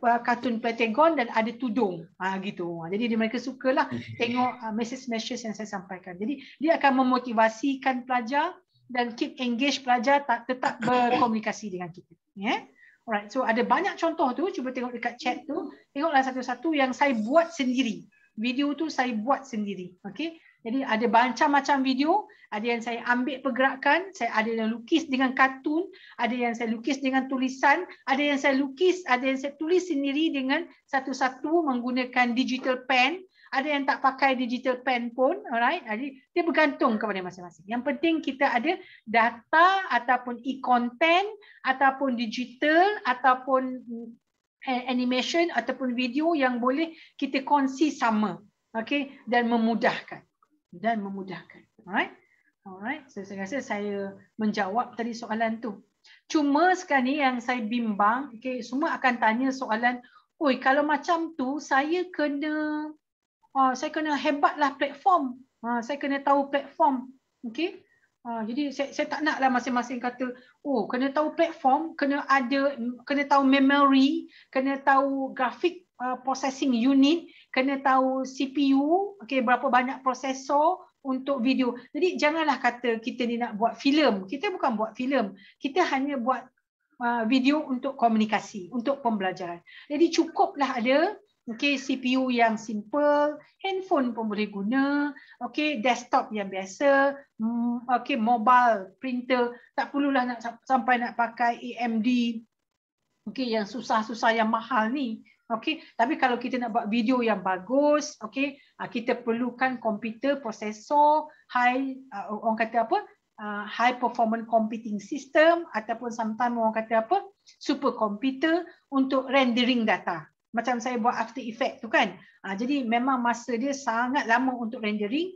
S4: uh, kartun pentagon dan ada tudung. Ah uh, gitu. Jadi dia mereka sukalah mhm. tengok uh, message message yang saya sampaikan. Jadi dia akan memotivasikan pelajar dan keep engage pelajar tak tetap berkomunikasi dengan kita. Yeah? Alright, so ada banyak contoh tu. Cuba tengok dekat chat tu. Tengoklah satu-satu yang saya buat sendiri video tu saya buat sendiri. okay? Jadi ada macam-macam video, ada yang saya ambil pergerakan, saya ada yang lukis dengan kartun, ada yang saya lukis dengan tulisan, ada yang saya lukis, ada yang saya tulis sendiri dengan satu-satu menggunakan digital pen, ada yang tak pakai digital pen pun, alright. Jadi dia bergantung kepada masing-masing. Yang penting kita ada data ataupun e-content ataupun digital ataupun animation ataupun video yang boleh kita kongsi sama. Okey, dan memudahkan. Dan memudahkan. Alright. Alright. So, saya rasa saya menjawab tadi soalan tu. Cuma sekarang ni yang saya bimbang, okey, semua akan tanya soalan, "Oi, kalau macam tu saya kena uh, saya kena hebatlah platform. Uh, saya kena tahu platform." Okey. Ha, jadi saya, saya tak naklah masing-masing kata, oh kena tahu platform, kena ada, kena tahu memory, kena tahu grafik uh, processing unit, kena tahu CPU, okay, berapa banyak prosesor untuk video. Jadi janganlah kata kita ni nak buat filem. Kita bukan buat filem. Kita hanya buat uh, video untuk komunikasi, untuk pembelajaran. Jadi cukuplah ada Okey, CPU yang simple, handphone pun boleh guna, okey, desktop yang biasa, mm, okey, mobile printer tak perlulah nak sampai nak pakai AMD, okey, yang susah-susah yang mahal ni, okey, tapi kalau kita nak buat video yang bagus, okey, ah, kita perlukan komputer, prosesor high, ah, orang kata apa? Uh, high performance computing system ataupun sometimes orang kata apa super computer untuk rendering data macam saya buat after effect tu kan. Ha, jadi memang masa dia sangat lama untuk rendering.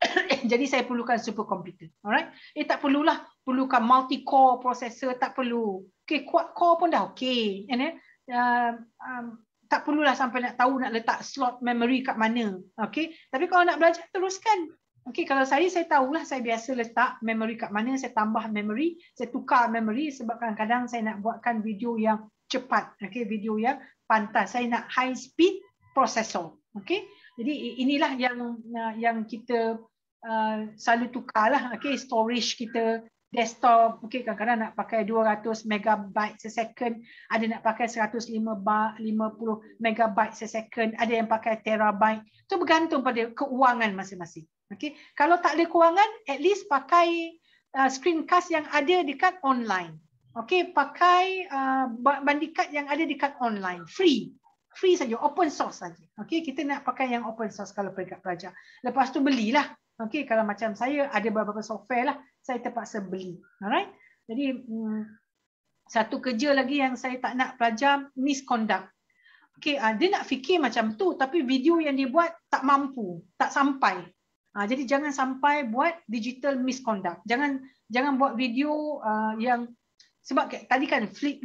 S4: jadi saya perlukan super computer. Alright. Eh tak perlulah. Perlukan multi core processor tak perlu. Okay, quad core pun dah okay. Eh uh, um, tak perlulah sampai nak tahu nak letak slot memory kat mana. Okay. Tapi kalau nak belajar teruskan. Okay, kalau saya, saya tahulah saya biasa letak memory kat mana, saya tambah memory, saya tukar memory sebab kadang-kadang saya nak buatkan video yang cepat. Okay, video yang pantas saya nak high speed processor okay. jadi inilah yang uh, yang kita uh, selalu tukarlah okay. storage kita desktop okay, kadang-kadang nak pakai 200 megabyte per second ada nak pakai 150 megabyte per second ada yang pakai terabyte tu bergantung pada keuangan masing-masing okay. kalau tak ada keuangan at least pakai uh, screencast yang ada dekat online Okay, pakai uh, bandikat yang ada dekat online, free. Free saja, open source saja. Okay, kita nak pakai yang open source kalau peringkat pelajar. Lepas tu belilah. Okay, kalau macam saya ada beberapa software lah, saya terpaksa beli. Alright? Jadi um, satu kerja lagi yang saya tak nak pelajar misconduct. Okay, uh, ah, dia nak fikir macam tu tapi video yang dia buat tak mampu, tak sampai. Uh, jadi jangan sampai buat digital misconduct. Jangan jangan buat video uh, yang sebab tadi kan flip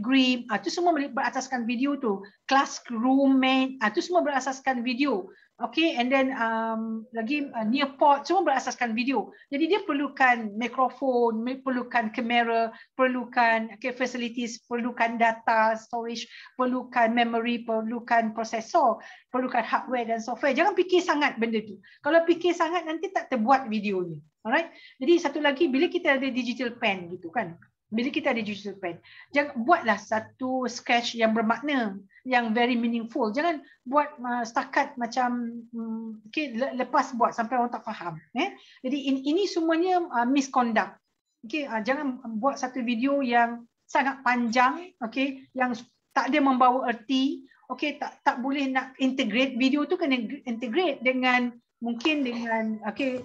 S4: ah tu semua berasaskan video tu classroom man ah tu semua berasaskan video okay and then um, lagi uh, ah, nearpod semua berasaskan video jadi dia perlukan mikrofon perlukan kamera perlukan okay, facilities perlukan data storage perlukan memory perlukan prosesor perlukan hardware dan software jangan fikir sangat benda tu kalau fikir sangat nanti tak terbuat video ni alright jadi satu lagi bila kita ada digital pen gitu kan bila kita ada digital pen jangan buatlah satu sketch yang bermakna yang very meaningful jangan buat uh, setakat macam mm, okay, lepas buat sampai orang tak faham eh jadi in, ini semuanya uh, misconduct okey uh, jangan buat satu video yang sangat panjang okey yang tak dia membawa erti okey tak tak boleh nak integrate video tu kena integrate dengan mungkin dengan okey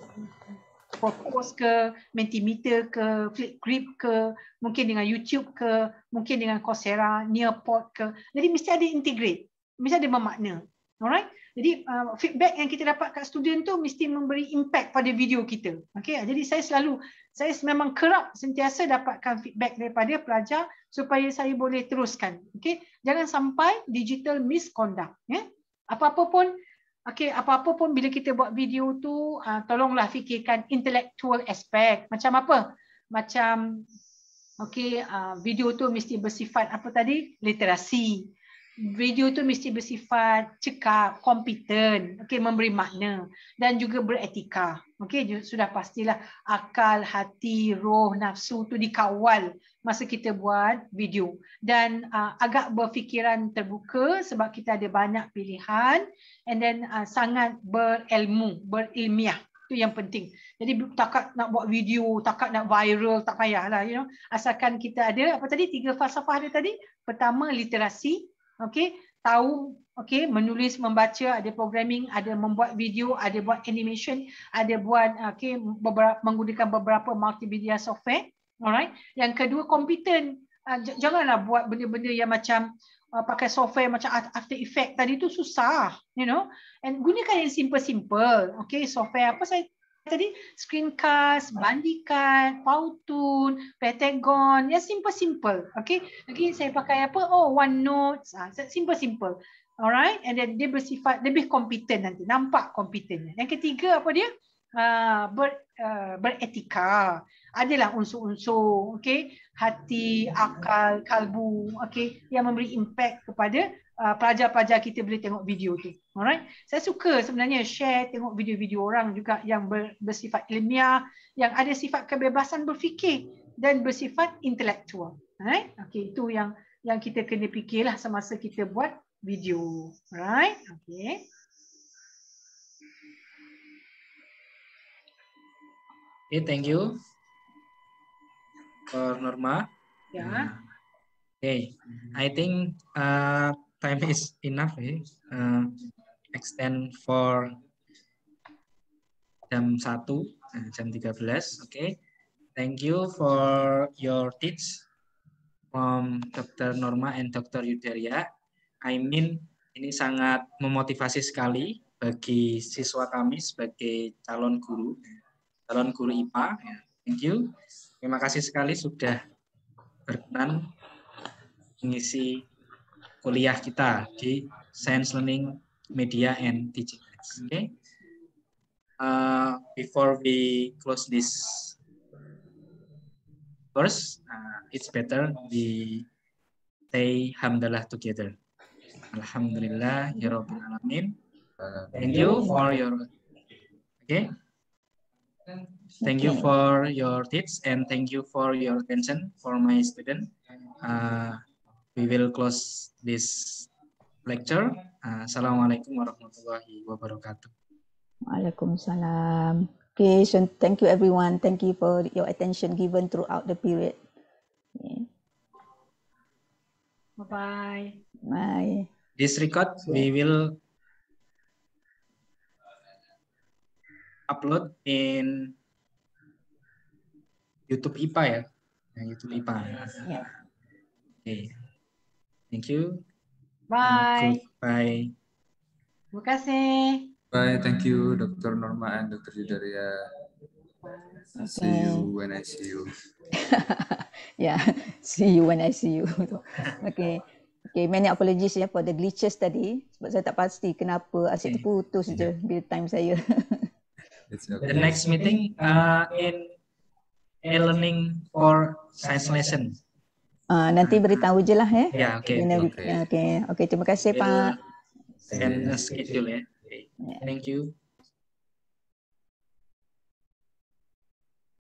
S4: propose ke, Mentimeter ke, Flipgrip ke, mungkin dengan YouTube ke, mungkin dengan Coursera, Nearpod ke. Jadi mesti ada integrate. Mesti ada bermakna. Alright? Jadi uh, feedback yang kita dapat kat student tu mesti memberi impact pada video kita. Okay? Jadi saya selalu, saya memang kerap sentiasa dapatkan feedback daripada pelajar supaya saya boleh teruskan. Okay? Jangan sampai digital misconduct. Yeah? Apa-apa pun, Okay, apa-apa pun bila kita buat video tu, uh, tolonglah fikirkan intellectual aspect. Macam apa? Macam okay, uh, ah, video tu mesti bersifat apa tadi? Literasi video tu mesti bersifat cekap, kompeten, okay, memberi makna dan juga beretika. Okay, sudah pastilah akal, hati, roh, nafsu tu dikawal masa kita buat video dan uh, agak berfikiran terbuka sebab kita ada banyak pilihan and then uh, sangat berilmu, berilmiah tu yang penting. Jadi takat nak buat video, takat nak viral, tak payahlah you know. Asalkan kita ada apa tadi tiga falsafah dia tadi. Pertama literasi, okey tahu okey menulis membaca ada programming ada membuat video ada buat animation ada buat okey beberapa menggunakan beberapa multimedia software alright yang kedua competent ah, janganlah buat benda-benda yang macam uh, pakai software macam after effect tadi tu susah you know and gunakan yang simple-simple okey software apa saya tadi screencast, bandikan, pautun, pentagon, ya simple simple. Okey. Lagi saya pakai apa? Oh, one notes. Ah, simple simple. Alright, and then dia bersifat lebih kompeten nanti. Nampak kompetennya. Yang ketiga apa dia? Uh, ber, uh, beretika. Adalah unsur-unsur, okey, hati, akal, kalbu, okey, yang memberi impact kepada uh, pelajar-pelajar kita boleh tengok video tu. Alright. Saya suka sebenarnya share tengok video-video orang juga yang ber, bersifat ilmiah, yang ada sifat kebebasan berfikir dan bersifat intelektual. Alright. Okay, itu yang yang kita kena fikirlah semasa kita buat video. Alright. Okay.
S5: Okay, thank you. For Norma. Yeah. Okay. I think uh, time is enough. Eh? Uh, extend for jam 1, eh, jam 13. Oke. Okay. Thank you for your teach from Dr. Norma and Dr. Yudaria. I mean, ini sangat memotivasi sekali bagi siswa kami sebagai calon guru, eh, calon guru IPA. Ya. Thank you. Terima kasih sekali sudah berkenan mengisi kuliah kita di Science Learning media and teaching aids. Okay. Uh, before we close this course, uh, it's better we say alhamdulillah together. Alhamdulillah, ya Rabbil Alamin. Thank you for your, okay? Thank you for your tips and thank you for your attention for my student. Uh, we will close this lecture. Ah, assalamualaikum warahmatullahi wabarakatuh.
S1: Waalaikumsalam. Okay, Sean, thank you everyone. Thank you for your attention given throughout the period. Bye-bye.
S3: Okay.
S1: Bye.
S5: This record we will upload in YouTube IPA ya. YouTube IPA. Yes. Okay. Thank you.
S4: Bye. Bye. Terima kasih.
S5: Bye, thank you Dr. Norma and Dr. Yudaria. Okay. See you when I see you.
S1: yeah, see you when I see you. okay. Okay, many apologies ya for the glitches tadi sebab saya tak pasti kenapa asyik hmm. terputus je yeah. Hmm. bila time saya.
S5: okay. The next meeting uh, in e-learning for science lesson.
S1: Uh, nanti hmm. beritahu je lah eh. Ya, yeah, okay. Okay. okay. Okay, terima kasih yeah. Pak.
S5: Send a schedule ya. Yeah.
S2: Thank you.